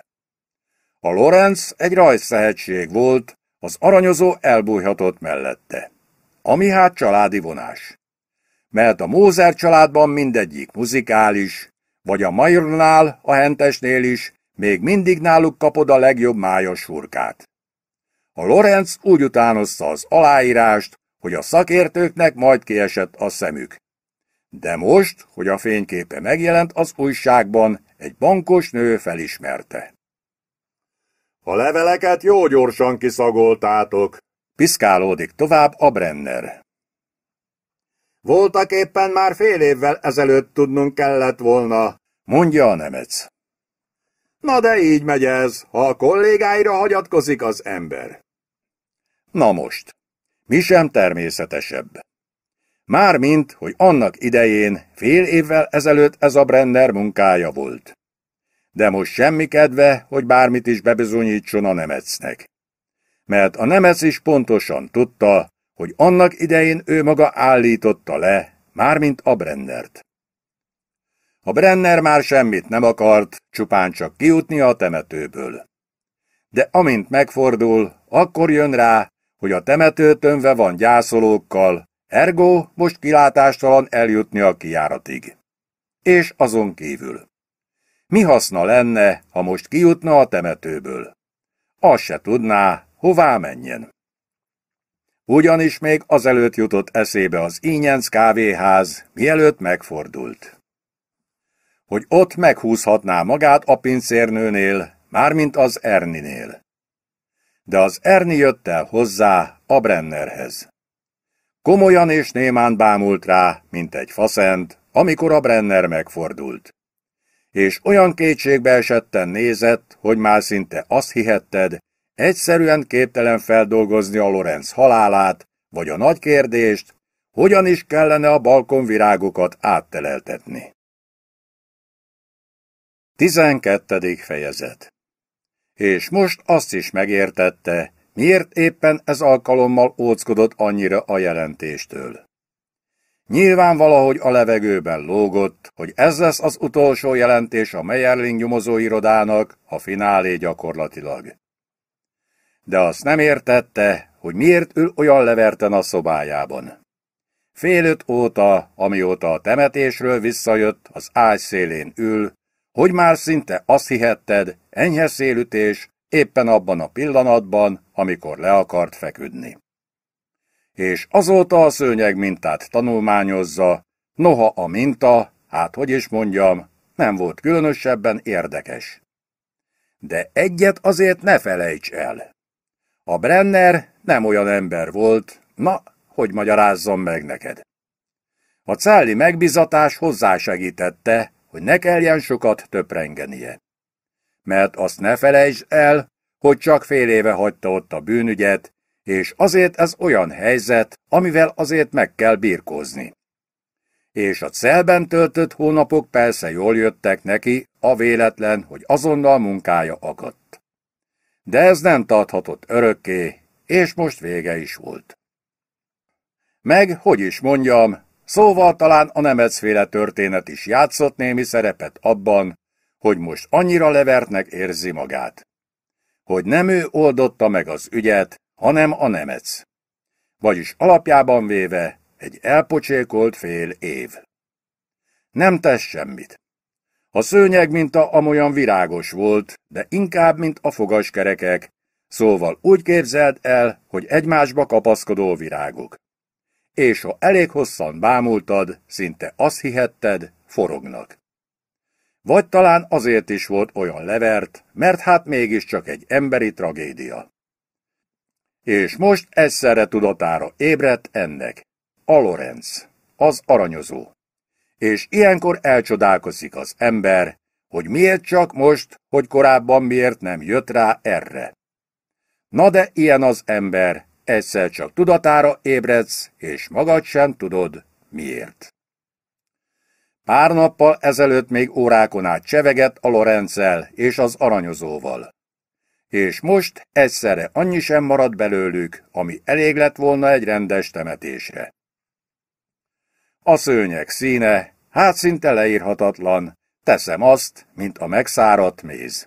A Lorenz egy rajzszehetség volt, az aranyozó elbújhatott mellette. Ami hát családi vonás. Mert a Mózer családban mindegyik muzikális, vagy a Majornál, a Hentesnél is, még mindig náluk kapod a legjobb májas hurkát. A Lorenz úgy utánozta az aláírást, hogy a szakértőknek majd kiesett a szemük. De most, hogy a fényképe megjelent az újságban, egy bankos nő felismerte. A leveleket jó gyorsan kiszagoltátok, piszkálódik tovább a Brenner. Voltak éppen már fél évvel ezelőtt tudnunk kellett volna, mondja a nemec. Na de így megy ez, ha a kollégáira hagyatkozik az ember. Na most, mi sem természetesebb. Mármint, hogy annak idején, fél évvel ezelőtt ez a Brenner munkája volt. De most semmi kedve, hogy bármit is bebizonyítson a Nemecnek. Mert a Nemec is pontosan tudta, hogy annak idején ő maga állította le, mármint a Brennert. A Brenner már semmit nem akart, csupán csak kijutni a temetőből. De amint megfordul, akkor jön rá, hogy a temető tömve van gyászolókkal, Ergo most kilátástalan eljutni a kijáratig. És azon kívül. Mi haszna lenne, ha most kijutna a temetőből? Azt se tudná, hová menjen. Ugyanis még azelőtt jutott eszébe az ínyenc kávéház, mielőtt megfordult. Hogy ott meghúzhatná magát a pincérnőnél, mármint az Erninél. De az Erni jött el hozzá a Brennerhez. Komolyan és némán bámult rá, mint egy faszent, amikor a Brenner megfordult. És olyan kétségbe esetten nézett, hogy már szinte azt hihetted, egyszerűen képtelen feldolgozni a Lorenz halálát, vagy a nagy kérdést, hogyan is kellene a balkon virágokat átteleltetni. 12. fejezet És most azt is megértette, Miért éppen ez alkalommal óckodott annyira a jelentéstől? Nyilván valahogy a levegőben lógott, hogy ez lesz az utolsó jelentés a Meyerling irodának a finálé gyakorlatilag. De azt nem értette, hogy miért ül olyan leverten a szobájában. Fél öt óta, amióta a temetésről visszajött, az ágy szélén ül, hogy már szinte azt hihetted, enyhe szélütés, éppen abban a pillanatban, amikor le akart feküdni. És azóta a szőnyeg mintát tanulmányozza, noha a minta, hát hogy is mondjam, nem volt különösebben érdekes. De egyet azért ne felejts el. A Brenner nem olyan ember volt, na, hogy magyarázzam meg neked. A cáli megbizatás hozzásegítette, hogy ne kelljen sokat töprengenie mert azt ne felejtsd el, hogy csak fél éve hagyta ott a bűnügyet, és azért ez olyan helyzet, amivel azért meg kell birkózni. És a celben töltött hónapok persze jól jöttek neki, a véletlen, hogy azonnal munkája akadt. De ez nem tarthatott örökké, és most vége is volt. Meg, hogy is mondjam, szóval talán a nemecféle történet is játszott némi szerepet abban, hogy most annyira levertnek érzi magát. Hogy nem ő oldotta meg az ügyet, hanem a nemec. Vagyis alapjában véve egy elpocsékolt fél év. Nem tesz semmit. A szőnyeg minta amolyan virágos volt, de inkább, mint a fogaskerekek, szóval úgy képzeld el, hogy egymásba kapaszkodó virágok. És ha elég hosszan bámultad, szinte azt hihetted, forognak. Vagy talán azért is volt olyan levert, mert hát mégiscsak egy emberi tragédia. És most egyszerre tudatára ébredt ennek. A Lorenz, az aranyozó. És ilyenkor elcsodálkozik az ember, hogy miért csak most, hogy korábban miért nem jött rá erre. Na de ilyen az ember, egyszer csak tudatára ébredsz, és magad sem tudod miért. Pár nappal ezelőtt még órákon át csevegett a Lorenzel és az aranyozóval. És most egyszerre annyi sem maradt belőlük, ami elég lett volna egy rendes temetésre. A szőnyek színe, hát szinte leírhatatlan, teszem azt, mint a megszáradt méz.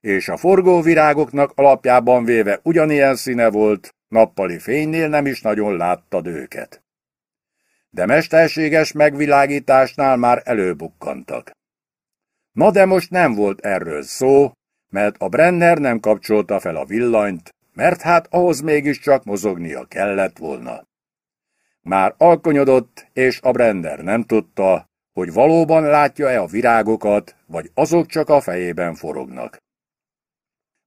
És a forgó virágoknak alapjában véve ugyanilyen színe volt, nappali fénynél nem is nagyon láttad őket de mesterséges megvilágításnál már előbukkantak. Na de most nem volt erről szó, mert a Brenner nem kapcsolta fel a villanyt, mert hát ahhoz mégiscsak mozognia kellett volna. Már alkonyodott, és a Brenner nem tudta, hogy valóban látja-e a virágokat, vagy azok csak a fejében forognak.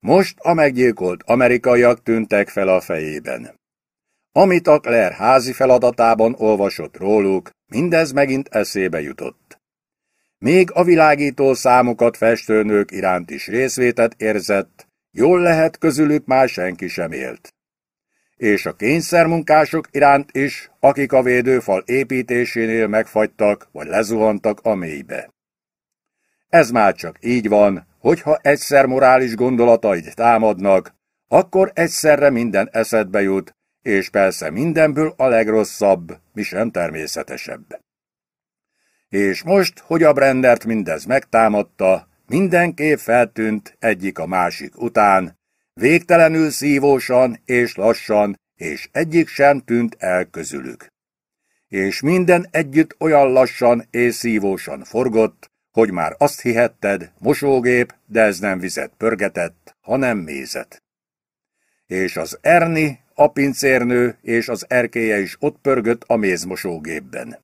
Most a meggyilkolt amerikaiak tűntek fel a fejében. Amit a Claire házi feladatában olvasott róluk, mindez megint eszébe jutott. Még a világító számokat festőnők iránt is részvétet érzett, jól lehet közülük már senki sem élt. És a kényszermunkások iránt is, akik a védőfal építésénél megfagytak vagy lezuhantak a mélybe. Ez már csak így van, hogyha egyszer morális gondolataid támadnak, akkor egyszerre minden eszedbe jut, és persze mindenből a legrosszabb, mi sem természetesebb. És most, hogy a Brendert mindez megtámadta, mindenképp feltűnt egyik a másik után, végtelenül szívósan és lassan, és egyik sem tűnt el közülük. És minden együtt olyan lassan és szívósan forgott, hogy már azt hihetted, mosógép, de ez nem vizet pörgetett, hanem mézet. És az Erni a pincérnő és az erkéje is ott pörgött a mézmosógépben.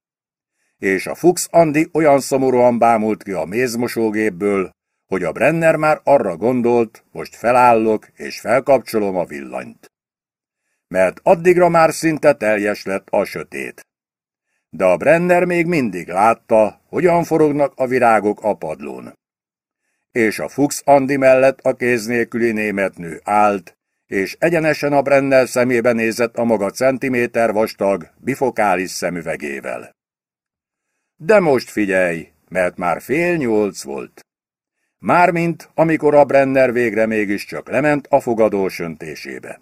És a Fuchs Andi olyan szomorúan bámult ki a mézmosógépből, hogy a Brenner már arra gondolt, most felállok és felkapcsolom a villanyt. Mert addigra már szinte teljes lett a sötét. De a Brenner még mindig látta, hogyan forognak a virágok a padlón. És a Fuchs Andi mellett a kéznélküli német nő állt, és egyenesen a Brennel szemébe nézett a maga centiméter vastag, bifokális szemüvegével. De most figyelj, mert már fél nyolc volt. Mármint, amikor a Brenner végre mégiscsak lement a fogadó söntésébe.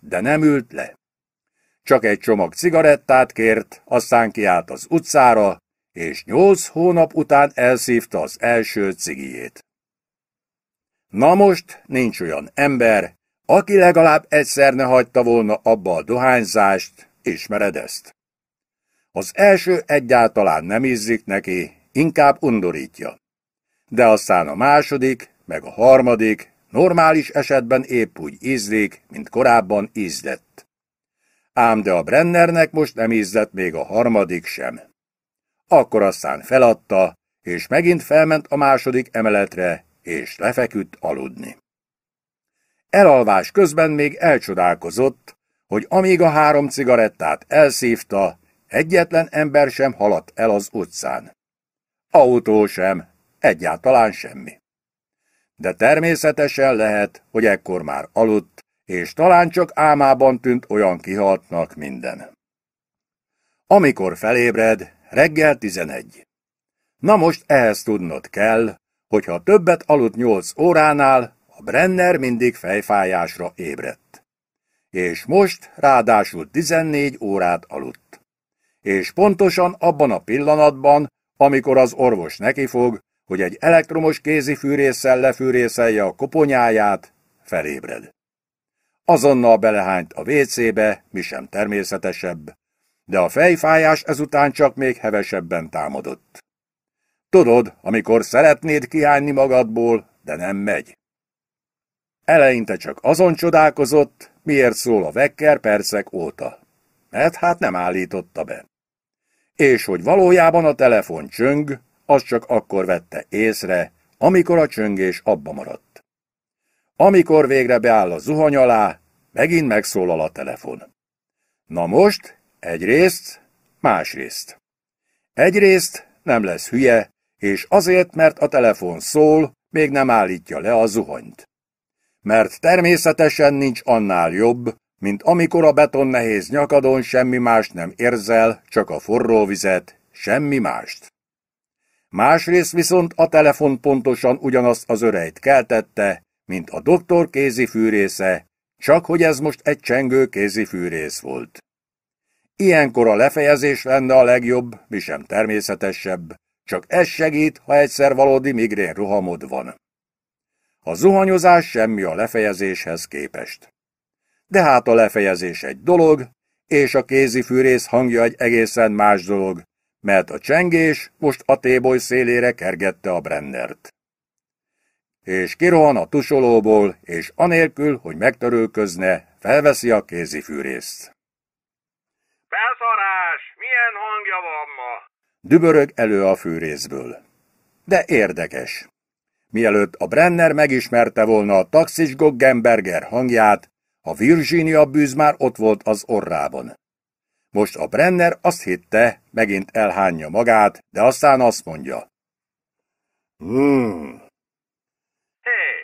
De nem ült le. Csak egy csomag cigarettát kért, aztán kiállt az utcára, és nyolc hónap után elszívta az első cigijét. Na most nincs olyan ember, aki legalább egyszer ne hagyta volna abba a dohányzást, ismered ezt. Az első egyáltalán nem ízzik neki, inkább undorítja. De aztán a második, meg a harmadik normális esetben épp úgy ízlik, mint korábban ízlett. Ám de a Brennernek most nem ízlett még a harmadik sem. Akkor aztán feladta, és megint felment a második emeletre, és lefeküdt aludni. Elalvás közben még elcsodálkozott, hogy amíg a három cigarettát elszívta, egyetlen ember sem haladt el az utcán. Autó sem, egyáltalán semmi. De természetesen lehet, hogy ekkor már aludt, és talán csak álmában tűnt olyan kihaltnak minden. Amikor felébred, reggel 11. Na most ehhez tudnod kell, hogyha többet aludt 8 óránál, a Brenner mindig fejfájásra ébredt. És most ráadásul 14 órát aludt. És pontosan abban a pillanatban, amikor az orvos nekifog, hogy egy elektromos kézi fűrészsel lefűrészelje a koponyáját, felébred. Azonnal belehányt a WC-be, mi sem természetesebb, de a fejfájás ezután csak még hevesebben támadott. Tudod, amikor szeretnéd kiállni magadból, de nem megy. Eleinte csak azon csodálkozott, miért szól a vekker percek óta. Mert hát nem állította be. És hogy valójában a telefon csöng, az csak akkor vette észre, amikor a csöngés abba maradt. Amikor végre beáll a zuhany alá, megint megszólal a telefon. Na most, egyrészt, másrészt. Egyrészt nem lesz hülye, és azért, mert a telefon szól, még nem állítja le a zuhanyt mert természetesen nincs annál jobb, mint amikor a beton nehéz nyakadon semmi más nem érzel, csak a forró vizet, semmi mást. Másrészt viszont a telefon pontosan ugyanazt az örejt keltette, mint a doktor fűrésze, csak hogy ez most egy csengő fűrész volt. Ilyenkor a lefejezés lenne a legjobb, mi sem természetesebb, csak ez segít, ha egyszer valódi migrén rohamod van. A zuhanyozás semmi a lefejezéshez képest. De hát a lefejezés egy dolog, és a kézi fűrész hangja egy egészen más dolog, mert a csengés most a téboly szélére kergette a Brennert. És kirohan a tusolóból, és anélkül, hogy megtörőközne, felveszi a kézi fűrészt. Beszarás! Milyen hangja van ma? Dübörög elő a fűrészből. De érdekes. Mielőtt a Brenner megismerte volna a taxis Goggenberger hangját, a Virginia bűz már ott volt az orrában. Most a Brenner azt hitte, megint elhányja magát, de aztán azt mondja. Hmm. Hey.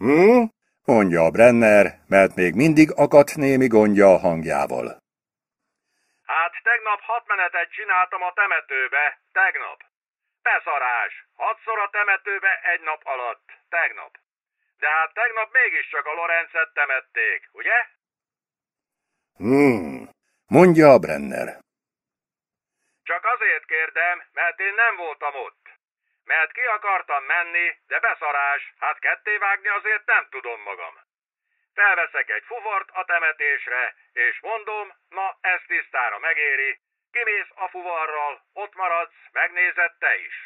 Hmm? mondja a Brenner, mert még mindig akadt némi gondja a hangjával. Hát tegnap hat menetet csináltam a temetőbe, tegnap. Beszarás! Hatszor a temetőbe egy nap alatt. Tegnap. De hát tegnap mégiscsak a Lorenzet temették, ugye? Hmm, mondja a Brenner. Csak azért kérdem, mert én nem voltam ott. Mert ki akartam menni, de beszarás, hát kettévágni azért nem tudom magam. Felveszek egy fuvart a temetésre, és mondom, na ez tisztára megéri, Kimész a fuvarral, ott maradsz, megnézed te is.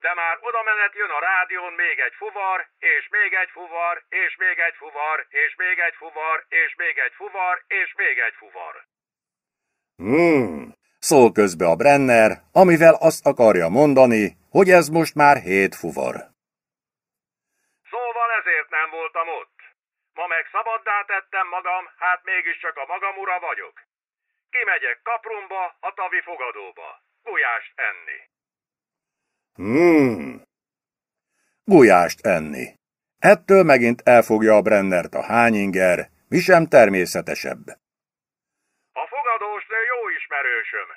De már oda menet jön a rádión még egy fuvar, és még egy fuvar, és még egy fuvar, és még egy fuvar, és még egy fuvar, és még egy fuvar. Hmm, szól közbe a Brenner, amivel azt akarja mondani, hogy ez most már hét fuvar. Szóval ezért nem voltam ott. Ma meg szabaddá tettem magam, hát mégiscsak a magam ura vagyok. Kimegyek Kaprumba, a tavi fogadóba. Gulyást enni. Hmm. Gulyást enni. Ettől megint elfogja a Brennert a hányinger, mi sem természetesebb. A fogadósnő jó ismerősöm,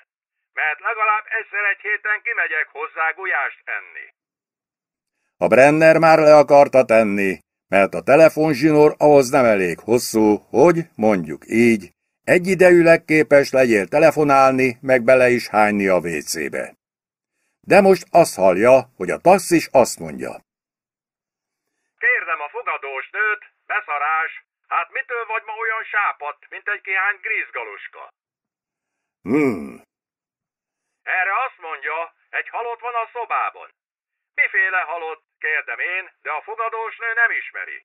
mert legalább egyszer egy héten kimegyek hozzá gulyást enni. A Brenner már le akarta tenni, mert a telefonzsinór ahhoz nem elég hosszú, hogy, mondjuk így, Egyidejűleg képes legyél telefonálni, meg bele is hányni a vécébe. De most azt hallja, hogy a taxis azt mondja. Kérdem a fogadós nőt, beszarás, hát mitől vagy ma olyan sápat, mint egy kihány grízgaluska? Hmm. Erre azt mondja, egy halott van a szobában. Miféle halott, kérdem én, de a fogadósnő nem ismeri.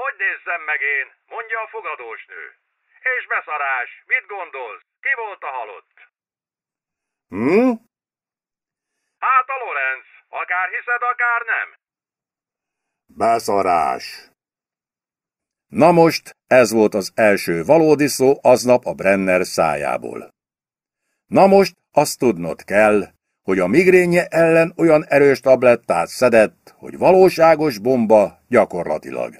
Hogy nézzem meg én, mondja a fogadósnő és beszarás. Mit gondolsz? Ki volt a halott? Hm? Hát a Lorenz. Akár hiszed, akár nem. Beszarás. Na most, ez volt az első valódi szó aznap a Brenner szájából. Na most azt tudnod kell, hogy a migrénye ellen olyan erős tablettát szedett, hogy valóságos bomba gyakorlatilag.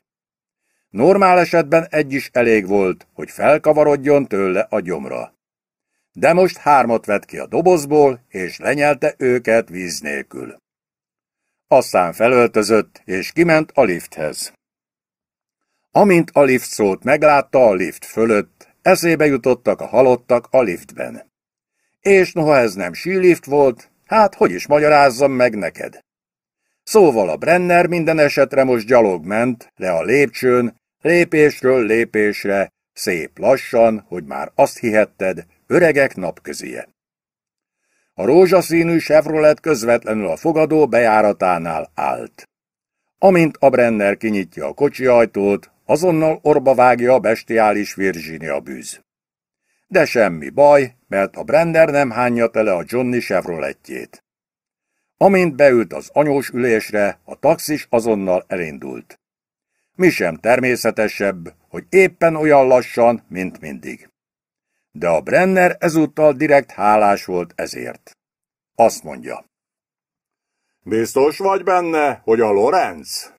Normál esetben egy is elég volt, hogy felkavarodjon tőle a gyomra. De most hármat vett ki a dobozból, és lenyelte őket víz nélkül. Aztán felöltözött, és kiment a lifthez. Amint a lift szót meglátta a lift fölött, eszébe jutottak a halottak a liftben. És noha ez nem sílift volt, hát hogy is magyarázzam meg neked? Szóval a Brenner minden esetre most gyalog ment le a lépcsőn, Lépésről lépésre, szép lassan, hogy már azt hihetted, öregek napközien. A rózsaszínű Chevrolet közvetlenül a fogadó bejáratánál állt. Amint a Brenner kinyitja a kocsi ajtót, azonnal orba vágja a bestiális Virginia bűz. De semmi baj, mert a Brenner nem hányja tele a Johnny Chevroletjét. Amint beült az anyós ülésre, a taxis azonnal elindult mi sem természetesebb, hogy éppen olyan lassan, mint mindig. De a Brenner ezúttal direkt hálás volt ezért. Azt mondja. Biztos vagy benne, hogy a Lorenz?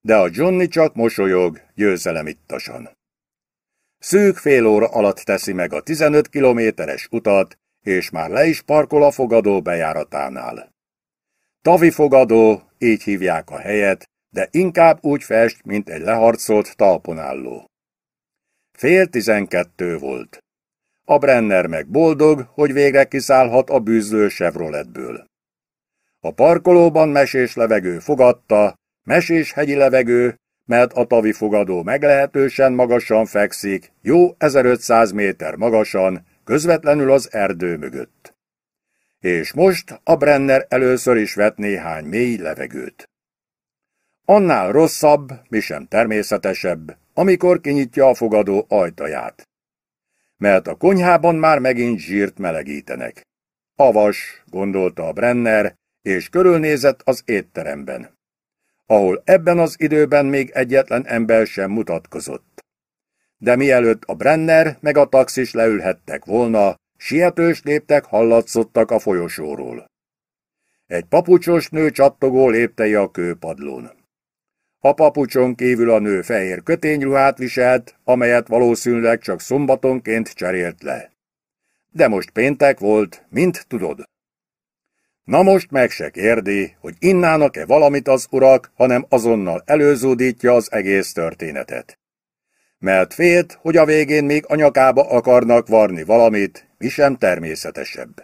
De a Johnny csak mosolyog, ittasan. Szűk fél óra alatt teszi meg a 15 kilométeres utat, és már le is parkol a fogadó bejáratánál. Tavi fogadó, így hívják a helyet, de inkább úgy fest, mint egy leharcolt talponálló. Fél tizenkettő volt. A Brenner meg boldog, hogy végre kiszállhat a bűzlő Chevroletből. A parkolóban mesés levegő fogadta, mesés hegyi levegő, mert a tavi fogadó meglehetősen magasan fekszik, jó 1500 méter magasan, közvetlenül az erdő mögött. És most a Brenner először is vett néhány mély levegőt. Annál rosszabb, mi sem természetesebb, amikor kinyitja a fogadó ajtaját. Mert a konyhában már megint zsírt melegítenek. Avas, gondolta a Brenner, és körülnézett az étteremben, ahol ebben az időben még egyetlen ember sem mutatkozott. De mielőtt a Brenner meg a taxis leülhettek volna, sietős léptek hallatszottak a folyosóról. Egy papucsos nő csattogó léptei a kőpadlón. A papucson kívül a nő fehér kötényruhát viselt, amelyet valószínűleg csak szombatonként cserélt le. De most péntek volt, mint tudod. Na most meg se kérdi, hogy innának-e valamit az urak, hanem azonnal előződítja az egész történetet. Mert félt, hogy a végén még a nyakába akarnak varni valamit, mi sem természetesebb.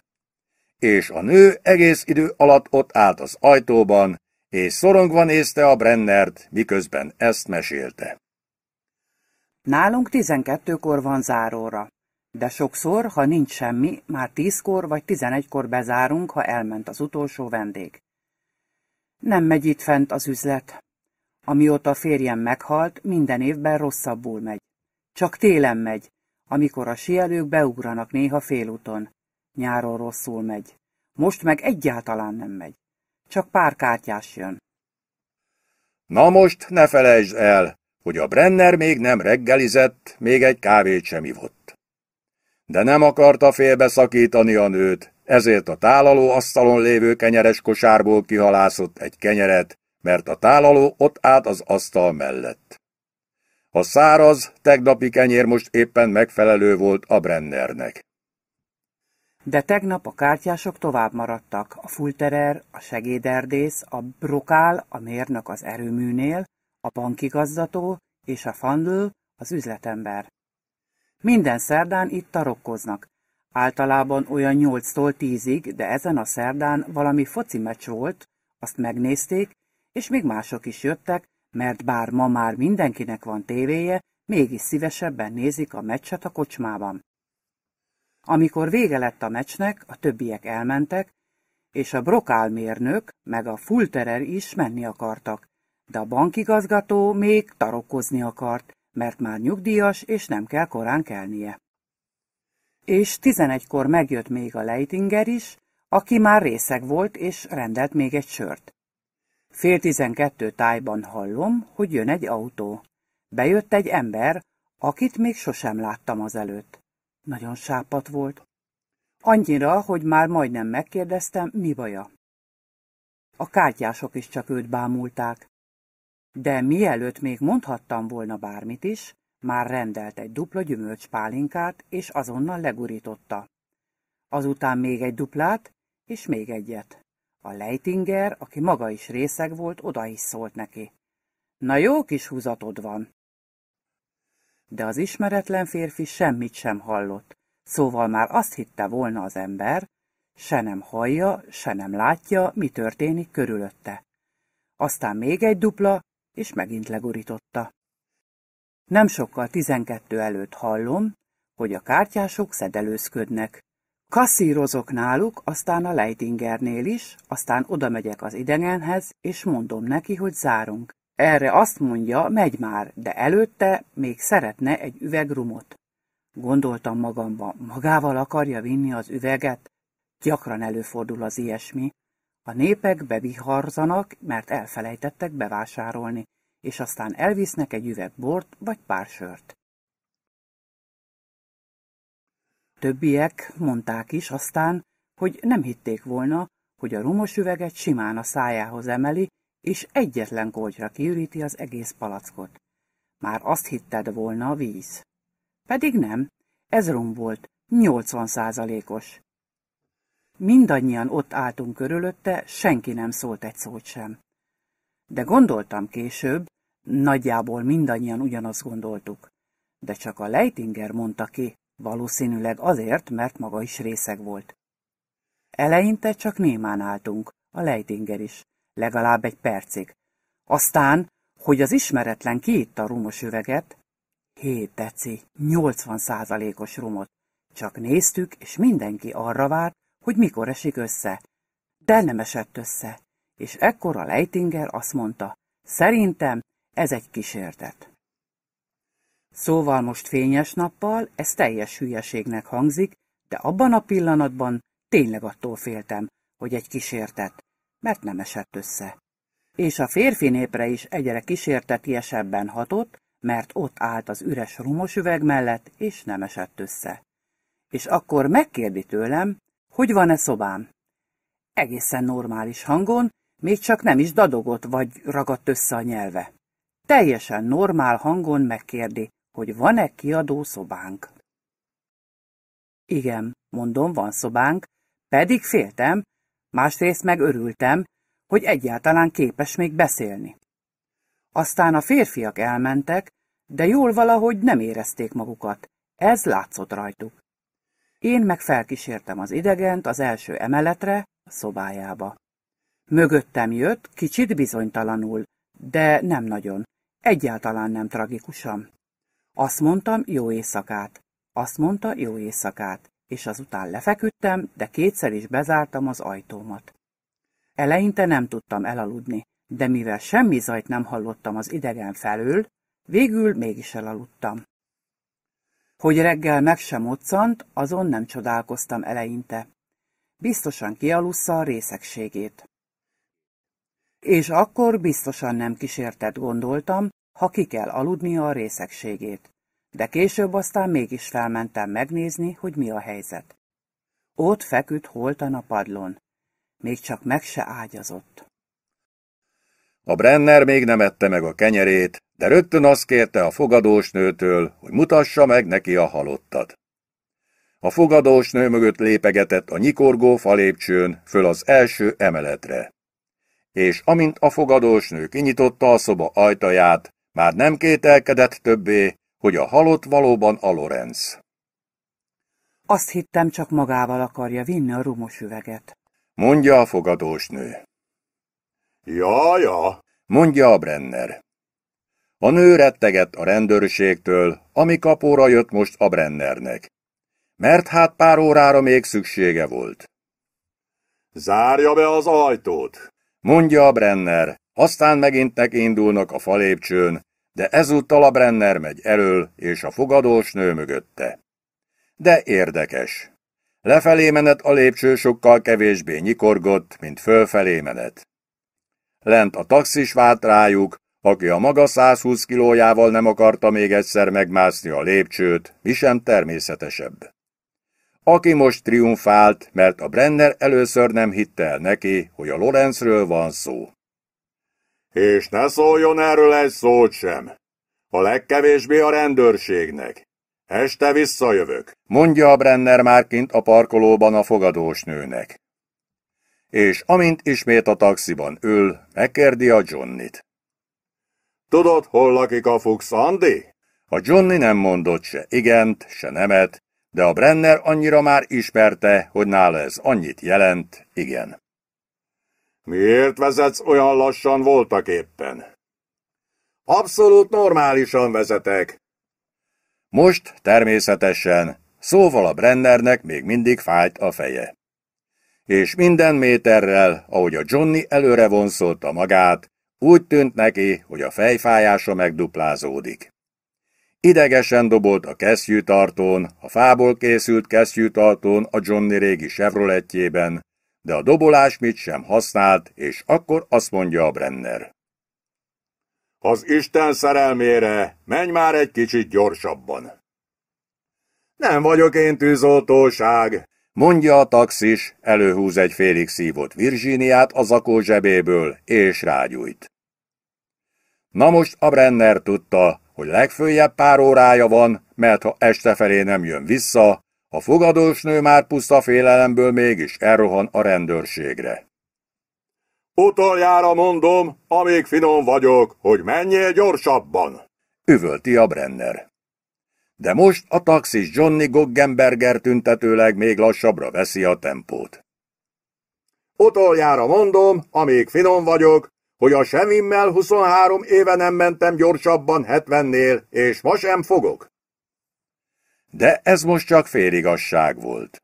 És a nő egész idő alatt ott állt az ajtóban, és szorongva nézte a Brennert, miközben ezt mesélte. Nálunk tizenkettőkor van záróra, de sokszor, ha nincs semmi, már tízkor vagy tizenegykor bezárunk, ha elment az utolsó vendég. Nem megy itt fent az üzlet. Amióta férjem meghalt, minden évben rosszabbul megy. Csak télen megy, amikor a sielők beugranak néha félúton. Nyáron rosszul megy. Most meg egyáltalán nem megy. Csak pár kártyás jön. Na most ne felejtsd el, hogy a Brenner még nem reggelizett, még egy kávét sem ivott. De nem akarta félbe szakítani a nőt, ezért a tálaló asztalon lévő kenyeres kosárból kihalászott egy kenyeret, mert a tálaló ott állt az asztal mellett. A száraz, tegnapi kenyér most éppen megfelelő volt a Brennernek. De tegnap a kártyások tovább maradtak, a fulterer, a segéderdész, a brokál, a mérnök az erőműnél, a bankigazgató és a fandl, az üzletember. Minden szerdán itt tarokkoznak, általában olyan 8-tól 10-ig, de ezen a szerdán valami foci meccs volt, azt megnézték, és még mások is jöttek, mert bár ma már mindenkinek van tévéje, mégis szívesebben nézik a meccset a kocsmában. Amikor vége lett a meccsnek, a többiek elmentek, és a brokálmérnök meg a fulterer is menni akartak, de a bankigazgató még tarokkozni akart, mert már nyugdíjas, és nem kell korán kelnie. És tizenegykor megjött még a Leitinger is, aki már részeg volt, és rendelt még egy sört. Fél tizenkettő tájban hallom, hogy jön egy autó. Bejött egy ember, akit még sosem láttam azelőtt. Nagyon sápat volt. Annyira, hogy már majdnem megkérdeztem, mi baja. A kártyások is csak őt bámulták. De mielőtt még mondhattam volna bármit is, már rendelt egy dupla gyümölcspálinkát, és azonnal legurította. Azután még egy duplát, és még egyet. A lejtinger, aki maga is részeg volt, oda is szólt neki. Na jó kis húzatod van, de az ismeretlen férfi semmit sem hallott, szóval már azt hitte volna az ember, se nem hallja, se nem látja, mi történik körülötte. Aztán még egy dupla, és megint legurította. Nem sokkal tizenkettő előtt hallom, hogy a kártyások szedelőzködnek. Kasszírozok náluk, aztán a Leitingernél is, aztán oda megyek az idegenhez, és mondom neki, hogy zárunk. Erre azt mondja, megy már, de előtte még szeretne egy üveg rumot. Gondoltam magamban, magával akarja vinni az üveget? Gyakran előfordul az ilyesmi. A népek beviharzanak, mert elfelejtettek bevásárolni, és aztán elvisznek egy üveg bort vagy pár sört. Többiek mondták is aztán, hogy nem hitték volna, hogy a rumos üveget simán a szájához emeli, és egyetlen koltyra kiüríti az egész palackot. Már azt hitted volna a víz. Pedig nem, ez rum volt, 80 százalékos. Mindannyian ott álltunk körülötte, senki nem szólt egy szót sem. De gondoltam később, nagyjából mindannyian ugyanazt gondoltuk. De csak a Leitinger mondta ki, valószínűleg azért, mert maga is részeg volt. Eleinte csak némán álltunk, a Leitinger is, legalább egy percig. Aztán, hogy az ismeretlen kiitta a rumos üveget, hét deci, nyolcvan százalékos rumot. Csak néztük, és mindenki arra várt, hogy mikor esik össze. De nem esett össze, és ekkor a Leitinger azt mondta, szerintem ez egy kísértet. Szóval most fényes nappal ez teljes hülyeségnek hangzik, de abban a pillanatban tényleg attól féltem, hogy egy kísértet mert nem esett össze. És a férfi népre is egyre kísértetiesebben hatott, mert ott állt az üres rumos üveg mellett, és nem esett össze. És akkor megkérdi tőlem, hogy van-e szobám. Egészen normális hangon, még csak nem is dadogott vagy ragadt össze a nyelve. Teljesen normál hangon megkérdi, hogy van-e kiadó szobánk. Igen, mondom, van szobánk, pedig féltem, másrészt meg örültem, hogy egyáltalán képes még beszélni. Aztán a férfiak elmentek, de jól valahogy nem érezték magukat. Ez látszott rajtuk. Én meg felkísértem az idegent az első emeletre, a szobájába. Mögöttem jött, kicsit bizonytalanul, de nem nagyon, egyáltalán nem tragikusan. Azt mondtam, jó éjszakát. Azt mondta, jó éjszakát és azután lefeküdtem, de kétszer is bezártam az ajtómat. Eleinte nem tudtam elaludni, de mivel semmi zajt nem hallottam az idegen felől, végül mégis elaludtam. Hogy reggel meg sem occant, azon nem csodálkoztam eleinte. Biztosan kialussza a részegségét. És akkor biztosan nem kísértet gondoltam, ha ki kell aludnia a részegségét de később aztán mégis felmentem megnézni, hogy mi a helyzet. Ott feküdt holtan a padlón. Még csak meg se ágyazott. A Brenner még nem ette meg a kenyerét, de rögtön azt kérte a fogadósnőtől, hogy mutassa meg neki a halottat. A fogadósnő mögött lépegetett a nyikorgó falépcsőn föl az első emeletre. És amint a fogadósnő kinyitotta a szoba ajtaját, már nem kételkedett többé, hogy a halott valóban a Lorenz. Azt hittem, csak magával akarja vinni a rumos üveget. Mondja a fogadós nő. Ja, ja, mondja a Brenner. A nő rettegett a rendőrségtől, ami kapóra jött most a Brennernek. Mert hát pár órára még szüksége volt. Zárja be az ajtót, mondja a Brenner, aztán megint indulnak a falépcsőn, de ezúttal a Brenner megy elől, és a fogadós nő mögötte. De érdekes. Lefelé menet a lépcső sokkal kevésbé nyikorgott, mint fölfelé menet. Lent a taxis várt rájuk, aki a maga 120 kilójával nem akarta még egyszer megmászni a lépcsőt, mi sem természetesebb. Aki most triumfált, mert a Brenner először nem hitte el neki, hogy a Lorenzről van szó. És ne szóljon erről egy szót sem. A legkevésbé a rendőrségnek. Este visszajövök, mondja a Brenner már kint a parkolóban a fogadós nőnek. És amint ismét a taxiban ül, megkérdi a Johnnyt. Tudod, hol lakik a Fuchs Andy? A Johnny nem mondott se igent, se nemet, de a Brenner annyira már ismerte, hogy nála ez annyit jelent, igen. Miért vezetsz olyan lassan voltak éppen? Abszolút normálisan vezetek. Most természetesen, szóval a Brennernek még mindig fájt a feje. És minden méterrel, ahogy a Johnny előre vonszolta magát, úgy tűnt neki, hogy a fejfájása megduplázódik. Idegesen dobolt a kesztyűtartón, a fából készült kesztyűtartón a Johnny régi Chevroletjében, de a dobolás mit sem használt, és akkor azt mondja a Brenner. Az Isten szerelmére, menj már egy kicsit gyorsabban. Nem vagyok én tűzoltóság, mondja a taxis, előhúz egy félig szívott Virginiát a zakó zsebéből, és rágyújt. Na most a Brenner tudta, hogy legfőjebb pár órája van, mert ha este felé nem jön vissza, a nő már puszta félelemből mégis elrohan a rendőrségre. Utoljára mondom, amíg finom vagyok, hogy menjél gyorsabban, üvölti a Brenner. De most a taxis Johnny Goggenberger tüntetőleg még lassabbra veszi a tempót. Utoljára mondom, amíg finom vagyok, hogy a semimmel 23 éve nem mentem gyorsabban 70-nél, és ma sem fogok. De ez most csak féligasság volt.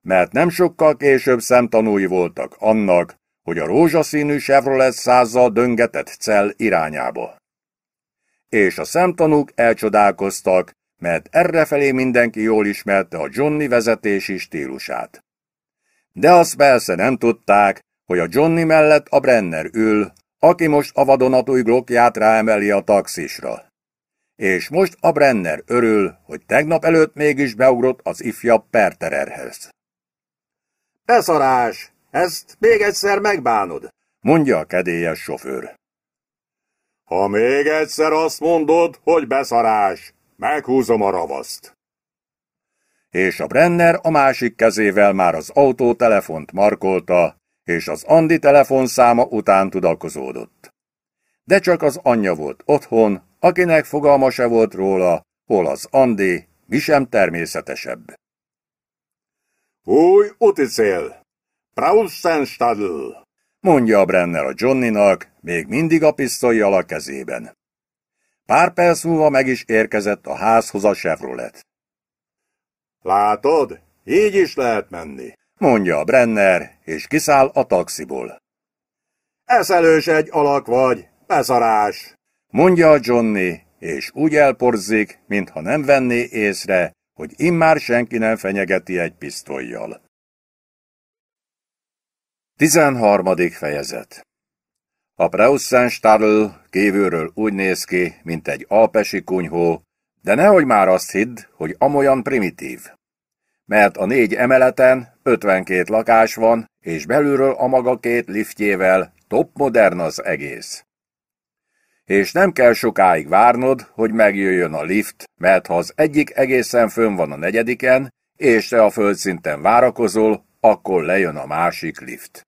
Mert nem sokkal később szemtanúi voltak annak, hogy a rózsaszínű Chevrolet százzal döngetett cell irányába. És a szemtanúk elcsodálkoztak, mert errefelé mindenki jól ismerte a Johnny vezetési stílusát. De azt persze nem tudták, hogy a Johnny mellett a Brenner ül, aki most a vadonatúj glokját ráemeli a taxisra és most a Brenner örül, hogy tegnap előtt mégis beugrott az ifjabb Pertererhez. Beszarás! Ezt még egyszer megbánod, mondja a kedélyes sofőr. Ha még egyszer azt mondod, hogy beszarás, meghúzom a ravaszt. És a Brenner a másik kezével már az autótelefont markolta, és az Andi telefonszáma után tudalkozódott. De csak az anyja volt otthon, akinek fogalma se volt róla, hol az Andi, mi sem természetesebb. Új uticél! Prausenstadl! mondja a Brenner a Johnnynak, még mindig a pisztolyjal a kezében. Pár perc múlva meg is érkezett a házhoz a Chevrolet. Látod, így is lehet menni, mondja a Brenner, és kiszáll a taxiból. Eszelős egy alak vagy, beszarás! mondja a Johnny, és úgy elporzik, mintha nem venné észre, hogy immár senki nem fenyegeti egy pisztolyjal. 13. fejezet A Preussenstadl kívülről úgy néz ki, mint egy alpesi kunyhó, de nehogy már azt hidd, hogy amolyan primitív. Mert a négy emeleten 52 lakás van, és belülről a maga két liftjével top modern az egész és nem kell sokáig várnod, hogy megjöjjön a lift, mert ha az egyik egészen fönn van a negyediken, és te a földszinten várakozol, akkor lejön a másik lift.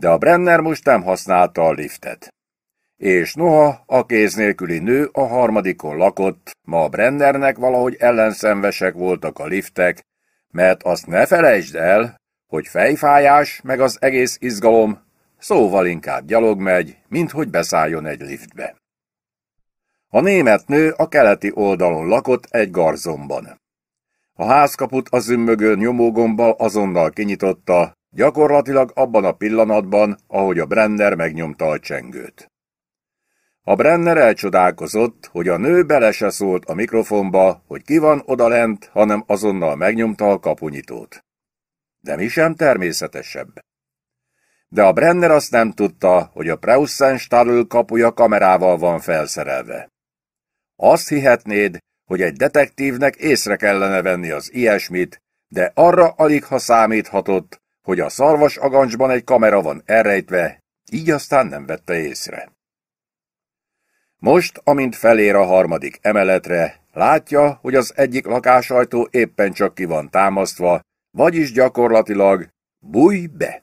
De a Brenner most nem használta a liftet. És noha a kéz nélküli nő a harmadikon lakott, ma a Brennernek valahogy ellenszenvesek voltak a liftek, mert azt ne felejtsd el, hogy fejfájás meg az egész izgalom szóval inkább gyalog megy, mint hogy beszálljon egy liftbe. A német nő a keleti oldalon lakott egy garzomban. A házkaput az ümmögő nyomógombbal azonnal kinyitotta, gyakorlatilag abban a pillanatban, ahogy a Brenner megnyomta a csengőt. A Brenner elcsodálkozott, hogy a nő bele se szólt a mikrofonba, hogy ki van odalent, hanem azonnal megnyomta a kapunyitót. De mi sem természetesebb de a Brenner azt nem tudta, hogy a Stadl kapuja kamerával van felszerelve. Azt hihetnéd, hogy egy detektívnek észre kellene venni az ilyesmit, de arra alig ha számíthatott, hogy a szarvas agancsban egy kamera van elrejtve, így aztán nem vette észre. Most, amint felér a harmadik emeletre, látja, hogy az egyik lakásajtó éppen csak ki van támasztva, vagyis gyakorlatilag bújj be!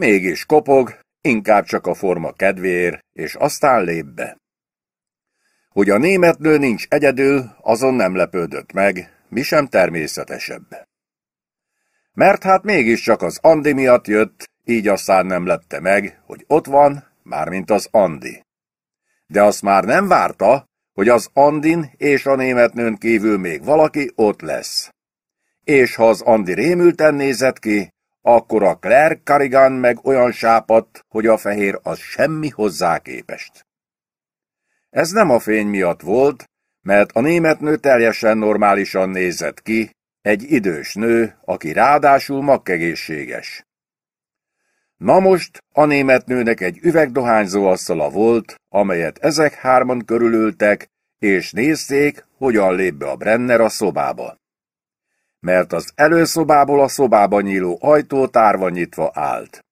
Mégis kopog, inkább csak a forma kedvéért, és aztán lép be. Hogy a német nő nincs egyedül, azon nem lepődött meg, mi sem természetesebb. Mert hát mégiscsak az Andi miatt jött, így aztán nem lepte meg, hogy ott van, mármint az Andi. De azt már nem várta, hogy az Andin és a német nőn kívül még valaki ott lesz. És ha az Andi rémülten nézett ki, akkor a Claire Carrigan meg olyan sápat, hogy a fehér az semmi hozzá képest. Ez nem a fény miatt volt, mert a német nő teljesen normálisan nézett ki, egy idős nő, aki ráadásul makkegészséges. Na most a német nőnek egy üvegdohányzó asztala volt, amelyet ezek hárman körülültek, és nézték, hogyan lép be a Brenner a szobába mert az előszobából a szobába nyíló ajtó tárva nyitva állt.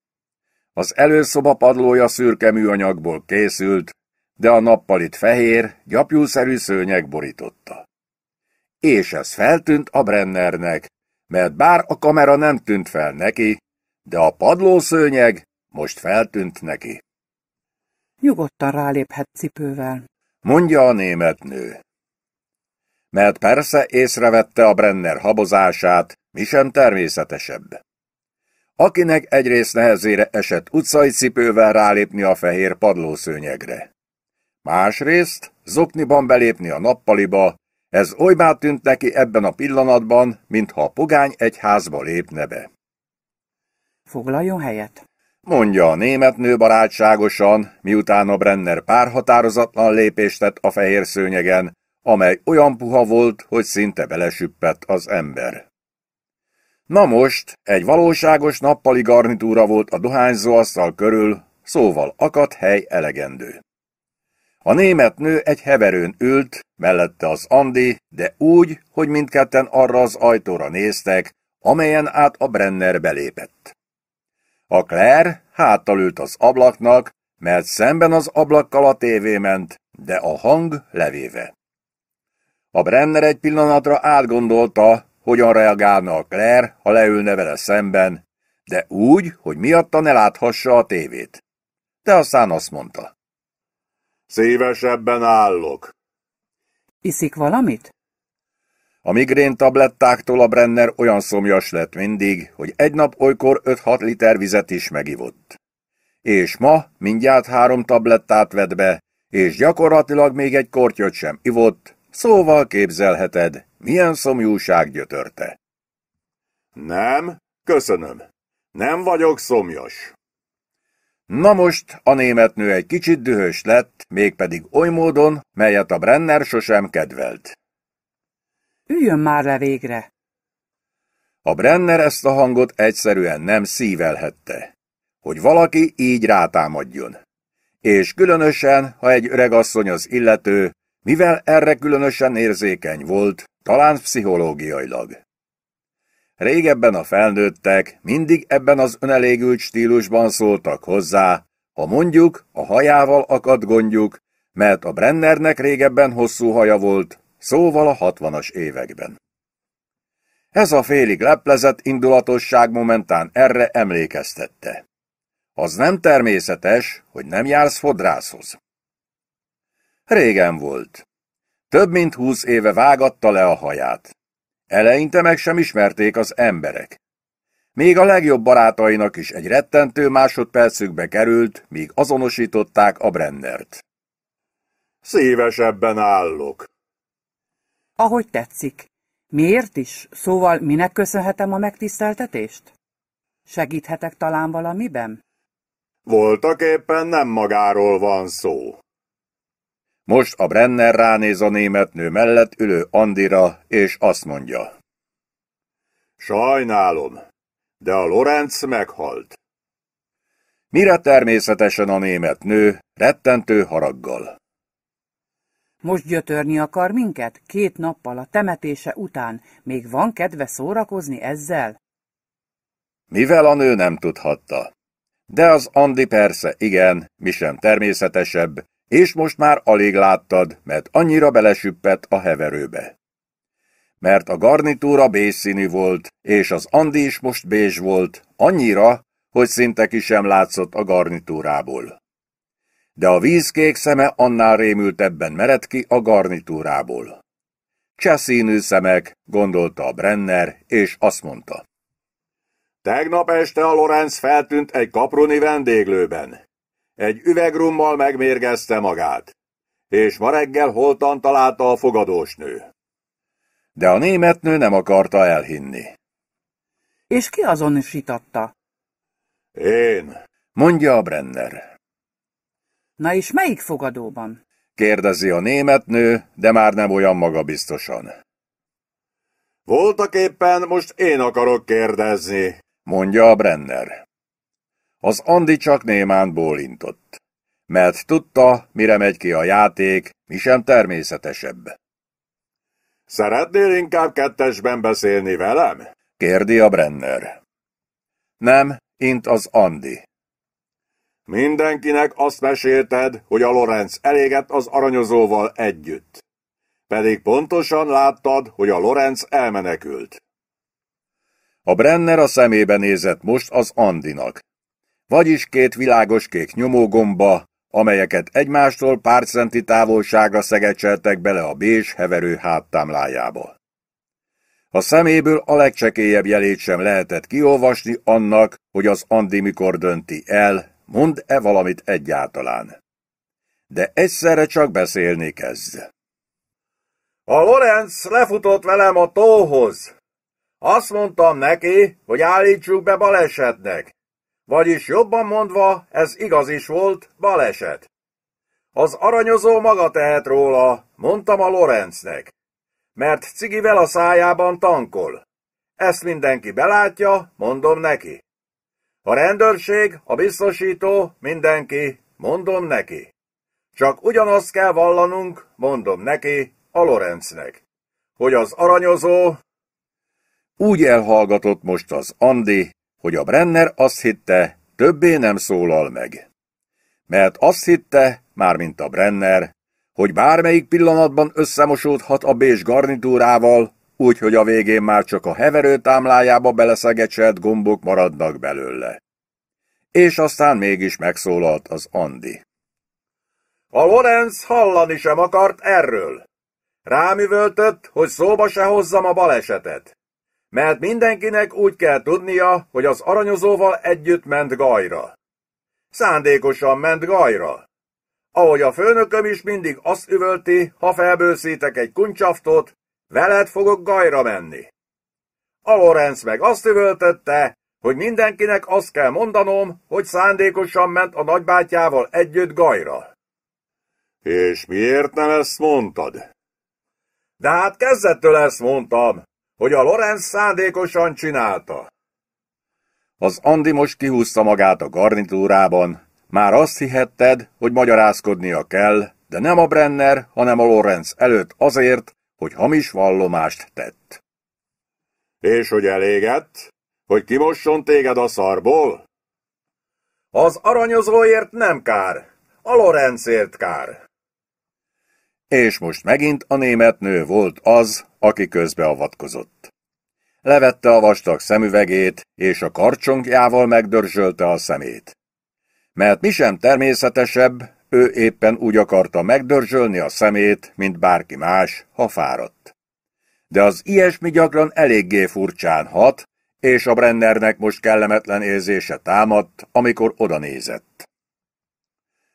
Az előszoba padlója szürke műanyagból készült, de a nappalit fehér, gyapjúszerű szőnyeg borította. És ez feltűnt a Brennernek, mert bár a kamera nem tűnt fel neki, de a padlószőnyeg most feltűnt neki. Nyugodtan rálépett cipővel, mondja a német nő mert persze észrevette a Brenner habozását, mi sem természetesebb. Akinek egyrészt nehezére esett utcai cipővel rálépni a fehér padlószőnyegre. Másrészt zokniban belépni a nappaliba, ez olybá tűnt neki ebben a pillanatban, mintha a pogány egy házba lépne be. Foglaljon helyet? Mondja a német nő barátságosan, miután a Brenner párhatározatlan lépést tett a fehér szőnyegen, amely olyan puha volt, hogy szinte belesüppett az ember. Na most, egy valóságos nappali garnitúra volt a dohányzóasztal körül, szóval akadt hely elegendő. A német nő egy heverőn ült, mellette az Andi, de úgy, hogy mindketten arra az ajtóra néztek, amelyen át a Brenner belépett. A Claire háttal ült az ablaknak, mert szemben az ablakkal a tévé ment, de a hang levéve. A Brenner egy pillanatra átgondolta, hogyan reagálna a Claire, ha leülne vele szemben, de úgy, hogy miatta ne láthassa a tévét. De aztán azt mondta. Szívesebben állok. Iszik valamit? A migrén tablettáktól a Brenner olyan szomjas lett mindig, hogy egy nap olykor 5-6 liter vizet is megivott. És ma mindjárt három tablettát vett be, és gyakorlatilag még egy kortyot sem ivott, Szóval képzelheted, milyen szomjúság gyötörte. Nem, köszönöm. Nem vagyok szomjas. Na most a német nő egy kicsit dühös lett, mégpedig oly módon, melyet a Brenner sosem kedvelt. Üljön már le végre! A Brenner ezt a hangot egyszerűen nem szívelhette, hogy valaki így rátámadjon. És különösen, ha egy öregasszony az illető, mivel erre különösen érzékeny volt, talán pszichológiailag. Régebben a felnőttek mindig ebben az önelégült stílusban szóltak hozzá, ha mondjuk a hajával akadt gondjuk, mert a Brennernek régebben hosszú haja volt, szóval a hatvanas években. Ez a félig leplezett indulatosság momentán erre emlékeztette. Az nem természetes, hogy nem jársz fodrászhoz. Régen volt. Több mint húsz éve vágatta le a haját. Eleinte meg sem ismerték az emberek. Még a legjobb barátainak is egy rettentő másodpercükbe került, míg azonosították a Brennert. Szívesebben állok. Ahogy tetszik. Miért is? Szóval minek köszönhetem a megtiszteltetést? Segíthetek talán valamiben? Voltak éppen nem magáról van szó. Most a Brenner ránéz a német nő mellett ülő Andira, és azt mondja. Sajnálom, de a Lorenz meghalt. Mire természetesen a német nő, rettentő haraggal. Most gyötörni akar minket? Két nappal a temetése után. Még van kedve szórakozni ezzel? Mivel a nő nem tudhatta. De az Andi persze igen, mi sem természetesebb, és most már alig láttad, mert annyira belesüppett a heverőbe. Mert a garnitúra bészszínű volt, és az Andi is most bézs volt, annyira, hogy szinte ki sem látszott a garnitúrából. De a vízkék szeme annál rémültebben mered ki a garnitúrából. Cseszínű szemek, gondolta a Brenner, és azt mondta. Tegnap este a Lorenz feltűnt egy kaproni vendéglőben. Egy üvegrummal megmérgezte magát, és ma reggel holtan találta a fogadósnő. De a német nő nem akarta elhinni. És ki azonosította? Én, mondja a Brenner. Na és melyik fogadóban? kérdezi a német nő, de már nem olyan magabiztosan. Voltak éppen most én akarok kérdezni, mondja a Brenner. Az Andi csak némán bólintott, mert tudta, mire megy ki a játék, mi sem természetesebb. Szeretnél inkább kettesben beszélni velem? kérdi a Brenner. Nem, int az Andi. Mindenkinek azt mesélted, hogy a Lorenz elégett az aranyozóval együtt. Pedig pontosan láttad, hogy a Lorenz elmenekült. A Brenner a szemébe nézett most az Andinak, vagyis két világos kék nyomógomba, amelyeket egymástól pár centi távolságra szegecseltek bele a bés heverő háttámlájába. A szeméből a legcsekélyebb jelét sem lehetett kiolvasni annak, hogy az Andi mikor dönti el, mond-e valamit egyáltalán. De egyszerre csak beszélni kezd. A Lorenz lefutott velem a tóhoz. Azt mondtam neki, hogy állítsuk be balesetnek, vagyis jobban mondva, ez igaz is volt, baleset. Az aranyozó maga tehet róla, mondtam a Lorencnek. Mert cigivel a szájában tankol. Ezt mindenki belátja, mondom neki. A rendőrség, a biztosító, mindenki, mondom neki. Csak ugyanazt kell vallanunk, mondom neki, a Lorencnek, hogy az aranyozó... Úgy elhallgatott most az Andi, hogy a Brenner azt hitte, többé nem szólal meg. Mert azt hitte, mármint a Brenner, hogy bármelyik pillanatban összemosódhat a bés garnitúrával, úgyhogy a végén már csak a heverő támlájába beleszegecselt gombok maradnak belőle. És aztán mégis megszólalt az Andi. A Lorenz hallani sem akart erről. Rám üvöltött, hogy szóba se hozzam a balesetet mert mindenkinek úgy kell tudnia, hogy az aranyozóval együtt ment gajra. Szándékosan ment gajra. Ahogy a főnököm is mindig azt üvölti, ha felbőszítek egy kuncsaftot, veled fogok gajra menni. A Lorenz meg azt üvöltötte, hogy mindenkinek azt kell mondanom, hogy szándékosan ment a nagybátyával együtt gajra. És miért nem ezt mondtad? De hát kezdettől ezt mondtam, hogy a Lorenz szándékosan csinálta. Az Andi most kihúzta magát a garnitúrában. Már azt hihetted, hogy magyarázkodnia kell, de nem a Brenner, hanem a Lorenz előtt azért, hogy hamis vallomást tett. És hogy elégett? Hogy kimosson téged a szarból? Az aranyozóért nem kár, a Lorenzért kár. És most megint a német nő volt az, aki közbeavatkozott. Levette a vastag szemüvegét, és a karcsongjával megdörzsölte a szemét. Mert mi sem természetesebb, ő éppen úgy akarta megdörzsölni a szemét, mint bárki más, ha fáradt. De az ilyesmi gyakran eléggé furcsán hat, és a Brennernek most kellemetlen érzése támadt, amikor odanézett.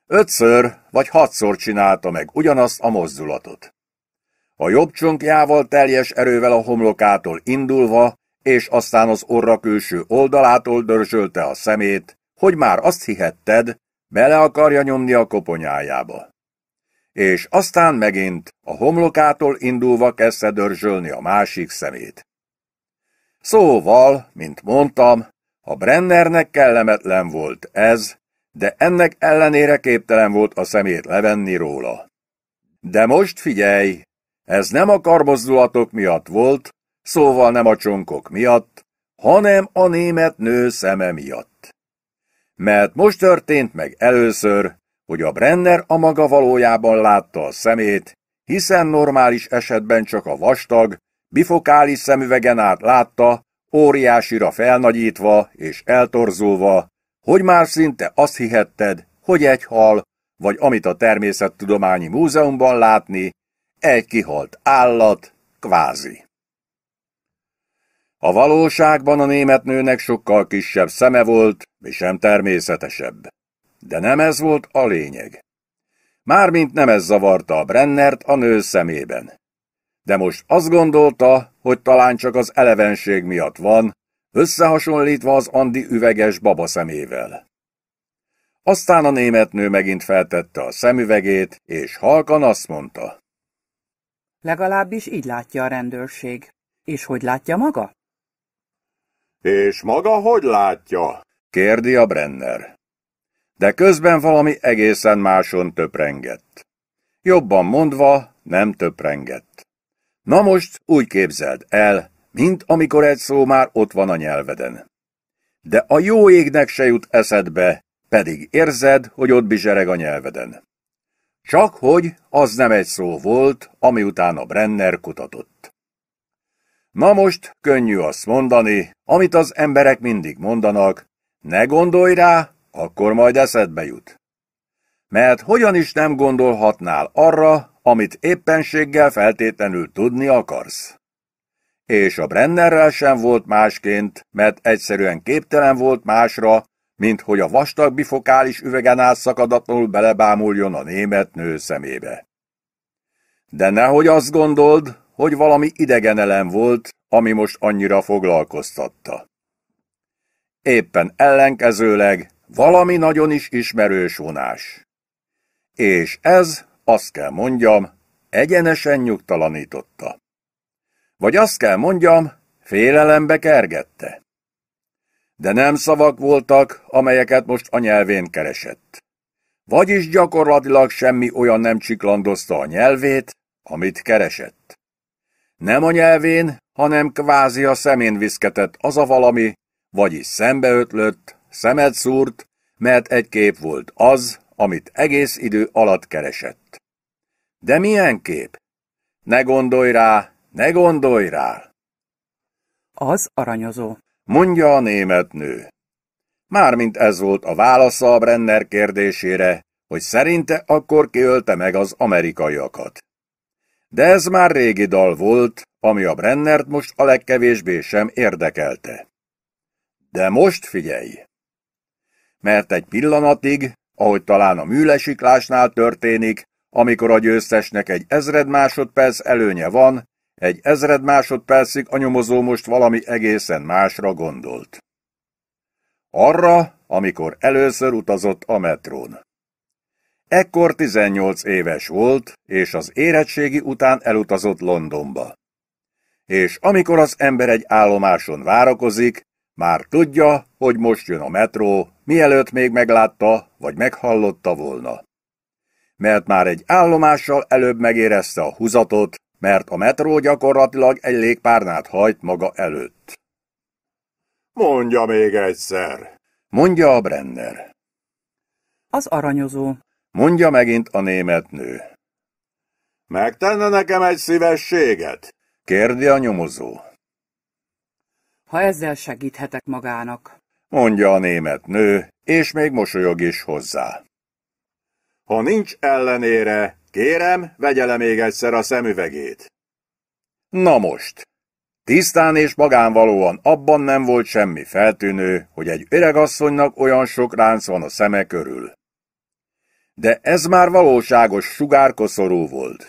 Ötször vagy hatszor csinálta meg ugyanazt a mozdulatot a jobb csonkjával teljes erővel a homlokától indulva, és aztán az orra külső oldalától dörzsölte a szemét, hogy már azt hihetted, bele akarja nyomni a koponyájába. És aztán megint a homlokától indulva kezdte dörzsölni a másik szemét. Szóval, mint mondtam, a Brennernek kellemetlen volt ez, de ennek ellenére képtelen volt a szemét levenni róla. De most figyelj, ez nem a karmozdulatok miatt volt, szóval nem a csonkok miatt, hanem a német nő szeme miatt. Mert most történt meg először, hogy a Brenner a maga valójában látta a szemét, hiszen normális esetben csak a vastag, bifokális szemüvegen át látta, óriásira felnagyítva és eltorzulva, hogy már szinte azt hihetted, hogy egy hal, vagy amit a természettudományi múzeumban látni, egy kihalt állat, kvázi. A valóságban a német nőnek sokkal kisebb szeme volt, mi sem természetesebb. De nem ez volt a lényeg. Mármint nem ez zavarta a Brennert a nő szemében. De most azt gondolta, hogy talán csak az elevenség miatt van, összehasonlítva az Andi üveges baba szemével. Aztán a német nő megint feltette a szemüvegét, és halkan azt mondta. Legalábbis így látja a rendőrség. És hogy látja maga? És maga hogy látja? kérdi a Brenner. De közben valami egészen máson töprengett. Jobban mondva, nem töprengett. Na most úgy képzeld el, mint amikor egy szó már ott van a nyelveden. De a jó égnek se jut eszedbe, pedig érzed, hogy ott bizsereg a nyelveden. Csak hogy az nem egy szó volt, ami után a Brenner kutatott. Na most könnyű azt mondani, amit az emberek mindig mondanak, ne gondolj rá, akkor majd eszedbe jut. Mert hogyan is nem gondolhatnál arra, amit éppenséggel feltétlenül tudni akarsz. És a Brennerrel sem volt másként, mert egyszerűen képtelen volt másra, mint hogy a vastag bifokális üvegen át szakadatlanul belebámuljon a német nő szemébe. De nehogy azt gondold, hogy valami idegen elem volt, ami most annyira foglalkoztatta. Éppen ellenkezőleg valami nagyon is ismerős vonás. És ez, azt kell mondjam, egyenesen nyugtalanította. Vagy azt kell mondjam, félelembe kergette de nem szavak voltak, amelyeket most a nyelvén keresett. Vagyis gyakorlatilag semmi olyan nem csiklandozta a nyelvét, amit keresett. Nem a nyelvén, hanem kvázi a szemén viszketett az a valami, vagyis szembeötlött, szemet szúrt, mert egy kép volt az, amit egész idő alatt keresett. De milyen kép? Ne gondolj rá, ne gondolj rá! Az aranyozó mondja a német nő. Mármint ez volt a válasza a Brenner kérdésére, hogy szerinte akkor kiölte meg az amerikaiakat. De ez már régi dal volt, ami a Brennert most a legkevésbé sem érdekelte. De most figyelj! Mert egy pillanatig, ahogy talán a műlesiklásnál történik, amikor a győztesnek egy ezred másodperc előnye van, egy ezred másodpercig anyomozó most valami egészen másra gondolt. Arra, amikor először utazott a metrón. Ekkor 18 éves volt, és az érettségi után elutazott Londonba. És amikor az ember egy állomáson várakozik, már tudja, hogy most jön a metró, mielőtt még meglátta vagy meghallotta volna. Mert már egy állomással előbb megérezte a húzatot, mert a metró gyakorlatilag egy légpárnát hajt maga előtt. Mondja még egyszer, mondja a Brenner. Az aranyozó, mondja megint a német nő. Megtenne nekem egy szívességet? kérdi a nyomozó. Ha ezzel segíthetek magának, mondja a német nő, és még mosolyog is hozzá. Ha nincs ellenére, Kérem, vegye le még egyszer a szemüvegét. Na most! Tisztán és magánvalóan abban nem volt semmi feltűnő, hogy egy öregasszonynak olyan sok ránc van a szeme körül. De ez már valóságos sugárkoszorú volt.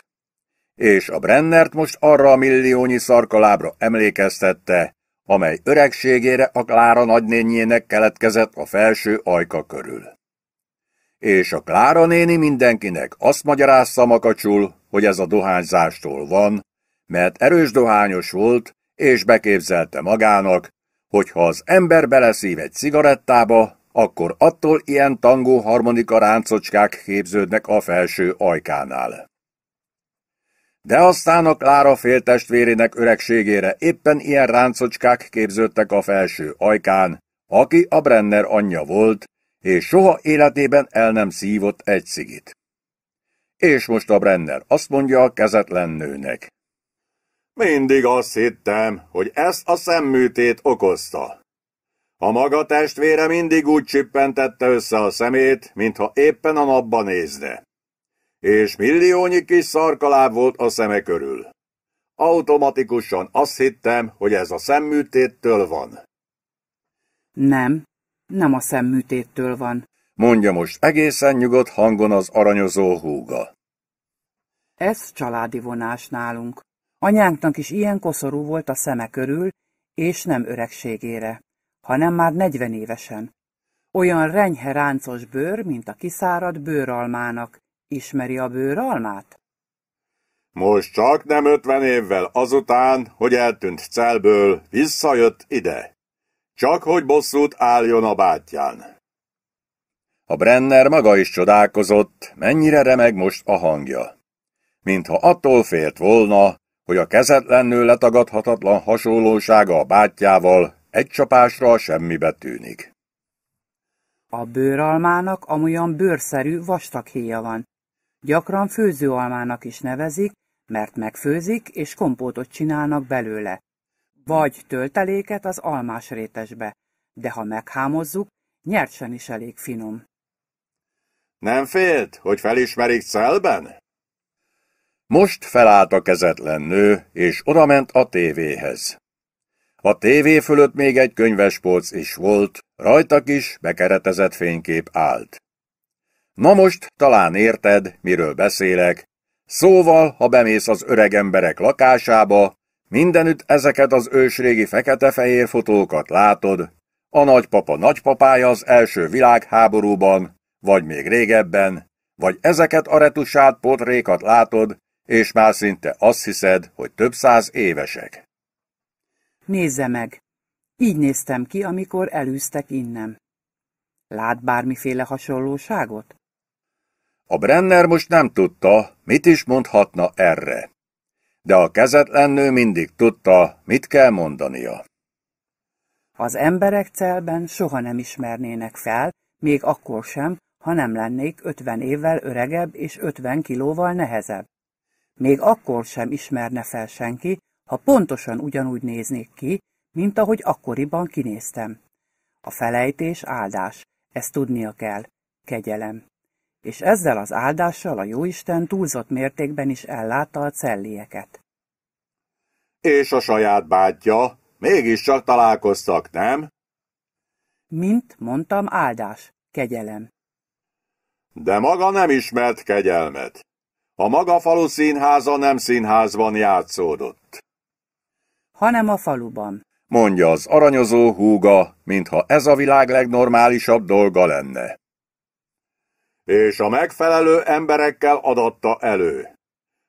És a Brennert most arra a milliónyi szarkalábra emlékeztette, amely öregségére a Klára nagynényének keletkezett a felső ajka körül és a Klára néni mindenkinek azt magyarázza makacsul, hogy ez a dohányzástól van, mert erős dohányos volt, és beképzelte magának, hogy ha az ember beleszív egy cigarettába, akkor attól ilyen tangó harmonika ráncocskák képződnek a felső ajkánál. De aztán a Klára féltestvérének öregségére éppen ilyen ráncocskák képződtek a felső ajkán, aki a Brenner anyja volt, és soha életében el nem szívott egy cigit. És most a Brenner azt mondja a kezetlen nőnek. Mindig azt hittem, hogy ezt a szemműtét okozta. A maga testvére mindig úgy csippentette össze a szemét, mintha éppen a napba nézne. És milliónyi kis szarkaláb volt a szeme körül. Automatikusan azt hittem, hogy ez a szemműtéttől van. Nem, nem a szemműtéttől van. Mondja most egészen nyugodt hangon az aranyozó húga. Ez családi vonás nálunk. Anyánknak is ilyen koszorú volt a szeme körül, és nem öregségére, hanem már negyven évesen. Olyan renyhe ráncos bőr, mint a kiszáradt bőralmának. Ismeri a bőralmát? Most csak nem ötven évvel azután, hogy eltűnt celből, visszajött ide. Csak hogy bosszút álljon a bátyán. A Brenner maga is csodálkozott, mennyire remeg most a hangja. Mintha attól félt volna, hogy a kezetlenül letagadhatatlan hasonlósága a bátyjával egy csapásra a semmibe tűnik. A bőralmának amolyan bőrszerű vastag héja van. Gyakran főzőalmának is nevezik, mert megfőzik és kompótot csinálnak belőle vagy tölteléket az almás rétesbe, de ha meghámozzuk, nyersen is elég finom. Nem félt, hogy felismerik szelben? Most felállt a kezetlen nő, és odament a tévéhez. A tévé fölött még egy könyvespolc is volt, rajta kis bekeretezett fénykép állt. Na most talán érted, miről beszélek. Szóval, ha bemész az öreg emberek lakásába, Mindenütt ezeket az ősrégi fekete-fehér fotókat látod. A nagypapa nagypapája az első világháborúban, vagy még régebben, vagy ezeket a retusált potrékat látod, és már szinte azt hiszed, hogy több száz évesek. Nézze meg! Így néztem ki, amikor elűztek innen. Lát bármiféle hasonlóságot? A Brenner most nem tudta, mit is mondhatna erre de a kezetlen nő mindig tudta, mit kell mondania. Az emberek celben soha nem ismernének fel, még akkor sem, ha nem lennék ötven évvel öregebb és ötven kilóval nehezebb. Még akkor sem ismerne fel senki, ha pontosan ugyanúgy néznék ki, mint ahogy akkoriban kinéztem. A felejtés áldás, ezt tudnia kell. Kegyelem és ezzel az áldással a jóisten túlzott mértékben is ellátta a cellieket. És a saját bátyja? Mégiscsak találkoztak, nem? Mint mondtam, áldás, kegyelem. De maga nem ismert kegyelmet. A maga falu színháza nem színházban játszódott. Hanem a faluban. Mondja az aranyozó húga, mintha ez a világ legnormálisabb dolga lenne és a megfelelő emberekkel adatta elő.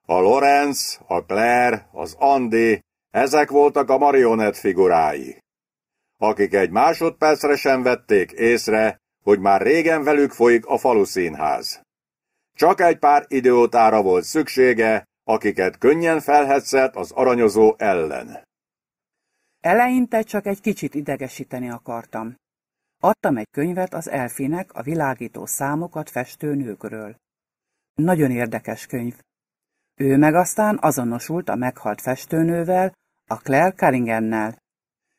A Lorenz, a Claire, az Andi, ezek voltak a marionett figurái, akik egy másodpercre sem vették észre, hogy már régen velük folyik a színház. Csak egy pár idiótára volt szüksége, akiket könnyen felhetszett az aranyozó ellen. Eleinte csak egy kicsit idegesíteni akartam. Adtam egy könyvet az elfinek a világító számokat festő nőkről. Nagyon érdekes könyv. Ő meg aztán azonosult a meghalt festőnővel, a Claire Carringennel,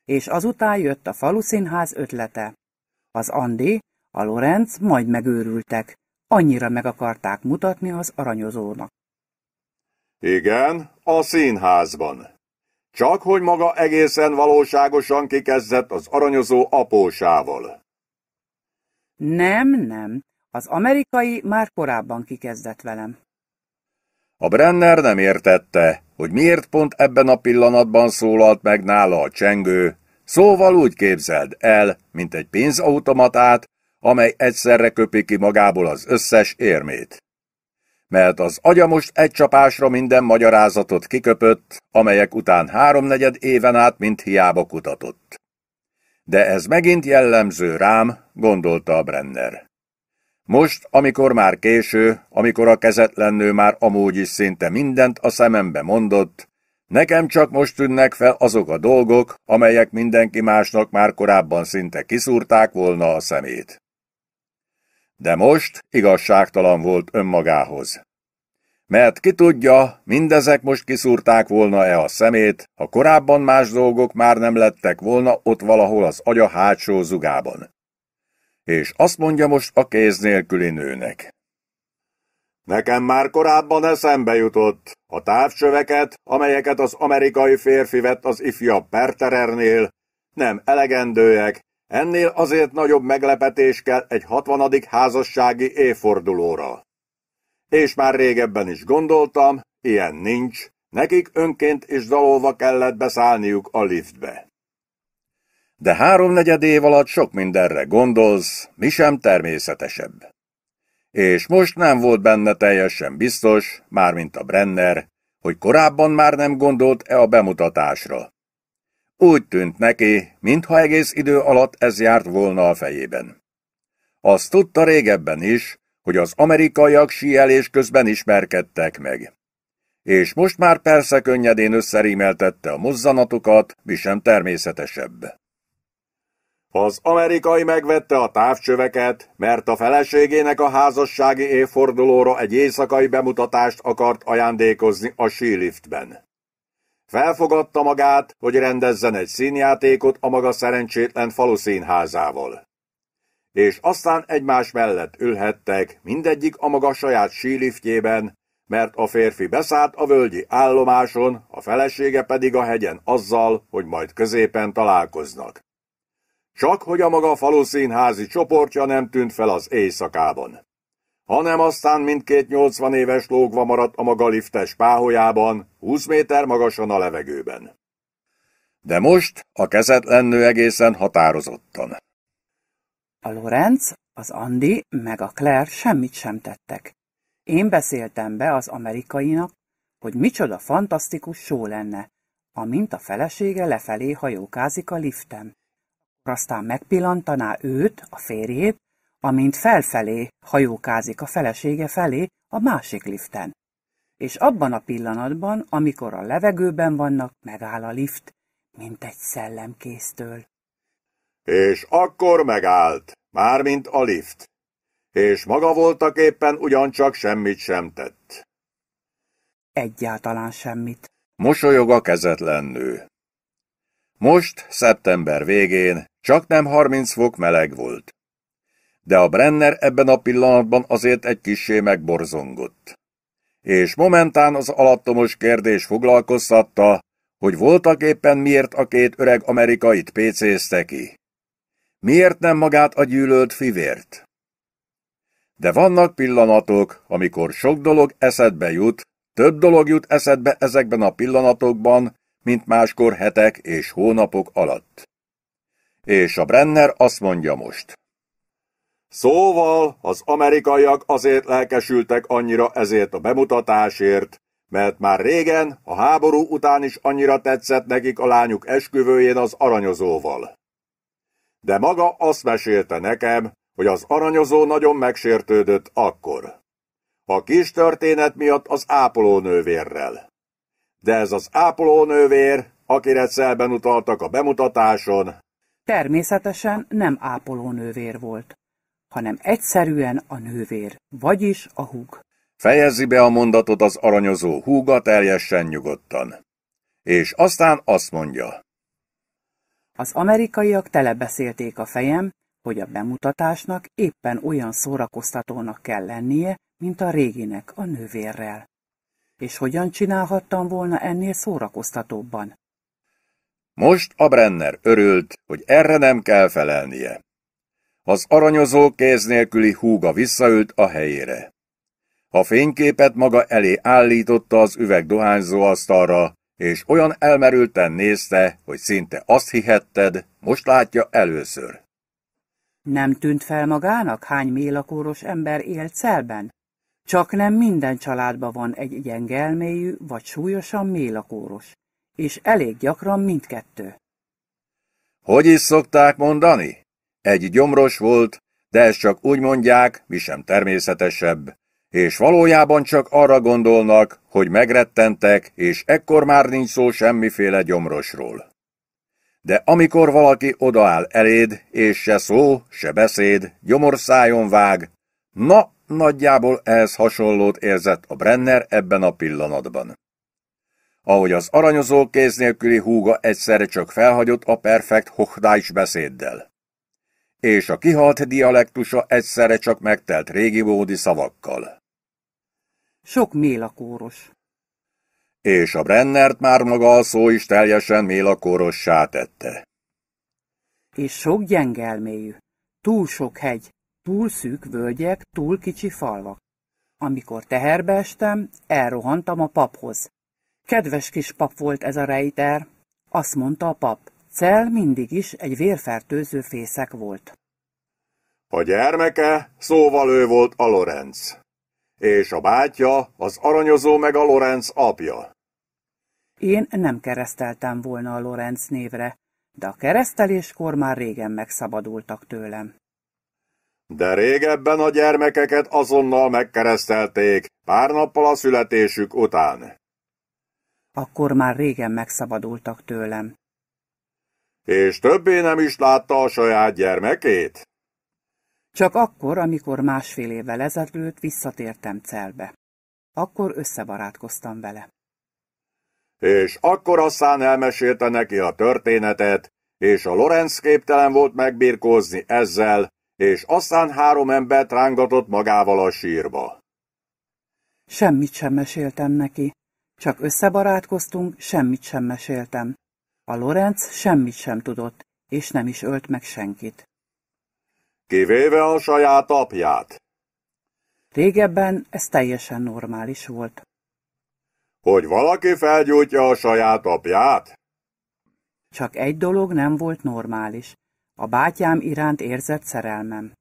és azután jött a faluszínház ötlete. Az Andi, a Lorenz majd megőrültek, annyira meg akarták mutatni az aranyozónak. Igen, a színházban, csak hogy maga egészen valóságosan kikezdett az aranyozó apósával. Nem, nem. Az amerikai már korábban kikezdett velem. A Brenner nem értette, hogy miért pont ebben a pillanatban szólalt meg nála a csengő. Szóval úgy képzeld el, mint egy pénzautomatát, amely egyszerre köpi ki magából az összes érmét mert az agya most egy csapásra minden magyarázatot kiköpött, amelyek után háromnegyed éven át mint hiába kutatott. De ez megint jellemző rám, gondolta a Brenner. Most, amikor már késő, amikor a kezetlen nő már amúgy is szinte mindent a szemembe mondott, nekem csak most tűnnek fel azok a dolgok, amelyek mindenki másnak már korábban szinte kiszúrták volna a szemét. De most igazságtalan volt önmagához. Mert ki tudja, mindezek most kiszúrták volna-e a szemét, ha korábban más dolgok már nem lettek volna ott valahol az agya hátsó zugában. És azt mondja most a kéz nélküli nőnek. Nekem már korábban eszembe jutott. A távcsöveket, amelyeket az amerikai férfi vett az ifjabb Perterernél, nem elegendőek, Ennél azért nagyobb meglepetés kell egy hatvanadik házassági évfordulóra. És már régebben is gondoltam, ilyen nincs, nekik önként is dalolva kellett beszállniuk a liftbe. De háromnegyed év alatt sok mindenre gondolsz, mi sem természetesebb. És most nem volt benne teljesen biztos, mármint a Brenner, hogy korábban már nem gondolt-e a bemutatásra. Úgy tűnt neki, mintha egész idő alatt ez járt volna a fejében. Azt tudta régebben is, hogy az amerikaiak síelés közben ismerkedtek meg. És most már persze könnyedén összerímeltette a mozzanatukat, mi sem természetesebb. Az amerikai megvette a távcsöveket, mert a feleségének a házassági évfordulóra egy éjszakai bemutatást akart ajándékozni a síliftben. Felfogadta magát, hogy rendezzen egy színjátékot a maga szerencsétlen színházával. És aztán egymás mellett ülhettek, mindegyik a maga saját síliftjében, mert a férfi beszállt a völgyi állomáson, a felesége pedig a hegyen azzal, hogy majd középen találkoznak. Csak hogy a maga színházi csoportja nem tűnt fel az éjszakában hanem aztán mindkét 80 éves lógva maradt a maga liftes páholyában, 20 méter magasan a levegőben. De most a kezet lennő egészen határozottan. A Lorenz, az Andi meg a Claire semmit sem tettek. Én beszéltem be az amerikainak, hogy micsoda fantasztikus só lenne, amint a felesége lefelé hajókázik a liftem. Aztán megpillantaná őt, a férjét, amint felfelé hajókázik a felesége felé a másik liften. És abban a pillanatban, amikor a levegőben vannak, megáll a lift, mint egy szellemkésztől. És akkor megállt, mármint a lift, és maga voltak éppen ugyancsak semmit sem tett. Egyáltalán semmit. Mosolyog a kezetlen nő. Most, szeptember végén, csak nem 30 fok meleg volt de a Brenner ebben a pillanatban azért egy kissé megborzongott. És momentán az alattomos kérdés foglalkoztatta, hogy voltak éppen miért a két öreg amerikait pécézte ki. Miért nem magát a gyűlölt fivért? De vannak pillanatok, amikor sok dolog eszedbe jut, több dolog jut eszedbe ezekben a pillanatokban, mint máskor hetek és hónapok alatt. És a Brenner azt mondja most. Szóval az amerikaiak azért lelkesültek annyira ezért a bemutatásért, mert már régen, a háború után is annyira tetszett nekik a lányuk esküvőjén az aranyozóval. De maga azt mesélte nekem, hogy az aranyozó nagyon megsértődött akkor. A kis történet miatt az ápolónővérrel. De ez az ápolónővér, akire szelben utaltak a bemutatáson, természetesen nem ápolónővér volt hanem egyszerűen a nővér, vagyis a húg. Fejezi be a mondatot az aranyozó húga teljesen nyugodtan. És aztán azt mondja. Az amerikaiak telebeszélték a fejem, hogy a bemutatásnak éppen olyan szórakoztatónak kell lennie, mint a réginek a nővérrel. És hogyan csinálhattam volna ennél szórakoztatóbban? Most a Brenner örült, hogy erre nem kell felelnie. Az aranyozó kéz nélküli húga visszaült a helyére. A fényképet maga elé állította az üveg asztalra, és olyan elmerülten nézte, hogy szinte azt hihetted, most látja először. Nem tűnt fel magának, hány mélakóros ember élt szelben? Csak nem minden családban van egy gyengelméjű vagy súlyosan mélakóros, és elég gyakran mindkettő. Hogy is szokták mondani? Egy gyomros volt, de ezt csak úgy mondják, mi sem természetesebb. És valójában csak arra gondolnak, hogy megrettentek, és ekkor már nincs szó semmiféle gyomrosról. De amikor valaki odaáll eléd, és se szó, se beszéd, gyomorszájon vág, na, nagyjából ehhez hasonlót érzett a Brenner ebben a pillanatban. Ahogy az aranyozó kéz nélküli húga egyszerre csak felhagyott a perfekt hochdájs beszéddel és a kihalt dialektusa egyszerre csak megtelt bódi szavakkal. Sok mélakóros. És a Brennert már maga a szó is teljesen mélakórossá tette. És sok gyengelméjű, túl sok hegy, túl szűk völgyek, túl kicsi falvak. Amikor teherbe estem, elrohantam a paphoz. Kedves kis pap volt ez a rejter, azt mondta a pap. Cell mindig is egy vérfertőző fészek volt. A gyermeke, szóval ő volt a Lorenz, és a bátyja, az aranyozó meg a Lorenz apja. Én nem kereszteltem volna a Lorenz névre, de a kereszteléskor már régen megszabadultak tőlem. De régebben a gyermekeket azonnal megkeresztelték, pár nappal a születésük után. Akkor már régen megszabadultak tőlem és többé nem is látta a saját gyermekét? Csak akkor, amikor másfél évvel ezelőtt visszatértem celbe. Akkor összebarátkoztam vele. És akkor aztán elmesélte neki a történetet, és a Lorenz képtelen volt megbirkózni ezzel, és aztán három embert rángatott magával a sírba. Semmit sem meséltem neki. Csak összebarátkoztunk, semmit sem meséltem. A Lorenz semmit sem tudott, és nem is ölt meg senkit. Kivéve a saját apját. Régebben ez teljesen normális volt. Hogy valaki felgyújtja a saját apját? Csak egy dolog nem volt normális. A bátyám iránt érzett szerelmem.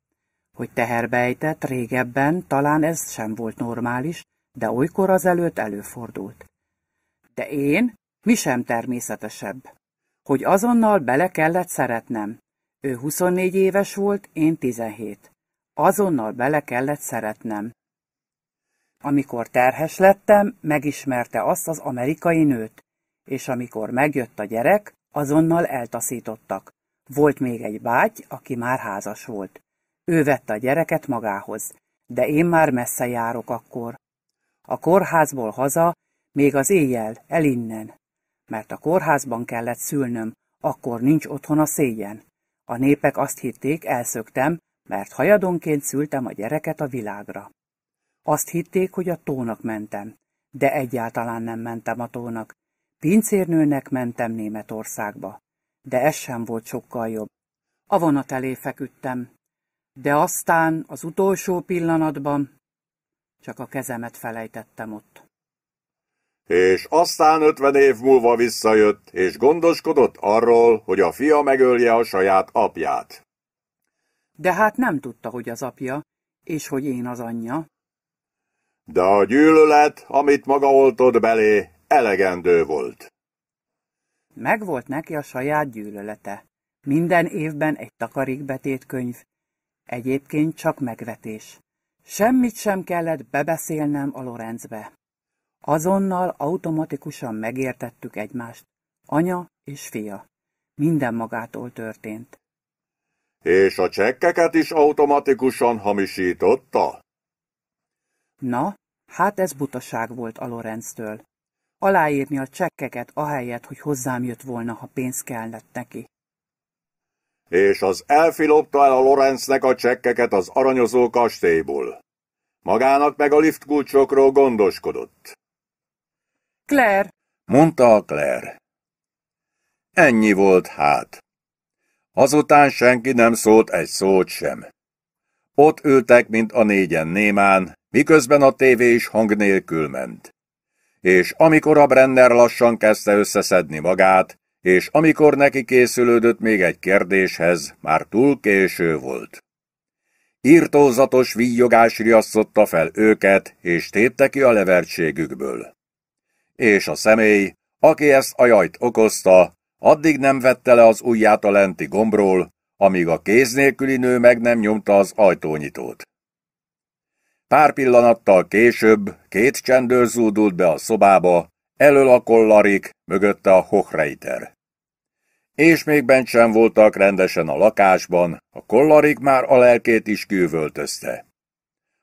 Hogy teherbe ejtett régebben, talán ez sem volt normális, de olykor azelőtt előfordult. De én mi sem természetesebb. Hogy azonnal bele kellett szeretnem. Ő 24 éves volt, én 17. Azonnal bele kellett szeretnem. Amikor terhes lettem, megismerte azt az amerikai nőt, és amikor megjött a gyerek, azonnal eltaszítottak. Volt még egy báty, aki már házas volt. Ő vette a gyereket magához, de én már messze járok akkor. A kórházból haza, még az éjjel, elinnen mert a kórházban kellett szülnöm, akkor nincs otthon a szégyen. A népek azt hitték, elszöktem, mert hajadonként szültem a gyereket a világra. Azt hitték, hogy a tónak mentem, de egyáltalán nem mentem a tónak. Pincérnőnek mentem Németországba, de ez sem volt sokkal jobb. A vonat elé feküdtem, de aztán az utolsó pillanatban csak a kezemet felejtettem ott. És aztán ötven év múlva visszajött, és gondoskodott arról, hogy a fia megölje a saját apját. De hát nem tudta, hogy az apja, és hogy én az anyja. De a gyűlölet, amit maga oltott belé, elegendő volt. Megvolt neki a saját gyűlölete. Minden évben egy takarékbetét könyv. Egyébként csak megvetés. Semmit sem kellett bebeszélnem a Lorenzbe. Azonnal automatikusan megértettük egymást, anya és fia. Minden magától történt. És a csekkeket is automatikusan hamisította? Na, hát ez butaság volt a Lorenztől. Aláírni a csekkeket ahelyett, hogy hozzám jött volna, ha pénz kellett neki. És az elfilopta el a Lorenznek a csekkeket az aranyozó kastélyból. Magának meg a liftkulcsokról gondoskodott. Claire, mondta a Claire. Ennyi volt hát. Azután senki nem szólt egy szót sem. Ott ültek, mint a négyen némán, miközben a tévé is hang nélkül ment. És amikor a Brenner lassan kezdte összeszedni magát, és amikor neki készülődött még egy kérdéshez, már túl késő volt. Írtózatos víjogás riasztotta fel őket, és tépte ki a levertségükből és a személy, aki ezt a jajt okozta, addig nem vette le az ujját a lenti gombról, amíg a kéz nélküli nő meg nem nyomta az ajtónyitót. Pár pillanattal később két csendőr zúdult be a szobába, elől a kollarik, mögötte a hochreiter. És még bent sem voltak rendesen a lakásban, a kollarik már a lelkét is külvöltözte.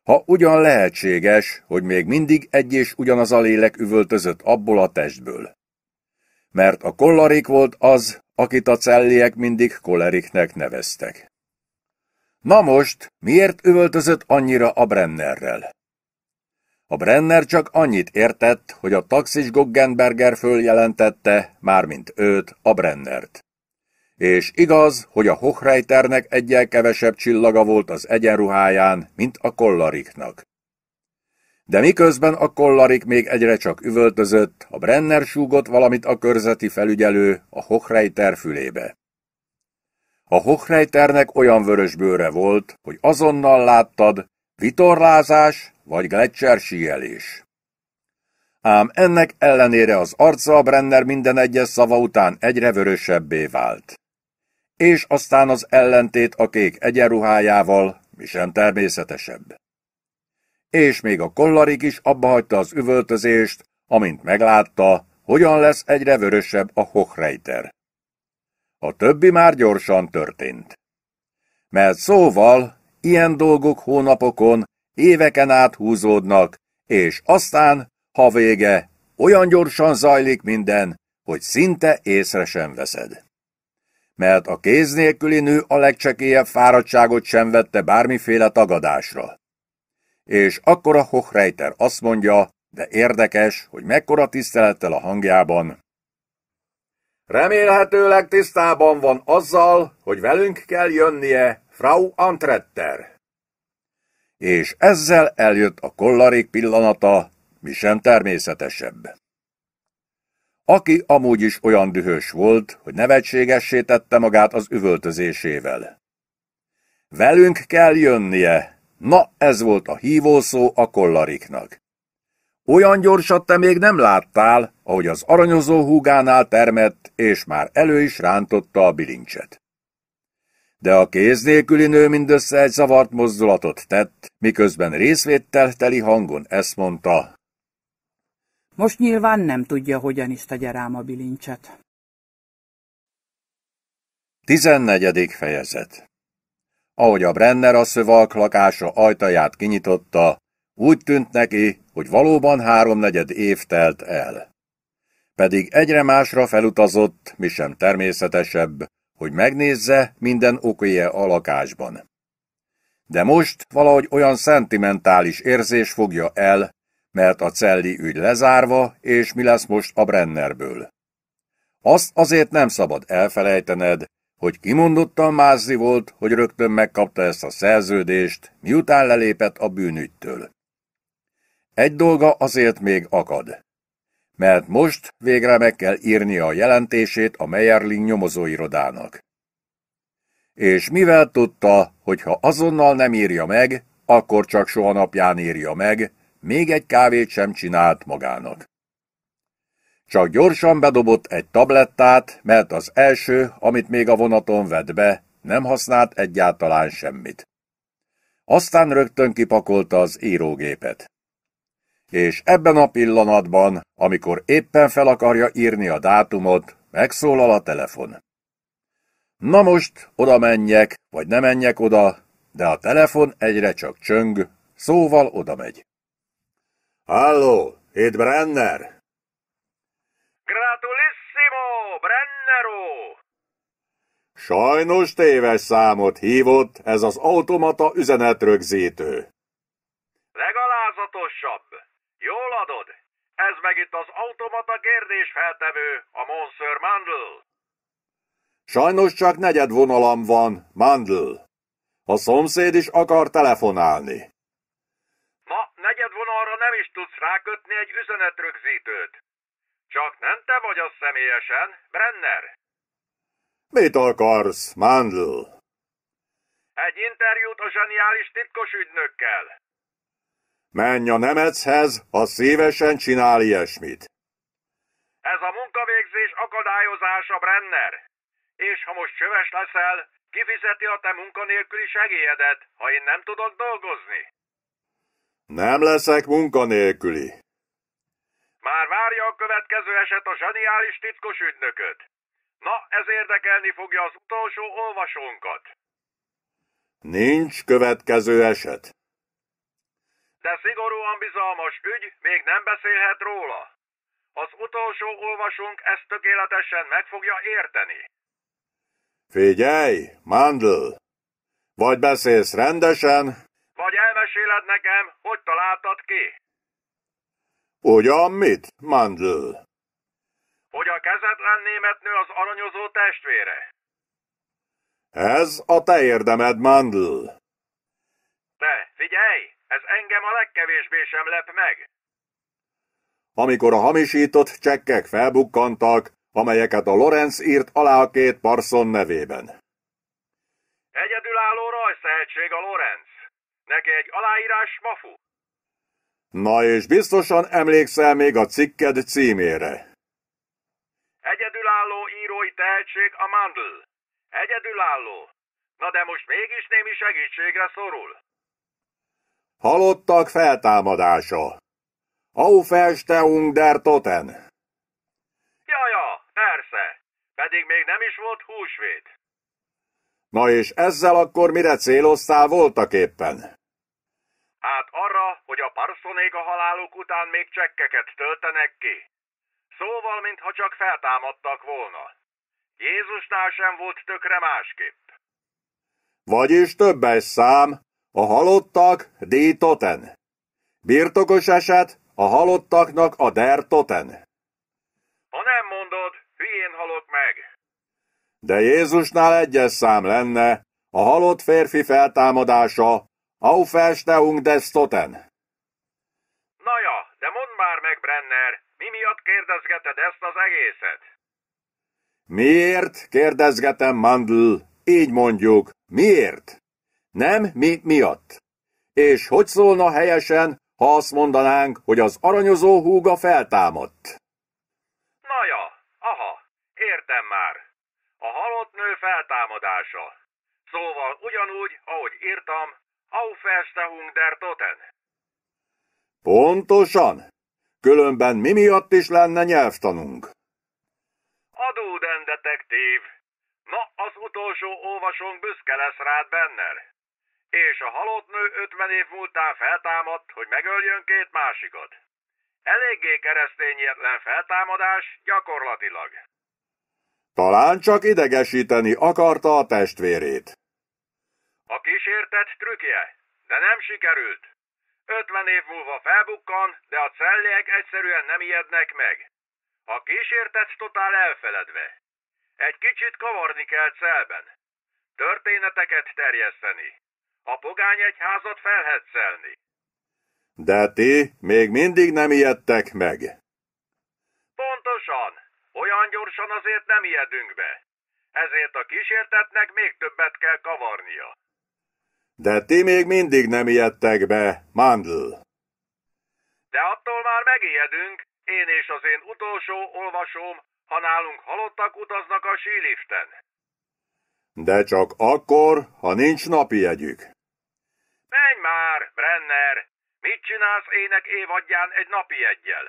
Ha ugyan lehetséges, hogy még mindig egy és ugyanaz a lélek üvöltözött abból a testből. Mert a kollarik volt az, akit a celliek mindig koleriknek neveztek. Na most, miért üvöltözött annyira a Brennerrel? A Brenner csak annyit értett, hogy a taxis Goggenberger följelentette, mármint őt, a Brennert. És igaz, hogy a Hochreiternek egyel kevesebb csillaga volt az egyenruháján, mint a kollariknak. De miközben a kollarik még egyre csak üvöltözött, a Brenner súgott valamit a körzeti felügyelő a Hochreiter fülébe. A Hochreiternek olyan vörös bőre volt, hogy azonnal láttad, vitorlázás vagy Gletscher síelés. Ám ennek ellenére az arca a Brenner minden egyes szava után egyre vörösebbé vált és aztán az ellentét a kék egyenruhájával, mi sem természetesebb. És még a kollarik is abbahagyta az üvöltözést, amint meglátta, hogyan lesz egyre vörösebb a Hochrejter. A többi már gyorsan történt. Mert szóval, ilyen dolgok hónapokon, éveken át húzódnak, és aztán, ha vége, olyan gyorsan zajlik minden, hogy szinte észre sem veszed mert a kéz nélküli nő a legcsekélyebb fáradtságot sem vette bármiféle tagadásra. És akkor a Hochreiter azt mondja, de érdekes, hogy mekkora tisztelettel a hangjában. Remélhetőleg tisztában van azzal, hogy velünk kell jönnie, Frau Antretter. És ezzel eljött a kollarék pillanata, mi sem természetesebb aki amúgy is olyan dühös volt, hogy nevetségessé tette magát az üvöltözésével. Velünk kell jönnie, na ez volt a hívószó a kollariknak. Olyan gyorsat te még nem láttál, ahogy az aranyozó húgánál termett, és már elő is rántotta a bilincset. De a kéz nélküli nő mindössze egy zavart mozdulatot tett, miközben részvéttel teli hangon ezt mondta. Most nyilván nem tudja, hogyan is tegye rám a bilincset. 14. fejezet Ahogy a Brenner szövalk lakása ajtaját kinyitotta, úgy tűnt neki, hogy valóban háromnegyed év telt el. Pedig egyre másra felutazott, mi sem természetesebb, hogy megnézze minden okéje a lakásban. De most valahogy olyan szentimentális érzés fogja el, mert a celli ügy lezárva, és mi lesz most a Brennerből. Azt azért nem szabad elfelejtened, hogy kimondottan mázzi volt, hogy rögtön megkapta ezt a szerződést, miután lelépett a bűnügytől. Egy dolga azért még akad, mert most végre meg kell írnia a jelentését a Meyerling nyomozóirodának. És mivel tudta, hogy ha azonnal nem írja meg, akkor csak soha napján írja meg, még egy kávét sem csinált magának. Csak gyorsan bedobott egy tablettát, mert az első, amit még a vonaton vett be, nem használt egyáltalán semmit. Aztán rögtön kipakolta az írógépet. És ebben a pillanatban, amikor éppen fel akarja írni a dátumot, megszólal a telefon. Na most oda menjek, vagy nem menjek oda, de a telefon egyre csak csöng, szóval oda megy. Halló, itt Brenner! Gratulissimo, Brenner Sajnos téves számot hívott ez az automata üzenetrögzítő. Legalázatosabb. Jól adod. Ez meg itt az automata kérdésfeltevő, a Monsieur Mandl. Sajnos csak negyed vonalam van, Mandl. A szomszéd is akar telefonálni tudsz rákötni egy üzenetrögzítőt. Csak nem te vagy az személyesen, Brenner? Mit akarsz, Mandl? Egy interjút a zseniális titkos ügynökkel. Menj a nemechez, ha szívesen csinál ilyesmit. Ez a munkavégzés akadályozása, Brenner. És ha most csöves leszel, kifizeti a te munkanélküli segélyedet, ha én nem tudok dolgozni. Nem leszek munkanélküli. Már várja a következő eset a zseniális titkos ügynököt. Na, ez érdekelni fogja az utolsó olvasónkat. Nincs következő eset. De szigorúan bizalmas ügy, még nem beszélhet róla. Az utolsó olvasónk ezt tökéletesen meg fogja érteni. Figyelj, Mandl! Vagy beszélsz rendesen, vagy elmeséled nekem, hogy találtad ki? Ugyan mit, Mandl? Hogy a kezetlen németnő az aranyozó testvére. Ez a te érdemed, Mandl. Te, figyelj, ez engem a legkevésbé sem lep meg. Amikor a hamisított csekkek felbukkantak, amelyeket a Lorenz írt alá a két parson nevében. Egyedülálló rajszehetség a Lorenz meg egy aláírás mafu. Na és biztosan emlékszel még a cikked címére. Egyedülálló írói tehetség a Mandl. Egyedülálló. Na de most mégis némi segítségre szorul. Halottak feltámadása. Aufersteung der Toten. Jaja, ja, persze. Pedig még nem is volt húsvét. Na és ezzel akkor mire céloztál voltak éppen? Hát arra, hogy a parszonék a haláluk után még csekkeket töltenek ki. Szóval, mintha csak feltámadtak volna. Jézusnál sem volt tökre másképp. Vagyis többes szám, a halottak di toten. Birtokos eset, a halottaknak a der toten. Ha nem mondod, hülyén halok meg. De Jézusnál egyes szám lenne, a halott férfi feltámadása Auferstehung des Toten. Na ja, de mondd már meg, Brenner, mi miatt kérdezgeted ezt az egészet? Miért kérdezgetem, Mandl? Így mondjuk, miért? Nem mi miatt. És hogy szólna helyesen, ha azt mondanánk, hogy az aranyozó húga feltámadt? Na ja, aha, értem már. A halott nő feltámadása. Szóval ugyanúgy, ahogy írtam, Auferstehung der Toten. Pontosan. Különben mi miatt is lenne nyelvtanunk? Adóden detektív. Na az utolsó olvasónk büszke lesz rád, Benner. És a halott nő ötven év múltán feltámadt, hogy megöljön két másikat. Eléggé keresztényetlen feltámadás gyakorlatilag. Talán csak idegesíteni akarta a testvérét. A kísértet trükkje, de nem sikerült. 50 év múlva felbukkan, de a celliek egyszerűen nem ijednek meg. A kísértet totál elfeledve. Egy kicsit kavarni kell celben. Történeteket terjeszteni. A pogány egyházat felhetszelni. De ti még mindig nem ijedtek meg. Pontosan. Olyan gyorsan azért nem ijedünk be. Ezért a kísértetnek még többet kell kavarnia. De ti még mindig nem ijedtek be, Mandl. De attól már megijedünk, én és az én utolsó olvasóm, ha nálunk halottak utaznak a síliften. De csak akkor, ha nincs napi jegyük. Menj már, Brenner! Mit csinálsz ének évadján egy napi jegyel?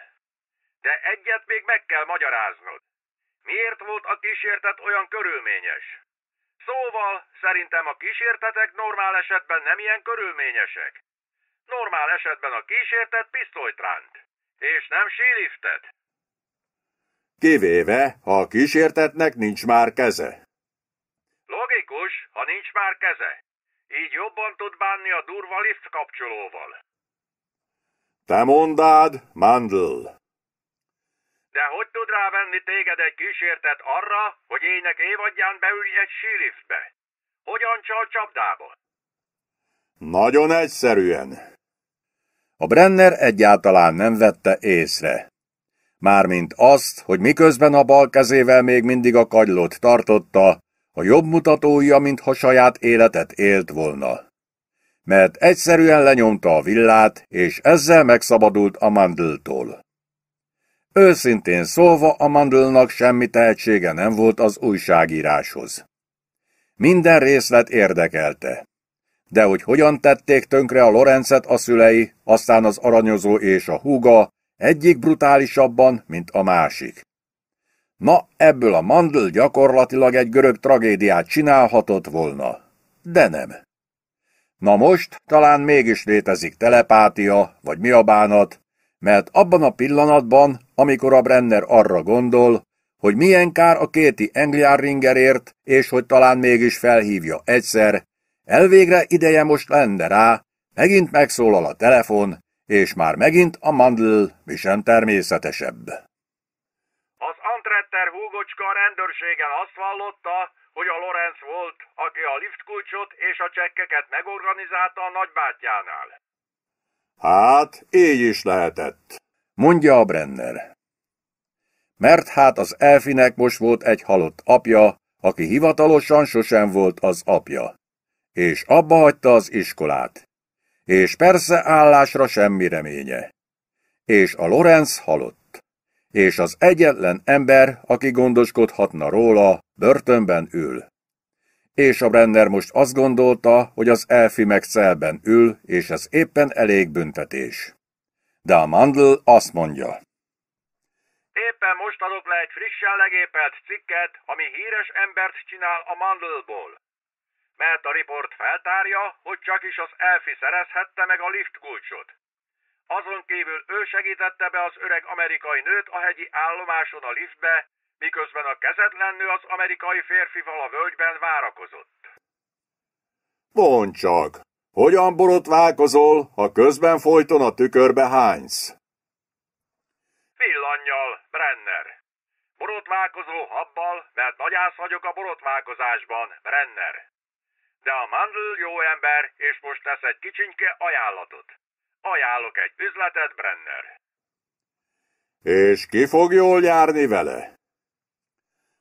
De egyet még meg kell magyaráznod. Miért volt a kísértet olyan körülményes? Szóval, szerintem a kísértetek normál esetben nem ilyen körülményesek. Normál esetben a kísértet pisztolyt ránt, és nem síliftet. Kivéve, ha a kísértetnek nincs már keze. Logikus, ha nincs már keze. Így jobban tud bánni a durva lift kapcsolóval. Te mondád, Mandl. De hogy tud rávenni téged egy kísértet arra, hogy ének évadján beülj egy síliftbe? Hogyan csal csapdába? Nagyon egyszerűen. A Brenner egyáltalán nem vette észre. Mármint azt, hogy miközben a bal kezével még mindig a kagylót tartotta, a jobb mutatója, mintha saját életet élt volna. Mert egyszerűen lenyomta a villát, és ezzel megszabadult a mandultól. Őszintén szólva a mandulnak semmi tehetsége nem volt az újságíráshoz. Minden részlet érdekelte. De hogy hogyan tették tönkre a Lorencet a szülei, aztán az aranyozó és a húga, egyik brutálisabban, mint a másik. Na, ebből a mandl gyakorlatilag egy görög tragédiát csinálhatott volna. De nem. Na most talán mégis létezik telepátia, vagy mi a bánat, mert abban a pillanatban amikor a Brenner arra gondol, hogy milyen kár a kéti Engliárringerért, és hogy talán mégis felhívja egyszer, elvégre ideje most lenne rá, megint megszólal a telefon, és már megint a mandl mi sem természetesebb. Az Antretter húgocska a rendőrségen azt vallotta, hogy a Lorenz volt, aki a liftkulcsot és a csekkeket megorganizálta a nagybátyjánál. Hát, így is lehetett. Mondja a Brenner. Mert hát az elfinek most volt egy halott apja, aki hivatalosan sosem volt az apja. És abba hagyta az iskolát. És persze állásra semmi reménye. És a Lorenz halott. És az egyetlen ember, aki gondoskodhatna róla, börtönben ül és a Brenner most azt gondolta, hogy az elfi meg ül, és ez éppen elég büntetés de a mandl azt mondja. Éppen most adok le egy frissen legépelt cikket, ami híres embert csinál a mandlból. Mert a riport feltárja, hogy csak is az Elfi szerezhette meg a lift kulcsot. Azon kívül ő segítette be az öreg amerikai nőt a hegyi állomáson a liftbe, miközben a kezetlen nő az amerikai férfival a völgyben várakozott. Mondd csak, hogyan borotválkozol, ha közben folyton a tükörbe hánysz? Villannyal, Brenner. Borotválkozó habbal, mert nagyász vagyok a borotválkozásban, Brenner. De a mandl jó ember, és most tesz egy kicsinke ajánlatot. Ajánlok egy üzletet, Brenner. És ki fog jól járni vele?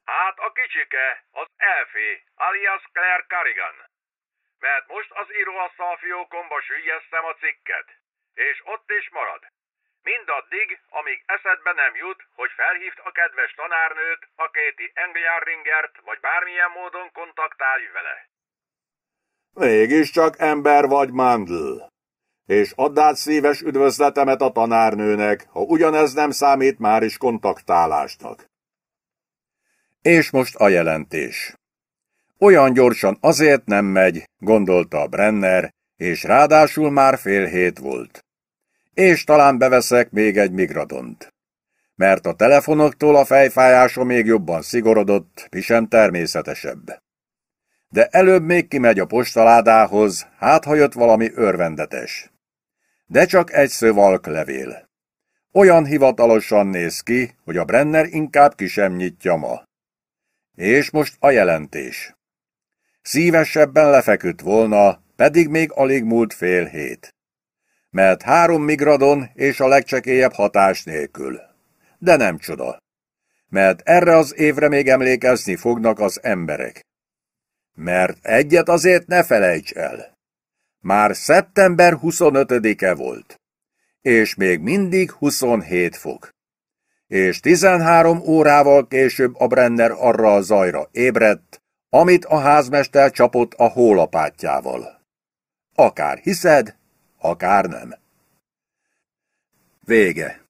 Hát a kicsike, az Elfi, alias Claire Carrigan mert most az íróasszal fiókomba süllyesztem a cikket, és ott is marad. Mindaddig, amíg eszedbe nem jut, hogy felhívt a kedves tanárnőt, a Kéti Engelringert, vagy bármilyen módon kontaktálj vele. Mégiscsak ember vagy, Mandl. És add át szíves üdvözletemet a tanárnőnek, ha ugyanez nem számít már is kontaktálásnak. És most a jelentés. Olyan gyorsan azért nem megy, gondolta a Brenner, és ráadásul már fél hét volt. És talán beveszek még egy migradont. Mert a telefonoktól a fejfájása még jobban szigorodott, mi sem természetesebb. De előbb még kimegy a postaládához, hát ha jött valami örvendetes. De csak egy szövalk levél. Olyan hivatalosan néz ki, hogy a Brenner inkább ki sem nyitja ma. És most a jelentés. Szívesebben lefeküdt volna, pedig még alig múlt fél hét. Mert három migradon és a legcsekélyebb hatás nélkül. De nem csoda. Mert erre az évre még emlékezni fognak az emberek. Mert egyet azért ne felejts el. Már szeptember 25-e volt. És még mindig 27 fok. És 13 órával később a Brenner arra a zajra ébredt, amit a házmester csapott a hólapátjával. Akár hiszed, akár nem. Vége.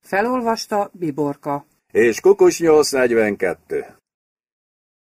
Felolvasta Biborka. És Kukus 842.